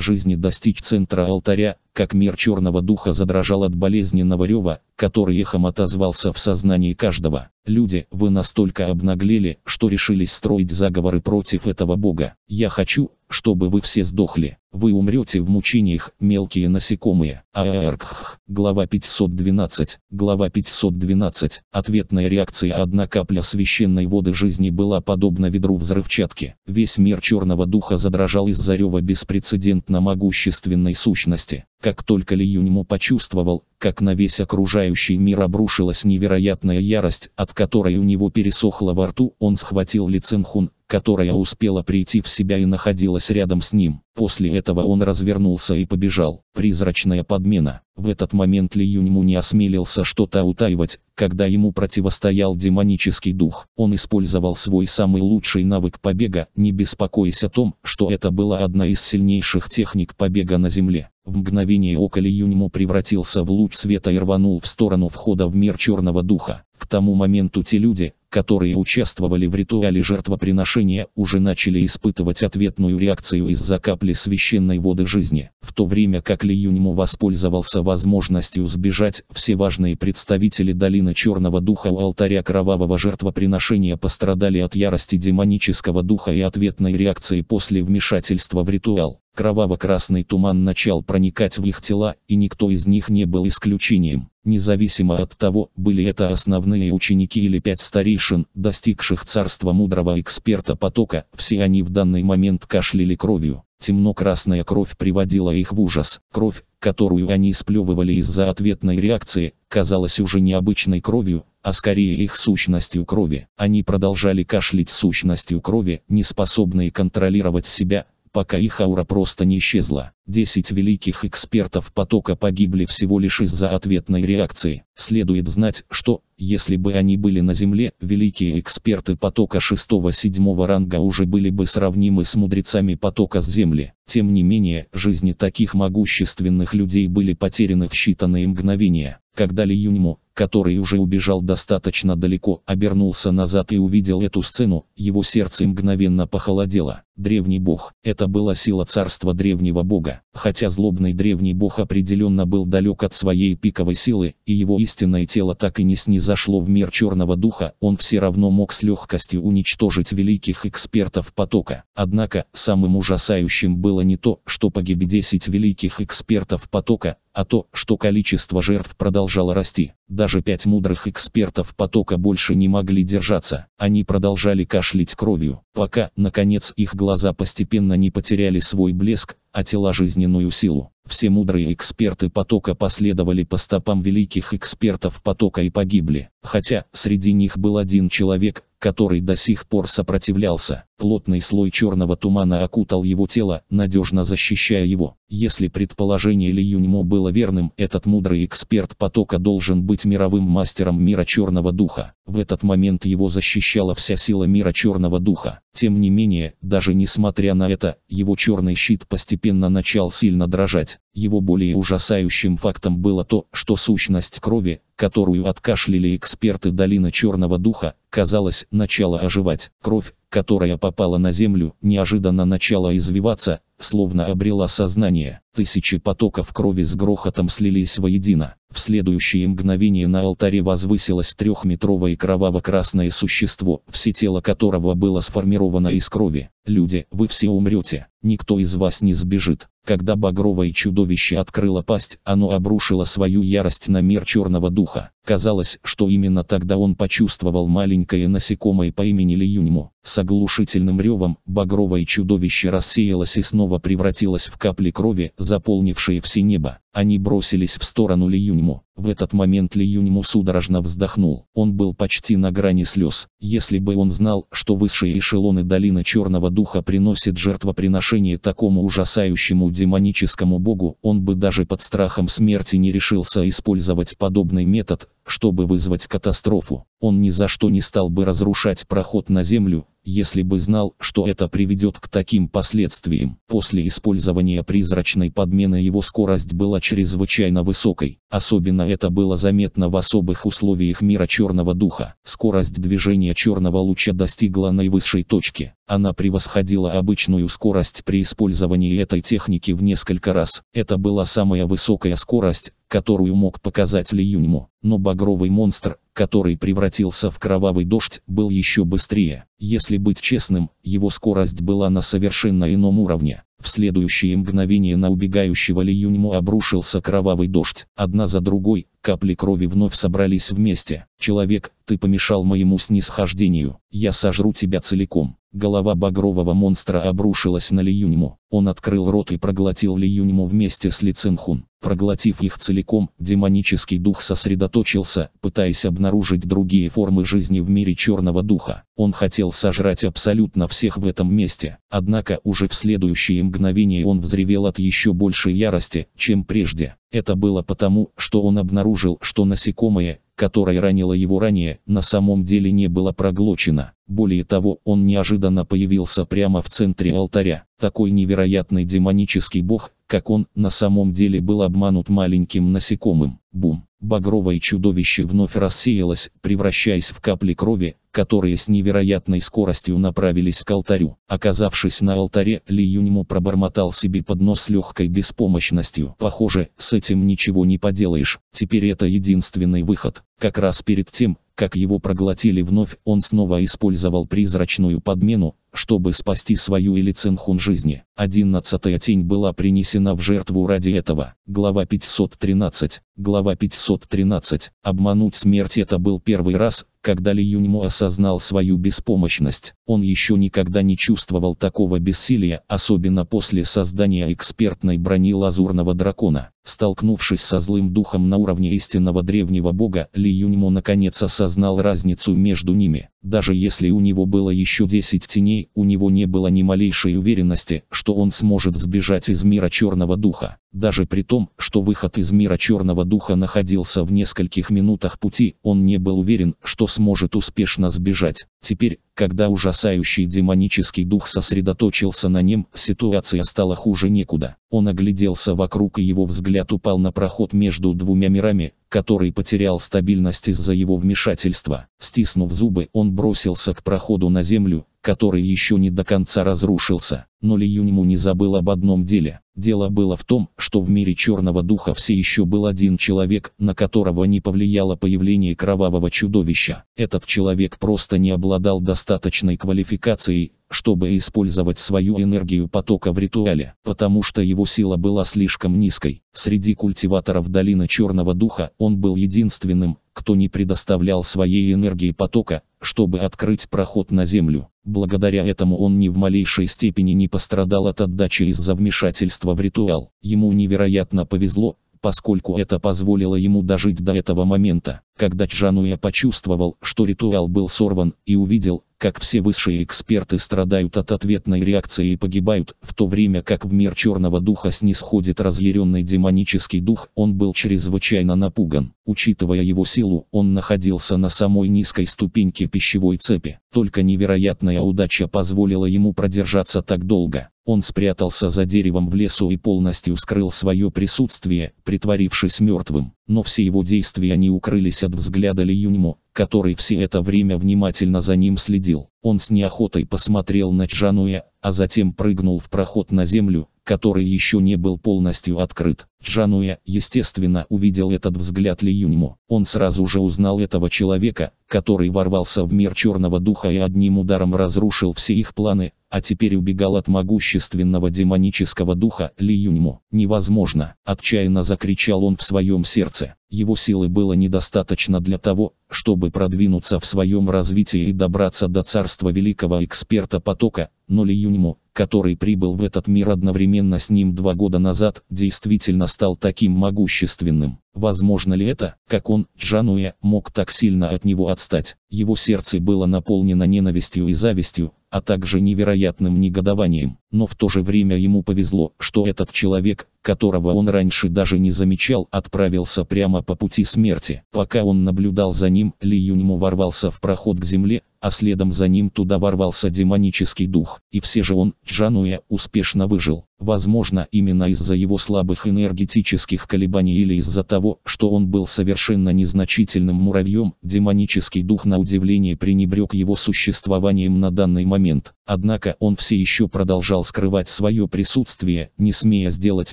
жизни достичь центра алтаря, как мир черного духа задрожал от болезненного рева, который эхом отозвался в сознании каждого. Люди, вы настолько настолько обнаглели, что решились строить заговоры против этого бога. Я хочу, чтобы вы все сдохли. Вы умрете в мучениях, мелкие насекомые. АРКХ. Глава 512. Глава 512. Ответная реакция «Одна капля священной воды жизни» была подобна ведру взрывчатки. Весь мир черного духа задрожал из-за рева беспрецедентно могущественной сущности. Как только Ли Юньму почувствовал, как на весь окружающий мир обрушилась невероятная ярость, от которой у него пересохло во рту, он схватил Ли Цинхун, которая успела прийти в себя и находилась рядом с ним. После этого он развернулся и побежал. Призрачная подмена. В этот момент Ли Юньму не осмелился что-то утаивать, когда ему противостоял демонический дух. Он использовал свой самый лучший навык побега, не беспокоясь о том, что это была одна из сильнейших техник побега на земле. В мгновение ока Ли Юньму превратился в луч света и рванул в сторону входа в мир черного духа. К тому моменту те люди, которые участвовали в ритуале жертвоприношения, уже начали испытывать ответную реакцию из-за капли священной воды жизни в то время как Ли Юньму воспользовался возможностью сбежать, все важные представители долины Черного Духа у алтаря кровавого жертвоприношения пострадали от ярости демонического духа и ответной реакции после вмешательства в ритуал. Кроваво-красный туман начал проникать в их тела, и никто из них не был исключением. Независимо от того, были это основные ученики или пять старейшин, достигших царства мудрого эксперта потока, все они в данный момент кашляли кровью темно-красная кровь приводила их в ужас. Кровь, которую они сплевывали из-за ответной реакции, казалась уже необычной кровью, а скорее их сущностью крови. Они продолжали кашлять сущностью крови, не способные контролировать себя, пока их аура просто не исчезла. 10 великих экспертов потока погибли всего лишь из-за ответной реакции. Следует знать, что, если бы они были на Земле, великие эксперты потока 6-7 ранга уже были бы сравнимы с мудрецами потока с Земли. Тем не менее, жизни таких могущественных людей были потеряны в считанные мгновения. Когда Ли Юньму, который уже убежал достаточно далеко, обернулся назад и увидел эту сцену, его сердце мгновенно похолодело. Древний бог – это была сила царства древнего бога. Хотя злобный древний бог определенно был далек от своей пиковой силы, и его истинное тело так и не снизошло в мир черного духа, он все равно мог с легкостью уничтожить великих экспертов потока. Однако, самым ужасающим было не то, что погиб 10 великих экспертов потока, а то, что количество жертв продолжало расти. Да даже пять мудрых экспертов потока больше не могли держаться. Они продолжали кашлять кровью, пока, наконец, их глаза постепенно не потеряли свой блеск, а тела жизненную силу. Все мудрые эксперты потока последовали по стопам великих экспертов потока и погибли. Хотя, среди них был один человек, который до сих пор сопротивлялся. Плотный слой черного тумана окутал его тело, надежно защищая его. Если предположение Ли Юньмо было верным, этот мудрый эксперт потока должен быть мировым мастером мира черного духа. В этот момент его защищала вся сила мира Черного Духа. Тем не менее, даже несмотря на это, его черный щит постепенно начал сильно дрожать. Его более ужасающим фактом было то, что сущность крови, которую откашляли эксперты Долины Черного Духа, казалось, начала оживать. Кровь, которая попала на землю, неожиданно начала извиваться, словно обрела сознание. Тысячи потоков крови с грохотом слились воедино. В следующее мгновение на алтаре возвысилось трехметровое кроваво-красное существо, все тело которого было сформировано из крови. «Люди, вы все умрете, никто из вас не сбежит». Когда багровое чудовище открыло пасть, оно обрушило свою ярость на мир черного духа. Казалось, что именно тогда он почувствовал маленькое насекомое по имени Лиюньму. С оглушительным ревом, багровое чудовище рассеялось и снова превратилось в капли крови, заполнившие все небо. Они бросились в сторону Лиюньму. Льюньму. В этот момент Ли Юньму судорожно вздохнул. Он был почти на грани слез. Если бы он знал, что высшие эшелоны долины Черного Духа приносит жертвоприношение такому ужасающему демоническому богу, он бы даже под страхом смерти не решился использовать подобный метод, чтобы вызвать катастрофу. Он ни за что не стал бы разрушать проход на землю, если бы знал, что это приведет к таким последствиям. После использования призрачной подмены его скорость была чрезвычайно высокой, особенно это было заметно в особых условиях мира черного духа. Скорость движения черного луча достигла наивысшей точки. Она превосходила обычную скорость при использовании этой техники в несколько раз. Это была самая высокая скорость, которую мог показать Ли Юньму но багровый монстр, который превратился в кровавый дождь, был еще быстрее. Если быть честным, его скорость была на совершенно ином уровне. В следующее мгновение на убегающего Ли Юньму обрушился кровавый дождь. Одна за другой, капли крови вновь собрались вместе. «Человек, ты помешал моему снисхождению. Я сожру тебя целиком». Голова багрового монстра обрушилась на Ли Юньму. Он открыл рот и проглотил Ли Юньму вместе с Ли Цинхун. Проглотив их целиком, демонический дух сосредоточился сосредоточился, пытаясь обнаружить другие формы жизни в мире черного духа. Он хотел сожрать абсолютно всех в этом месте, однако уже в следующее мгновение он взревел от еще большей ярости, чем прежде. Это было потому, что он обнаружил, что насекомое, которое ранило его ранее, на самом деле не было проглочено. Более того, он неожиданно появился прямо в центре алтаря. Такой невероятный демонический бог, как он на самом деле был обманут маленьким насекомым. Бум! Багровое чудовище вновь рассеялось, превращаясь в капли крови, которые с невероятной скоростью направились к алтарю. Оказавшись на алтаре, Ли Юньму пробормотал себе под нос с легкой беспомощностью. Похоже, с этим ничего не поделаешь, теперь это единственный выход. Как раз перед тем, как его проглотили вновь, он снова использовал призрачную подмену, чтобы спасти свою или Цинхун жизни. Одиннадцатая тень была принесена в жертву ради этого. Глава 513. Глава 513. Обмануть смерть это был первый раз, когда Ли Юньму осознал свою беспомощность. Он еще никогда не чувствовал такого бессилия, особенно после создания экспертной брони лазурного дракона. Столкнувшись со злым духом на уровне истинного древнего бога, Ли Юньму наконец осознал разницу между ними. Даже если у него было еще 10 теней, у него не было ни малейшей уверенности, что он сможет сбежать из мира Черного Духа. Даже при том, что выход из мира Черного Духа находился в нескольких минутах пути, он не был уверен, что сможет успешно сбежать. Теперь, когда ужасающий демонический дух сосредоточился на нем, ситуация стала хуже некуда. Он огляделся вокруг и его взгляд упал на проход между двумя мирами, который потерял стабильность из-за его вмешательства. Стиснув зубы, он бросился к проходу на землю, который еще не до конца разрушился. Но Ли Юньму не забыл об одном деле. Дело было в том, что в мире Черного Духа все еще был один человек, на которого не повлияло появление кровавого чудовища. Этот человек просто не обладал достаточной квалификацией, чтобы использовать свою энергию потока в ритуале, потому что его сила была слишком низкой. Среди культиваторов Долины Черного Духа он был единственным, кто не предоставлял своей энергии потока, чтобы открыть проход на землю. Благодаря этому он ни в малейшей степени не пострадал от отдачи из-за вмешательства в ритуал. Ему невероятно повезло, поскольку это позволило ему дожить до этого момента. Когда Чжануя почувствовал, что ритуал был сорван, и увидел, как все высшие эксперты страдают от ответной реакции и погибают, в то время как в мир черного духа снисходит разъяренный демонический дух, он был чрезвычайно напуган. Учитывая его силу, он находился на самой низкой ступеньке пищевой цепи. Только невероятная удача позволила ему продержаться так долго. Он спрятался за деревом в лесу и полностью скрыл свое присутствие, притворившись мертвым. Но все его действия не укрылись от взгляда Ли Юньмо, который все это время внимательно за ним следил. Он с неохотой посмотрел на Чжануя, а затем прыгнул в проход на землю, который еще не был полностью открыт. Чжануя, естественно, увидел этот взгляд Ли Юньмо. Он сразу же узнал этого человека, который ворвался в мир черного духа и одним ударом разрушил все их планы, а теперь убегал от могущественного демонического духа Ли Юньму. «Невозможно!» – отчаянно закричал он в своем сердце. Его силы было недостаточно для того, чтобы продвинуться в своем развитии и добраться до царства великого эксперта потока, но Ли Юньму, который прибыл в этот мир одновременно с ним два года назад, действительно стал таким могущественным. Возможно ли это, как он, Джануя, мог так сильно от него отстать? Его сердце было наполнено ненавистью и завистью, а также невероятным негодованием но в то же время ему повезло, что этот человек, которого он раньше даже не замечал, отправился прямо по пути смерти. Пока он наблюдал за ним, Ли Юньму ворвался в проход к земле, а следом за ним туда ворвался демонический дух. И все же он, Джануя, успешно выжил. Возможно, именно из-за его слабых энергетических колебаний или из-за того, что он был совершенно незначительным муравьем, демонический дух на удивление пренебрег его существованием на данный момент. Однако он все еще продолжал скрывать свое присутствие, не смея сделать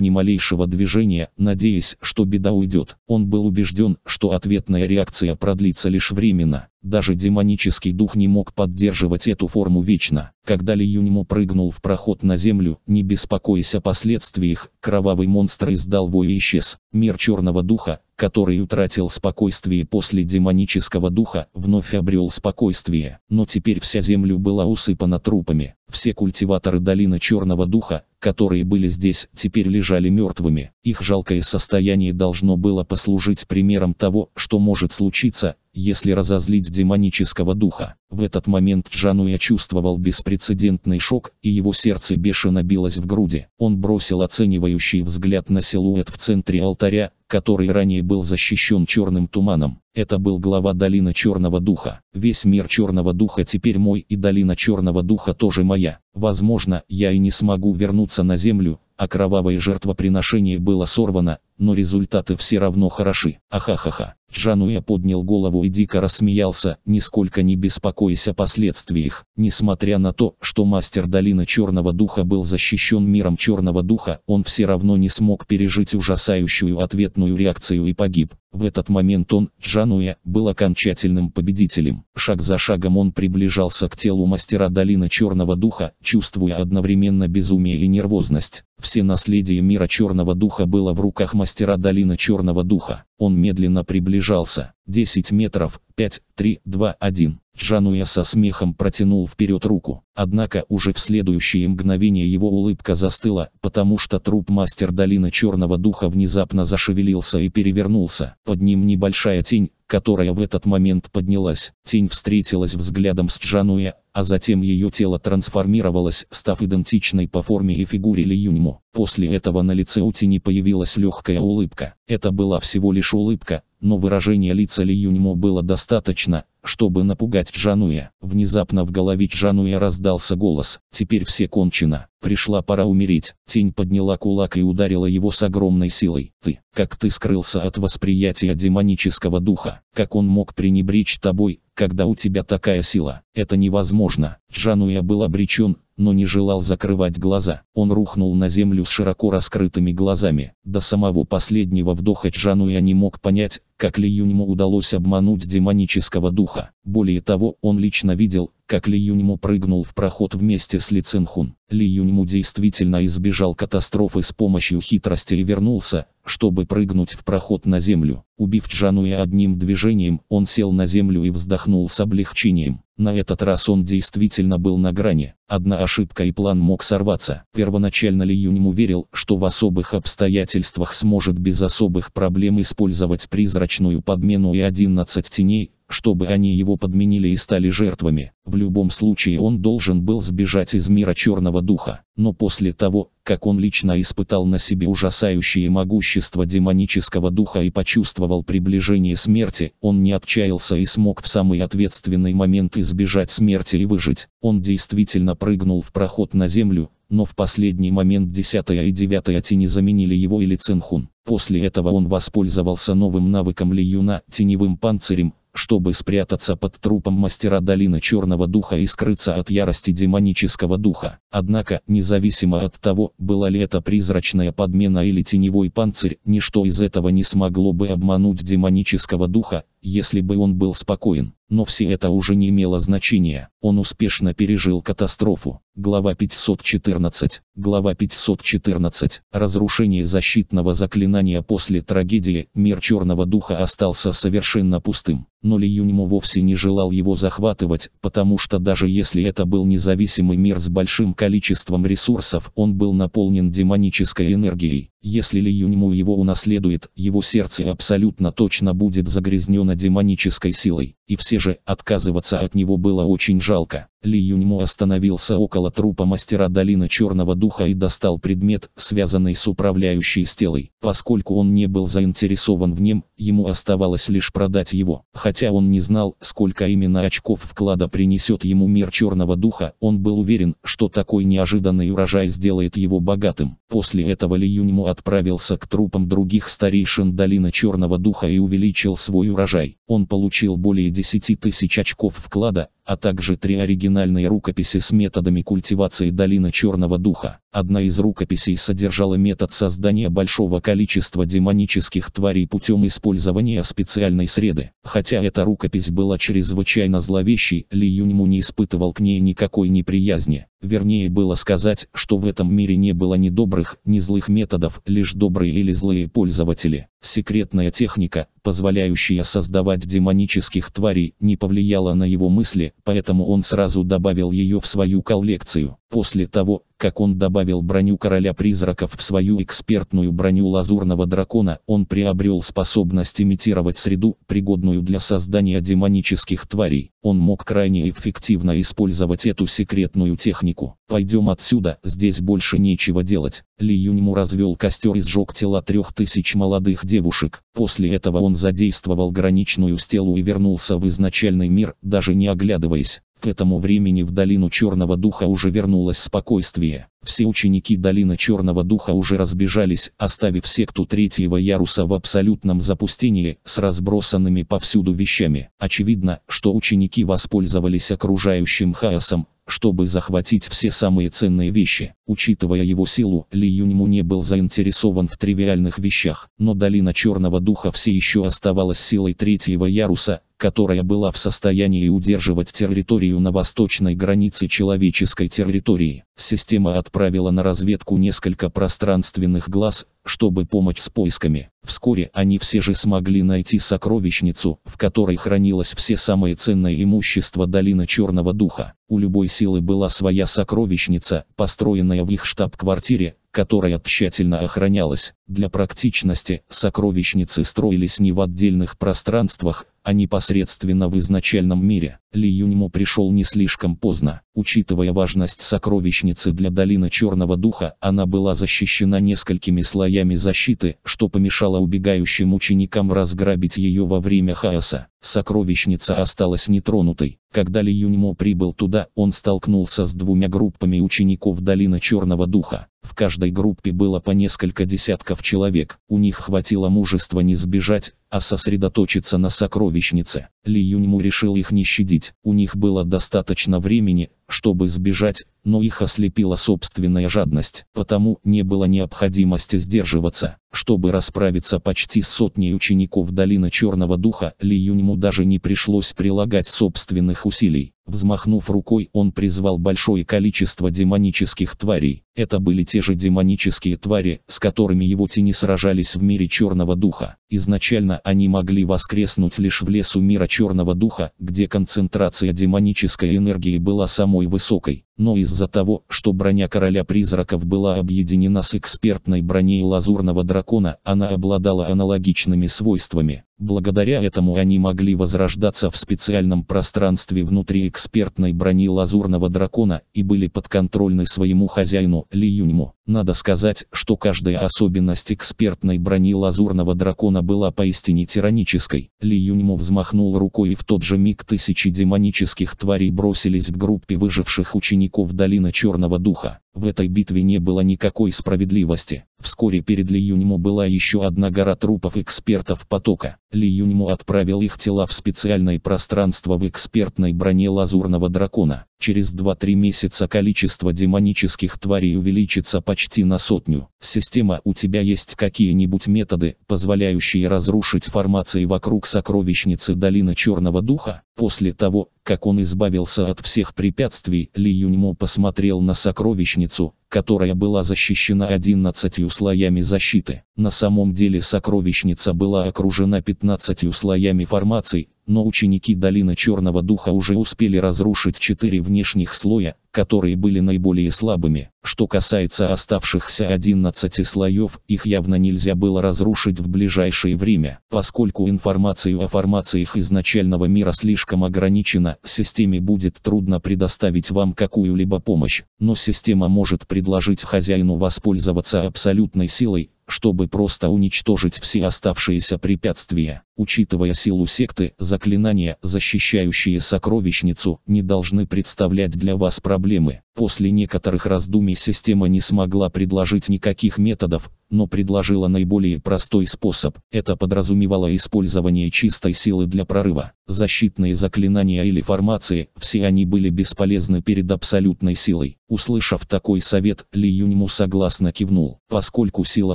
ни малейшего движения, надеясь, что беда уйдет. Он был убежден, что ответная реакция продлится лишь временно. Даже демонический дух не мог поддерживать эту форму вечно. Когда Ли Юньму прыгнул в проход на землю, не беспокоясь о последствиях, кровавый монстр издал вой и исчез. Мир черного духа, который утратил спокойствие после демонического духа, вновь обрел спокойствие. Но теперь вся землю была усыпана трупами. Все культиваторы долины Черного Духа, которые были здесь, теперь лежали мертвыми. Их жалкое состояние должно было послужить примером того, что может случиться, если разозлить демонического духа. В этот момент Джануя чувствовал беспрецедентный шок, и его сердце бешено билось в груди. Он бросил оценивающий взгляд на силуэт в центре алтаря, который ранее был защищен черным туманом. Это был глава долины Черного Духа. Весь мир Черного Духа теперь мой и долина Черного Духа тоже моя. Возможно, я и не смогу вернуться на землю, а кровавое жертвоприношение было сорвано, но результаты все равно хороши. Ахахаха. Джануя поднял голову и дико рассмеялся, нисколько не беспокоясь о последствиях. Несмотря на то, что мастер долины Черного Духа был защищен миром Черного Духа, он все равно не смог пережить ужасающую ответную реакцию и погиб. В этот момент он, Джануя, был окончательным победителем. Шаг за шагом он приближался к телу мастера долины Черного Духа, чувствуя одновременно безумие и нервозность. Все наследие мира Черного Духа было в руках мастера долины Черного Духа. Он медленно приближался. 10 метров, 5, 3, 2, 1. Джануя со смехом протянул вперед руку. Однако уже в следующее мгновение его улыбка застыла, потому что труп мастер долины Черного Духа внезапно зашевелился и перевернулся. Под ним небольшая тень, которая в этот момент поднялась. Тень встретилась взглядом с Джануя, а затем ее тело трансформировалось, став идентичной по форме и фигуре Ли Юньму. После этого на лице у тени появилась легкая улыбка. Это была всего лишь улыбка, но выражение лица Ли Юньму было достаточно, чтобы напугать Джануя. Внезапно в голове Джануя раздался голос. «Теперь все кончено. Пришла пора умереть». Тень подняла кулак и ударила его с огромной силой. «Ты, как ты скрылся от восприятия демонического духа, как он мог пренебречь тобой, когда у тебя такая сила. Это невозможно. Джануя был обречен, но не желал закрывать глаза. Он рухнул на землю с широко раскрытыми глазами. До самого последнего вдоха Джануя не мог понять, как Ли Юньму удалось обмануть демонического духа. Более того, он лично видел, как Ли Юньму прыгнул в проход вместе с Ли Цинхун. Ли Юньму действительно избежал катастрофы с помощью хитрости и вернулся, чтобы прыгнуть в проход на землю. Убив И одним движением, он сел на землю и вздохнул с облегчением. На этот раз он действительно был на грани. Одна ошибка и план мог сорваться. Первоначально Ли Юньму верил, что в особых обстоятельствах сможет без особых проблем использовать призрачную подмену и 11 теней, чтобы они его подменили и стали жертвами. В любом случае он должен был сбежать из мира Черного Духа. Но после того, как он лично испытал на себе ужасающее могущество демонического духа и почувствовал приближение смерти, он не отчаялся и смог в самый ответственный момент избежать смерти и выжить. Он действительно прыгнул в проход на землю, но в последний момент 10 и 9 тени заменили его или Цинхун. После этого он воспользовался новым навыком Ли Юна, теневым панцирем, чтобы спрятаться под трупом мастера долины черного духа и скрыться от ярости демонического духа. Однако, независимо от того, была ли это призрачная подмена или теневой панцирь, ничто из этого не смогло бы обмануть демонического духа, если бы он был спокоен. Но все это уже не имело значения. Он успешно пережил катастрофу. Глава 514. Глава 514. Разрушение защитного заклинания после трагедии. Мир черного духа остался совершенно пустым. Но Ли Юньму вовсе не желал его захватывать, потому что даже если это был независимый мир с большим количеством ресурсов, он был наполнен демонической энергией. Если Ли Юньму его унаследует, его сердце абсолютно точно будет загрязнено демонической силой, и все же отказываться от него было очень жалко. Ли Юньмо остановился около трупа мастера долины Черного Духа и достал предмет, связанный с управляющей стелой. Поскольку он не был заинтересован в нем, ему оставалось лишь продать его. Хотя он не знал, сколько именно очков вклада принесет ему мир Черного Духа, он был уверен, что такой неожиданный урожай сделает его богатым. После этого Ли Юньмо отправился к трупам других старейшин долины Черного Духа и увеличил свой урожай. Он получил более 10 тысяч очков вклада, а также три оригинальные рукописи с методами культивации долины Черного Духа. Одна из рукописей содержала метод создания большого количества демонических тварей путем использования специальной среды. Хотя эта рукопись была чрезвычайно зловещей, Ли Юньму не испытывал к ней никакой неприязни. Вернее было сказать, что в этом мире не было ни добрых, ни злых методов, лишь добрые или злые пользователи. Секретная техника, позволяющая создавать демонических тварей, не повлияла на его мысли, поэтому он сразу добавил ее в свою коллекцию. После того, как он добавил броню короля призраков в свою экспертную броню лазурного дракона, он приобрел способность имитировать среду, пригодную для создания демонических тварей. Он мог крайне эффективно использовать эту секретную технику. «Пойдем отсюда, здесь больше нечего делать». Ли Юньму развел костер и сжег тела трех тысяч молодых девушек. После этого он задействовал граничную стелу и вернулся в изначальный мир, даже не оглядываясь. К этому времени в долину Черного Духа уже вернулось спокойствие. Все ученики долины Черного Духа уже разбежались, оставив секту третьего яруса в абсолютном запустении, с разбросанными повсюду вещами. Очевидно, что ученики воспользовались окружающим хаосом, чтобы захватить все самые ценные вещи. Учитывая его силу, Ли Юньму не был заинтересован в тривиальных вещах, но долина Черного Духа все еще оставалась силой третьего яруса, которая была в состоянии удерживать территорию на восточной границе человеческой территории. Система отправила на разведку несколько пространственных глаз, чтобы помочь с поисками. Вскоре они все же смогли найти сокровищницу, в которой хранилось все самое ценное имущество долины Черного Духа. У любой силы была своя сокровищница, построенная в их штаб-квартире, которая тщательно охранялась. Для практичности сокровищницы строились не в отдельных пространствах, а непосредственно в изначальном мире. Ли Юньму пришел не слишком поздно. Учитывая важность сокровищницы для долины Черного Духа, она была защищена несколькими слоями защиты, что помешало убегающим ученикам разграбить ее во время хаоса. Сокровищница осталась нетронутой. Когда Ли Юньмо прибыл туда, он столкнулся с двумя группами учеников долины Черного Духа. В каждой группе было по несколько десятков человек, у них хватило мужества не сбежать, а сосредоточиться на сокровищнице. Ли Юньму решил их не щадить, у них было достаточно времени, чтобы сбежать, но их ослепила собственная жадность, потому не было необходимости сдерживаться. Чтобы расправиться почти с сотней учеников Долины Черного Духа, Ли Юньму даже не пришлось прилагать собственных усилий. Взмахнув рукой, он призвал большое количество демонических тварей. Это были те же демонические твари, с которыми его тени сражались в мире Черного Духа. Изначально они могли воскреснуть лишь в лесу мира Черного Духа, где концентрация демонической энергии была самой высокой. Но из из-за того, что броня короля призраков была объединена с экспертной броней лазурного дракона, она обладала аналогичными свойствами. Благодаря этому они могли возрождаться в специальном пространстве внутри экспертной брони лазурного дракона и были подконтрольны своему хозяину Ли Юньму. Надо сказать, что каждая особенность экспертной брони лазурного дракона была поистине тиранической. Ли Юньму взмахнул рукой и в тот же миг тысячи демонических тварей бросились к группе выживших учеников Долины Черного Духа. В этой битве не было никакой справедливости. Вскоре перед Ли Юньму была еще одна гора трупов экспертов потока. Ли Юньму отправил их тела в специальное пространство в экспертной броне лазурного дракона. Через 2-3 месяца количество демонических тварей увеличится почти на сотню. Система, у тебя есть какие-нибудь методы, позволяющие разрушить формации вокруг сокровищницы Долины Черного Духа? После того, как он избавился от всех препятствий, Ли Юньмо посмотрел на сокровищницу, которая была защищена 11 слоями защиты. На самом деле сокровищница была окружена 15 слоями формаций, но ученики Долины Черного Духа уже успели разрушить четыре внешних слоя, которые были наиболее слабыми. Что касается оставшихся 11 слоев, их явно нельзя было разрушить в ближайшее время, поскольку информацию о формациях изначального мира слишком ограничена, системе будет трудно предоставить вам какую-либо помощь, но система может предложить хозяину воспользоваться абсолютной силой, чтобы просто уничтожить все оставшиеся препятствия. Учитывая силу секты, заклинания, защищающие сокровищницу, не должны представлять для вас проблем проблемы. После некоторых раздумий система не смогла предложить никаких методов, но предложила наиболее простой способ. Это подразумевало использование чистой силы для прорыва. Защитные заклинания или формации, все они были бесполезны перед абсолютной силой. Услышав такой совет, Ли Юньму согласно кивнул. Поскольку сила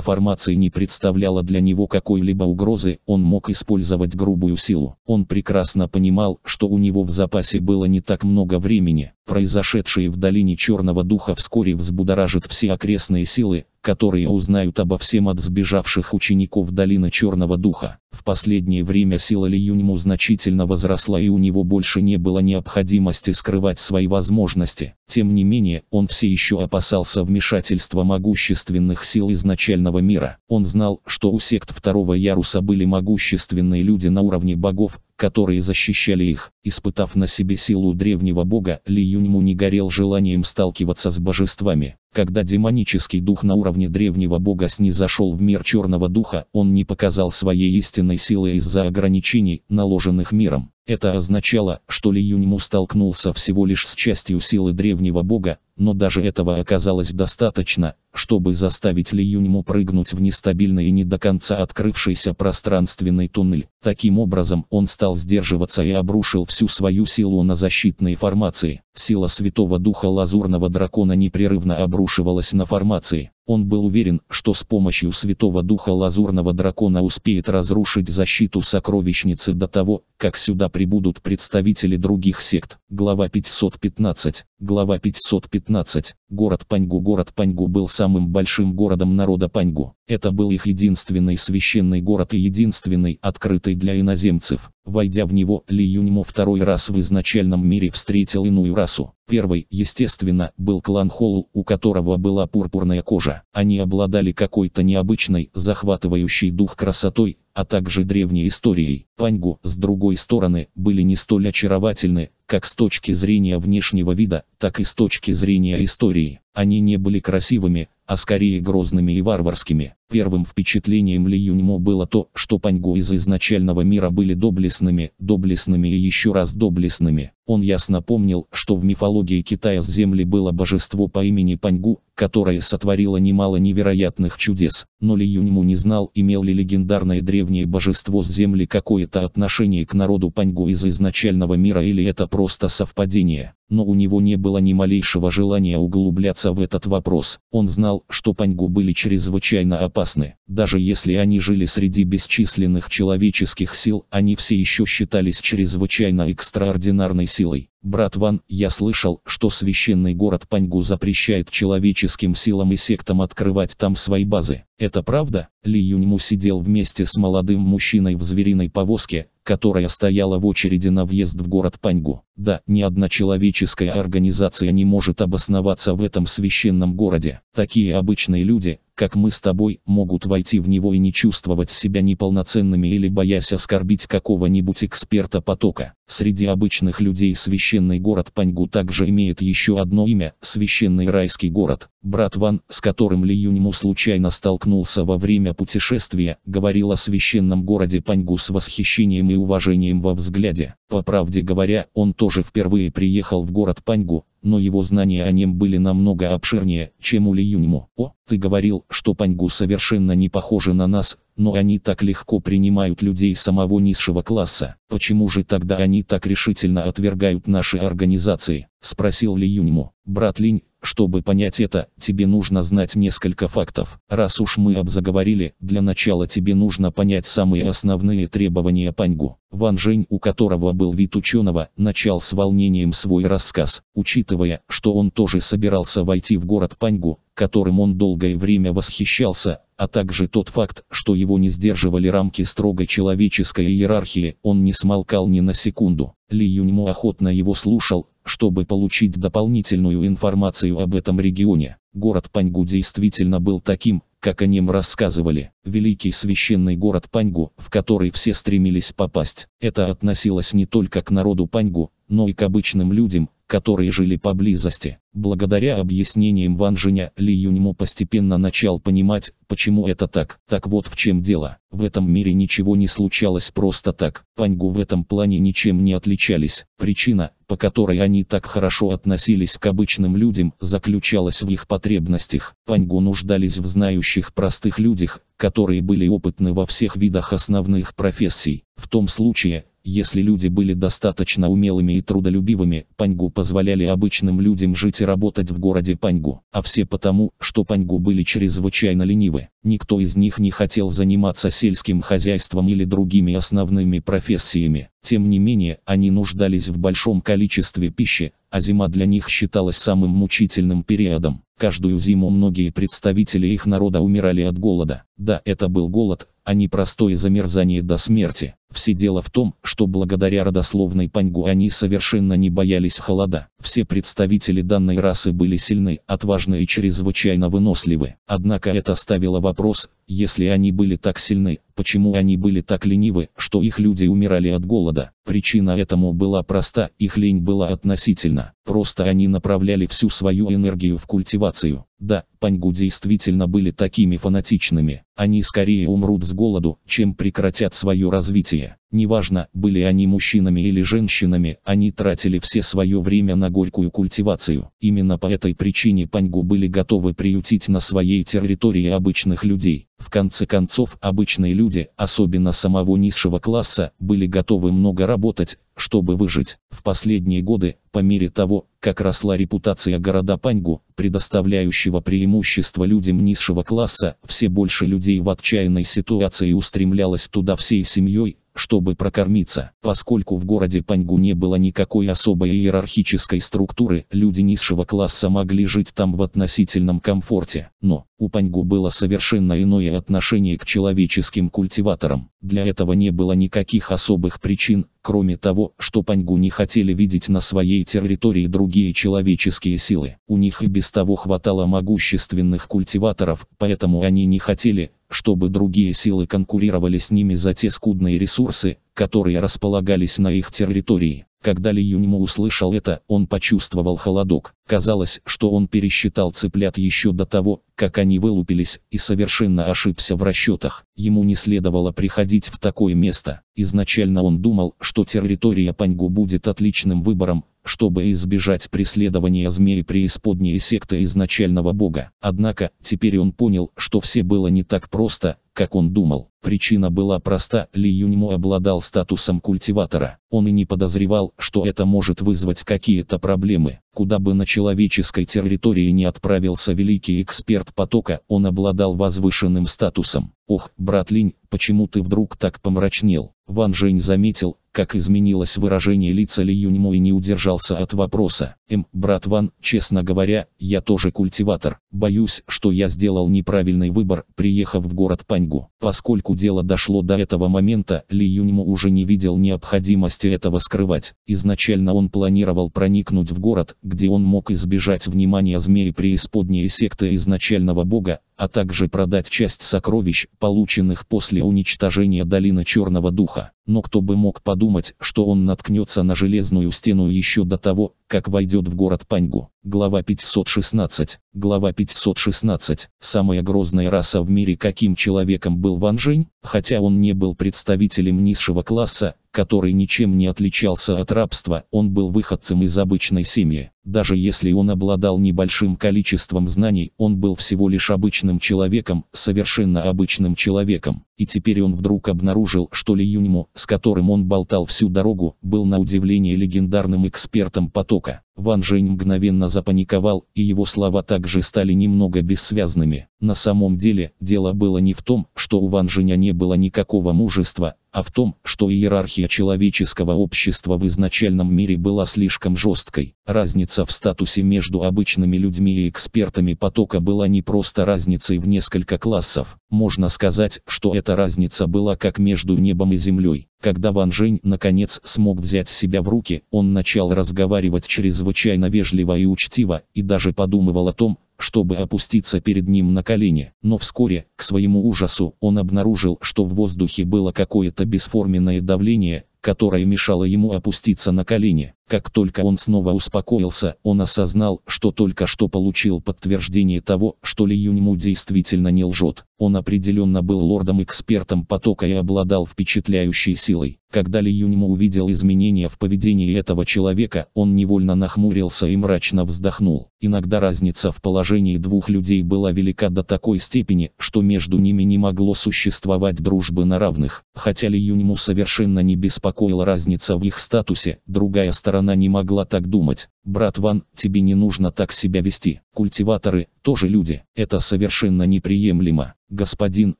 формации не представляла для него какой-либо угрозы, он мог использовать грубую силу. Он прекрасно понимал, что у него в запасе было не так много времени. Произошедшие в долине имени Черного Духа вскоре взбудоражит все окрестные силы, которые узнают обо всем от сбежавших учеников Долины Черного Духа. В последнее время сила Ли Юньму значительно возросла и у него больше не было необходимости скрывать свои возможности. Тем не менее, он все еще опасался вмешательства могущественных сил изначального мира. Он знал, что у сект второго яруса были могущественные люди на уровне богов, которые защищали их. Испытав на себе силу древнего бога, Ли Юньму не горел желанием сталкиваться с божествами. Когда демонический дух на уровне древнего бога снизошел в мир черного духа, он не показал своей истинной силы из-за ограничений, наложенных миром. Это означало, что Ли Юньму столкнулся всего лишь с частью силы древнего бога, но даже этого оказалось достаточно, чтобы заставить Ли Юньму прыгнуть в нестабильный и не до конца открывшийся пространственный туннель. Таким образом он стал сдерживаться и обрушил всю свою силу на защитные формации. Сила Святого Духа Лазурного Дракона непрерывно обрушивалась на формации. Он был уверен, что с помощью Святого Духа Лазурного Дракона успеет разрушить защиту сокровищницы до того, как сюда прибудут представители других сект. Глава 515. Глава 515. 15. Город Паньгу Город Паньгу был самым большим городом народа Паньгу. Это был их единственный священный город и единственный открытый для иноземцев. Войдя в него, Ли Юньмо второй раз в изначальном мире встретил иную расу. Первый, естественно, был клан Холл, у которого была пурпурная кожа. Они обладали какой-то необычной, захватывающей дух красотой, а также древней историей. Паньгу, с другой стороны, были не столь очаровательны, как с точки зрения внешнего вида, так и с точки зрения истории. Они не были красивыми, а скорее грозными и варварскими. Первым впечатлением Ли Юньмо было то, что Паньгу из изначального мира были доблестными, доблестными и еще раз доблестными. Он ясно помнил, что в мифологии Китая с земли было божество по имени Паньгу, которая сотворила немало невероятных чудес, но Ли Юньму не знал, имел ли легендарное древнее божество с земли какое-то отношение к народу Паньгу из изначального мира или это просто совпадение. Но у него не было ни малейшего желания углубляться в этот вопрос. Он знал, что Паньгу были чрезвычайно опасны. Даже если они жили среди бесчисленных человеческих сил, они все еще считались чрезвычайно экстраординарной силой. Брат Ван, я слышал, что священный город Паньгу запрещает человеческим силам и сектам открывать там свои базы. Это правда, Ли Юньму сидел вместе с молодым мужчиной в звериной повозке, которая стояла в очереди на въезд в город Паньгу. Да, ни одна человеческая организация не может обосноваться в этом священном городе. Такие обычные люди, как мы с тобой, могут войти в него и не чувствовать себя неполноценными или боясь оскорбить какого-нибудь эксперта потока. Среди обычных людей священный город Паньгу также имеет еще одно имя – священный райский город. Брат Ван, с которым Ли Юньму случайно столкнулся во время путешествия, говорил о священном городе Паньгу с восхищением и уважением во взгляде. По правде говоря, он тоже впервые приехал в город Паньгу, но его знания о нем были намного обширнее, чем у Ли Юньму. «О, ты говорил, что Паньгу совершенно не похожи на нас, но они так легко принимают людей самого низшего класса. Почему же тогда они так решительно отвергают наши организации?» – спросил Ли Юньму «Брат Линь, чтобы понять это, тебе нужно знать несколько фактов. Раз уж мы обзаговорили, для начала тебе нужно понять самые основные требования Паньгу. Ван Жень, у которого был вид ученого, начал с волнением свой рассказ. Учитывая, что он тоже собирался войти в город Паньгу, которым он долгое время восхищался, а также тот факт, что его не сдерживали рамки строгой человеческой иерархии, он не смолкал ни на секунду. Ли Юньму охотно его слушал, чтобы получить дополнительную информацию об этом регионе. Город Паньгу действительно был таким, как о нем рассказывали. Великий священный город Паньгу, в который все стремились попасть. Это относилось не только к народу Паньгу, но и к обычным людям, которые жили поблизости. Благодаря объяснениям Ван Женя, Ли Юньму постепенно начал понимать, почему это так. Так вот в чем дело. В этом мире ничего не случалось просто так. Паньгу в этом плане ничем не отличались. Причина, по которой они так хорошо относились к обычным людям, заключалась в их потребностях. Паньгу нуждались в знающих простых людях, которые были опытны во всех видах основных профессий. В том случае, если люди были достаточно умелыми и трудолюбивыми, Паньгу позволяли обычным людям жить и работать в городе Паньгу. А все потому, что Паньгу были чрезвычайно ленивы. Никто из них не хотел заниматься сельским хозяйством или другими основными профессиями. Тем не менее, они нуждались в большом количестве пищи, а зима для них считалась самым мучительным периодом. Каждую зиму многие представители их народа умирали от голода. Да, это был голод, а не простое замерзание до смерти. Все дело в том, что благодаря родословной Паньгу они совершенно не боялись холода. Все представители данной расы были сильны, отважны и чрезвычайно выносливы. Однако это ставило вопрос, если они были так сильны, почему они были так ленивы, что их люди умирали от голода? Причина этому была проста, их лень была относительно. Просто они направляли всю свою энергию в культивацию. Да, паньгу действительно были такими фанатичными. Они скорее умрут с голоду, чем прекратят свое развитие. Неважно, были они мужчинами или женщинами, они тратили все свое время на горькую культивацию. Именно по этой причине Паньгу были готовы приютить на своей территории обычных людей. В конце концов, обычные люди, особенно самого низшего класса, были готовы много работать, чтобы выжить. В последние годы, по мере того, как росла репутация города Паньгу, предоставляющего преимущество людям низшего класса, все больше людей в отчаянной ситуации устремлялось туда всей семьей, чтобы прокормиться. Поскольку в городе Паньгу не было никакой особой иерархической структуры, люди низшего класса могли жить там в относительном комфорте. Но у Паньгу было совершенно иное отношение к человеческим культиваторам. Для этого не было никаких особых причин, кроме того, что Паньгу не хотели видеть на своей территории другие человеческие силы. У них и без того хватало могущественных культиваторов, поэтому они не хотели, чтобы другие силы конкурировали с ними за те скудные ресурсы, которые располагались на их территории. Когда Ли Юньму услышал это, он почувствовал холодок. Казалось, что он пересчитал цыплят еще до того, как они вылупились, и совершенно ошибся в расчетах. Ему не следовало приходить в такое место. Изначально он думал, что территория Паньгу будет отличным выбором, чтобы избежать преследования змеи преисподней секты изначального бога. Однако, теперь он понял, что все было не так просто, как он думал. Причина была проста, Ли Юньмо обладал статусом культиватора. Он и не подозревал, что это может вызвать какие-то проблемы. Куда бы на человеческой территории не отправился великий эксперт потока, он обладал возвышенным статусом. «Ох, брат Линь, почему ты вдруг так помрачнел?» Ван Жень заметил, как изменилось выражение лица Ли Юньмо и не удержался от вопроса. «М, «Эм, брат Ван, честно говоря, я тоже культиватор. Боюсь, что я сделал неправильный выбор, приехав в город Паньгу. Поскольку дело дошло до этого момента, Ли Юньмо уже не видел необходимости этого скрывать. Изначально он планировал проникнуть в город, где он мог избежать внимания змеи преисподней и секты изначального бога, а также продать часть сокровищ, полученных после уничтожения долины Черного Духа. Но кто бы мог подумать, что он наткнется на железную стену еще до того, как войдет в город Паньгу. Глава 516. Глава 516. Самая грозная раса в мире каким человеком был Ван Жень, хотя он не был представителем низшего класса, который ничем не отличался от рабства, он был выходцем из обычной семьи. Даже если он обладал небольшим количеством знаний, он был всего лишь обычным человеком, совершенно обычным человеком. И теперь он вдруг обнаружил, что Ли Юньму, с которым он болтал всю дорогу, был на удивление легендарным экспертом по сука. Ван Жень мгновенно запаниковал, и его слова также стали немного бессвязными. На самом деле, дело было не в том, что у Ван Женя не было никакого мужества, а в том, что иерархия человеческого общества в изначальном мире была слишком жесткой. Разница в статусе между обычными людьми и экспертами потока была не просто разницей в несколько классов. Можно сказать, что эта разница была как между небом и землей. Когда Ван Жень наконец смог взять себя в руки, он начал разговаривать через чрезвычайно вежливо и учтиво, и даже подумывал о том, чтобы опуститься перед ним на колени, но вскоре, к своему ужасу, он обнаружил, что в воздухе было какое-то бесформенное давление, которая мешала ему опуститься на колени. Как только он снова успокоился, он осознал, что только что получил подтверждение того, что Ли Юньму действительно не лжет. Он определенно был лордом-экспертом потока и обладал впечатляющей силой. Когда Ли Юньму увидел изменения в поведении этого человека, он невольно нахмурился и мрачно вздохнул. Иногда разница в положении двух людей была велика до такой степени, что между ними не могло существовать дружбы на равных. Хотя Ли Юньму совершенно не беспокоился беспокоила разница в их статусе, другая сторона не могла так думать. «Брат Ван, тебе не нужно так себя вести. Культиваторы, тоже люди. Это совершенно неприемлемо. Господин,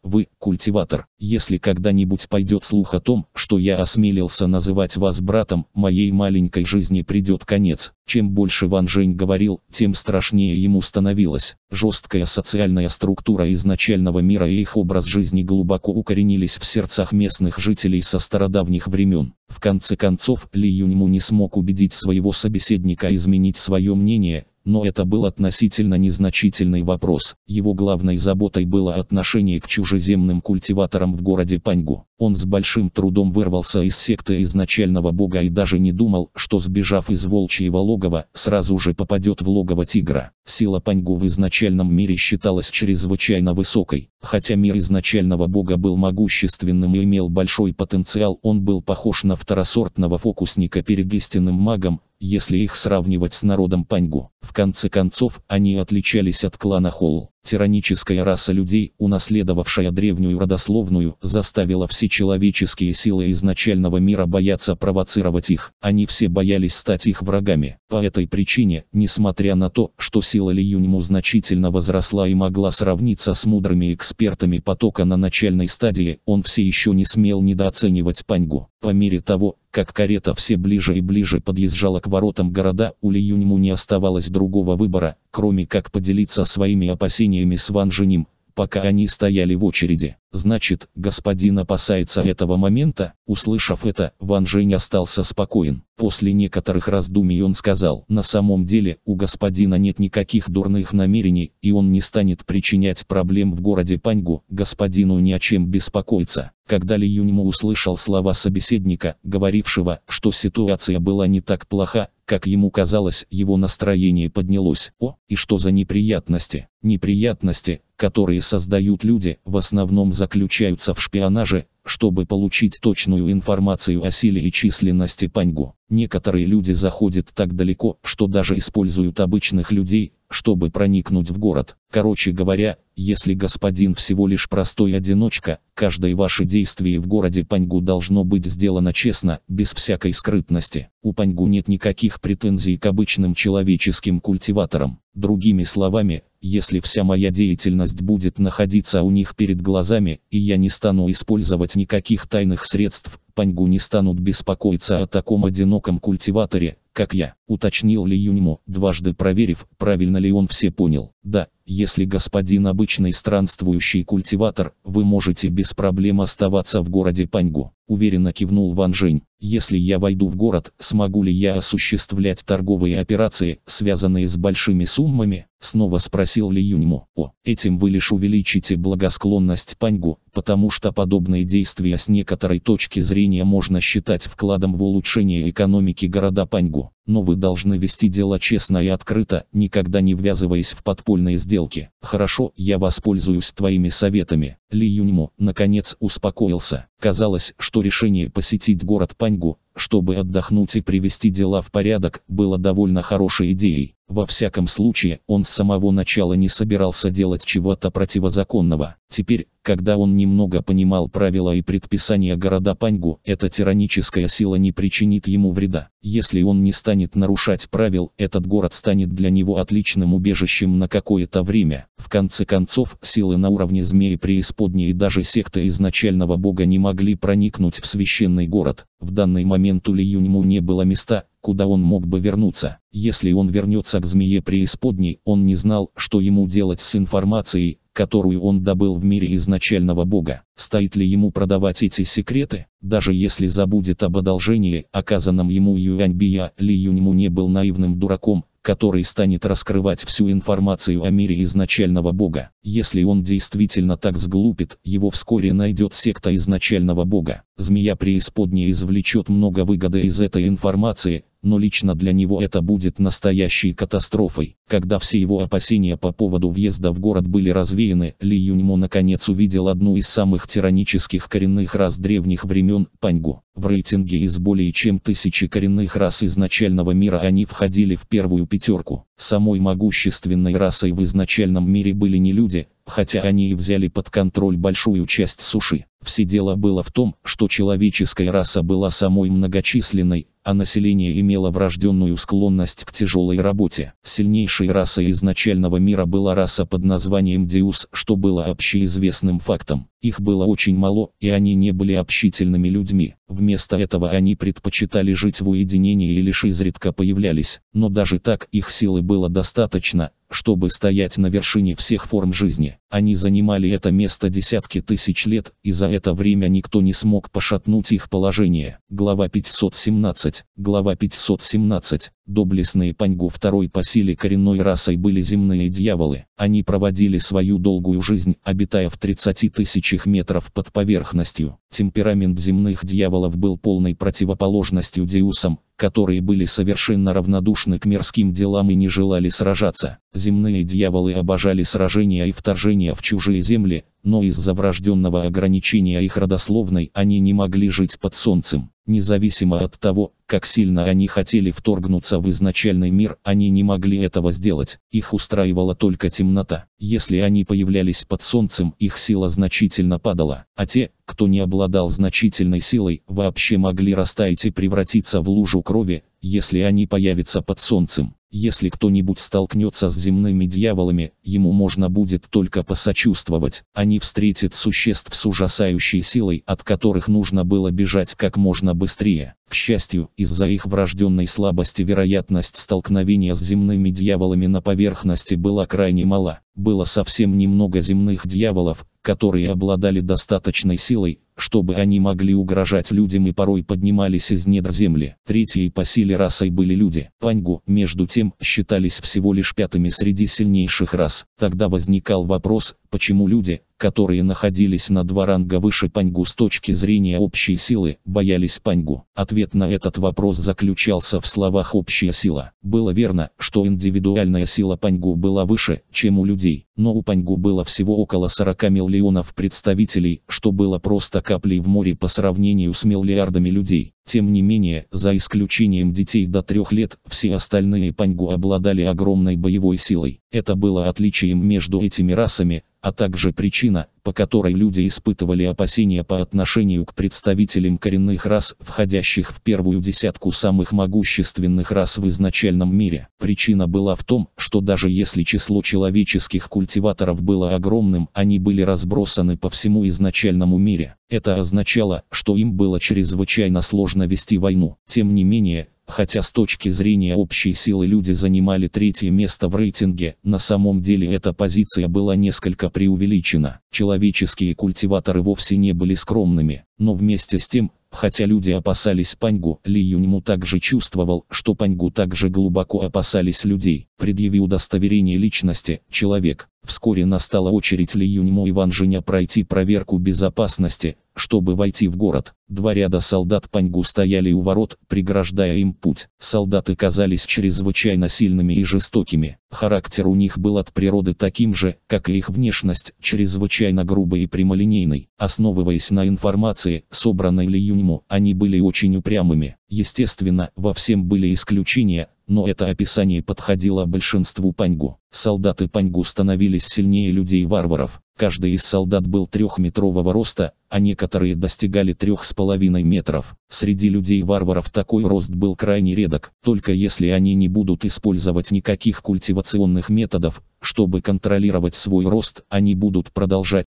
вы, культиватор, если когда-нибудь пойдет слух о том, что я осмелился называть вас братом, моей маленькой жизни придет конец. Чем больше Ван Жень говорил, тем страшнее ему становилось. Жесткая социальная структура изначального мира и их образ жизни глубоко укоренились в сердцах местных жителей со стародавних времен. В конце концов, Ли Юньму не смог убедить своего собеседника изменить свое мнение, но это был относительно незначительный вопрос. Его главной заботой было отношение к чужеземным культиваторам в городе Паньгу. Он с большим трудом вырвался из секты изначального бога и даже не думал, что сбежав из волчьего логова, сразу же попадет в логово тигра. Сила Паньгу в изначальном мире считалась чрезвычайно высокой. Хотя мир изначального бога был могущественным и имел большой потенциал, он был похож на второсортного фокусника перед истинным магом, если их сравнивать с народом Паньгу. В конце концов, они отличались от клана Холл. Тираническая раса людей, унаследовавшая древнюю родословную, заставила все человеческие силы изначального мира бояться провоцировать их, они все боялись стать их врагами. По этой причине, несмотря на то, что сила Ли значительно возросла и могла сравниться с мудрыми экспертами потока на начальной стадии, он все еще не смел недооценивать Паньгу. По мере того, как карета все ближе и ближе подъезжала к воротам города, у Ли не оставалось другого выбора, кроме как поделиться своими опасениями с Ван Женим, пока они стояли в очереди. Значит, господин опасается этого момента? Услышав это, Ван Жень остался спокоен. После некоторых раздумий он сказал, на самом деле, у господина нет никаких дурных намерений, и он не станет причинять проблем в городе Паньгу, господину ни о чем беспокоиться. Когда Ли Юньму услышал слова собеседника, говорившего, что ситуация была не так плоха, как ему казалось, его настроение поднялось. О, и что за неприятности? Неприятности, которые создают люди, в основном заключаются в шпионаже, чтобы получить точную информацию о силе и численности Паньгу. Некоторые люди заходят так далеко, что даже используют обычных людей, чтобы проникнуть в город. Короче говоря, если господин всего лишь простой одиночка, каждое ваше действие в городе Паньгу должно быть сделано честно, без всякой скрытности. У Паньгу нет никаких претензий к обычным человеческим культиваторам. Другими словами, если вся моя деятельность будет находиться у них перед глазами, и я не стану использовать никаких тайных средств, Паньгу не станут беспокоиться о таком одиноком культиваторе, как я, уточнил Ли Юньму, дважды проверив, правильно ли он все понял. Да, если господин обычный странствующий культиватор, вы можете без проблем оставаться в городе Паньгу. Уверенно кивнул Ван Жень. Если я войду в город, смогу ли я осуществлять торговые операции, связанные с большими суммами? Снова спросил Ли Юньму. О, этим вы лишь увеличите благосклонность Паньгу, потому что подобные действия с некоторой точки зрения можно считать вкладом в улучшение экономики города Паньгу но вы должны вести дела честно и открыто, никогда не ввязываясь в подпольные сделки. Хорошо, я воспользуюсь твоими советами. Ли Юньму, наконец, успокоился. Казалось, что решение посетить город Паньгу, чтобы отдохнуть и привести дела в порядок, было довольно хорошей идеей. Во всяком случае, он с самого начала не собирался делать чего-то противозаконного. Теперь, когда он немного понимал правила и предписания города Паньгу, эта тираническая сила не причинит ему вреда. Если он не станет нарушать правил, этот город станет для него отличным убежищем на какое-то время. В конце концов, силы на уровне змеи преисподней и даже секты изначального бога не могли проникнуть в священный город. В данный момент у Ли Юньму не было места, куда он мог бы вернуться. Если он вернется к змее преисподней, он не знал, что ему делать с информацией, которую он добыл в мире изначального бога. Стоит ли ему продавать эти секреты? Даже если забудет об одолжении, оказанном ему Юаньбия, Ли Юньму не был наивным дураком, который станет раскрывать всю информацию о мире изначального бога. Если он действительно так сглупит, его вскоре найдет секта изначального бога. Змея преисподней извлечет много выгоды из этой информации, но лично для него это будет настоящей катастрофой. Когда все его опасения по поводу въезда в город были развеяны, Ли Юньмо наконец увидел одну из самых тиранических коренных рас древних времен – Паньгу. В рейтинге из более чем тысячи коренных рас изначального мира они входили в первую пятерку. Самой могущественной расой в изначальном мире были не люди, хотя они и взяли под контроль большую часть суши. Все дело было в том, что человеческая раса была самой многочисленной, а население имело врожденную склонность к тяжелой работе. Сильнейшей расой изначального мира была раса под названием Диус, что было общеизвестным фактом. Их было очень мало, и они не были общительными людьми. Вместо этого они предпочитали жить в уединении и лишь изредка появлялись. Но даже так их силы было достаточно, чтобы стоять на вершине всех форм жизни. Они занимали это место десятки тысяч лет, и за это время никто не смог пошатнуть их положение. Глава 517. Глава 517. Доблестные Паньгу второй по силе коренной расой были земные дьяволы. Они проводили свою долгую жизнь, обитая в 30 тысяч тысячах метров под поверхностью. Темперамент земных дьяволов был полной противоположностью Диусам, которые были совершенно равнодушны к мирским делам и не желали сражаться. Земные дьяволы обожали сражения и вторжения в чужие земли, но из-за врожденного ограничения их родословной они не могли жить под солнцем. Независимо от того, как сильно они хотели вторгнуться в изначальный мир, они не могли этого сделать, их устраивала только темнота. Если они появлялись под солнцем, их сила значительно падала, а те, кто не обладал значительной силой, вообще могли растаять и превратиться в лужу крови, если они появятся под солнцем. Если кто-нибудь столкнется с земными дьяволами, ему можно будет только посочувствовать. Они встретят существ с ужасающей силой, от которых нужно было бежать как можно быстрее. К счастью, из-за их врожденной слабости вероятность столкновения с земными дьяволами на поверхности была крайне мала. Было совсем немного земных дьяволов, которые обладали достаточной силой, чтобы они могли угрожать людям и порой поднимались из недр земли. Третьей по силе расой были люди. Паньгу, между тем, считались всего лишь пятыми среди сильнейших рас. Тогда возникал вопрос, почему люди, которые находились на два ранга выше Паньгу с точки зрения общей силы, боялись Паньгу. Ответ на этот вопрос заключался в словах «общая сила». Было верно, что индивидуальная сила Паньгу была выше, чем у людей, но у Паньгу было всего около 40 миллионов представителей, что было просто каплей в море по сравнению с миллиардами людей. Тем не менее, за исключением детей до трех лет, все остальные паньгу обладали огромной боевой силой. Это было отличием между этими расами, а также причина, по которой люди испытывали опасения по отношению к представителям коренных рас, входящих в первую десятку самых могущественных рас в изначальном мире. Причина была в том, что даже если число человеческих культиваторов было огромным, они были разбросаны по всему изначальному мире. Это означало, что им было чрезвычайно сложно вести войну. Тем не менее, Хотя с точки зрения общей силы люди занимали третье место в рейтинге, на самом деле эта позиция была несколько преувеличена. Человеческие культиваторы вовсе не были скромными, но вместе с тем, хотя люди опасались Паньгу, Ли Юньму также чувствовал, что Паньгу также глубоко опасались людей. Предъявив удостоверение личности, человек, Вскоре настала очередь Ли и Ван Женя пройти проверку безопасности, чтобы войти в город. Два ряда солдат Паньгу стояли у ворот, преграждая им путь. Солдаты казались чрезвычайно сильными и жестокими. Характер у них был от природы таким же, как и их внешность, чрезвычайно грубый и прямолинейный. Основываясь на информации, собранной Ли они были очень упрямыми. Естественно, во всем были исключения, но это описание подходило большинству паньгу. Солдаты паньгу становились сильнее людей-варваров. Каждый из солдат был трехметрового роста, а некоторые достигали трех с половиной метров. Среди людей-варваров такой рост был крайне редок, только если они не будут использовать никаких культивационных методов, чтобы контролировать свой рост, они будут продолжать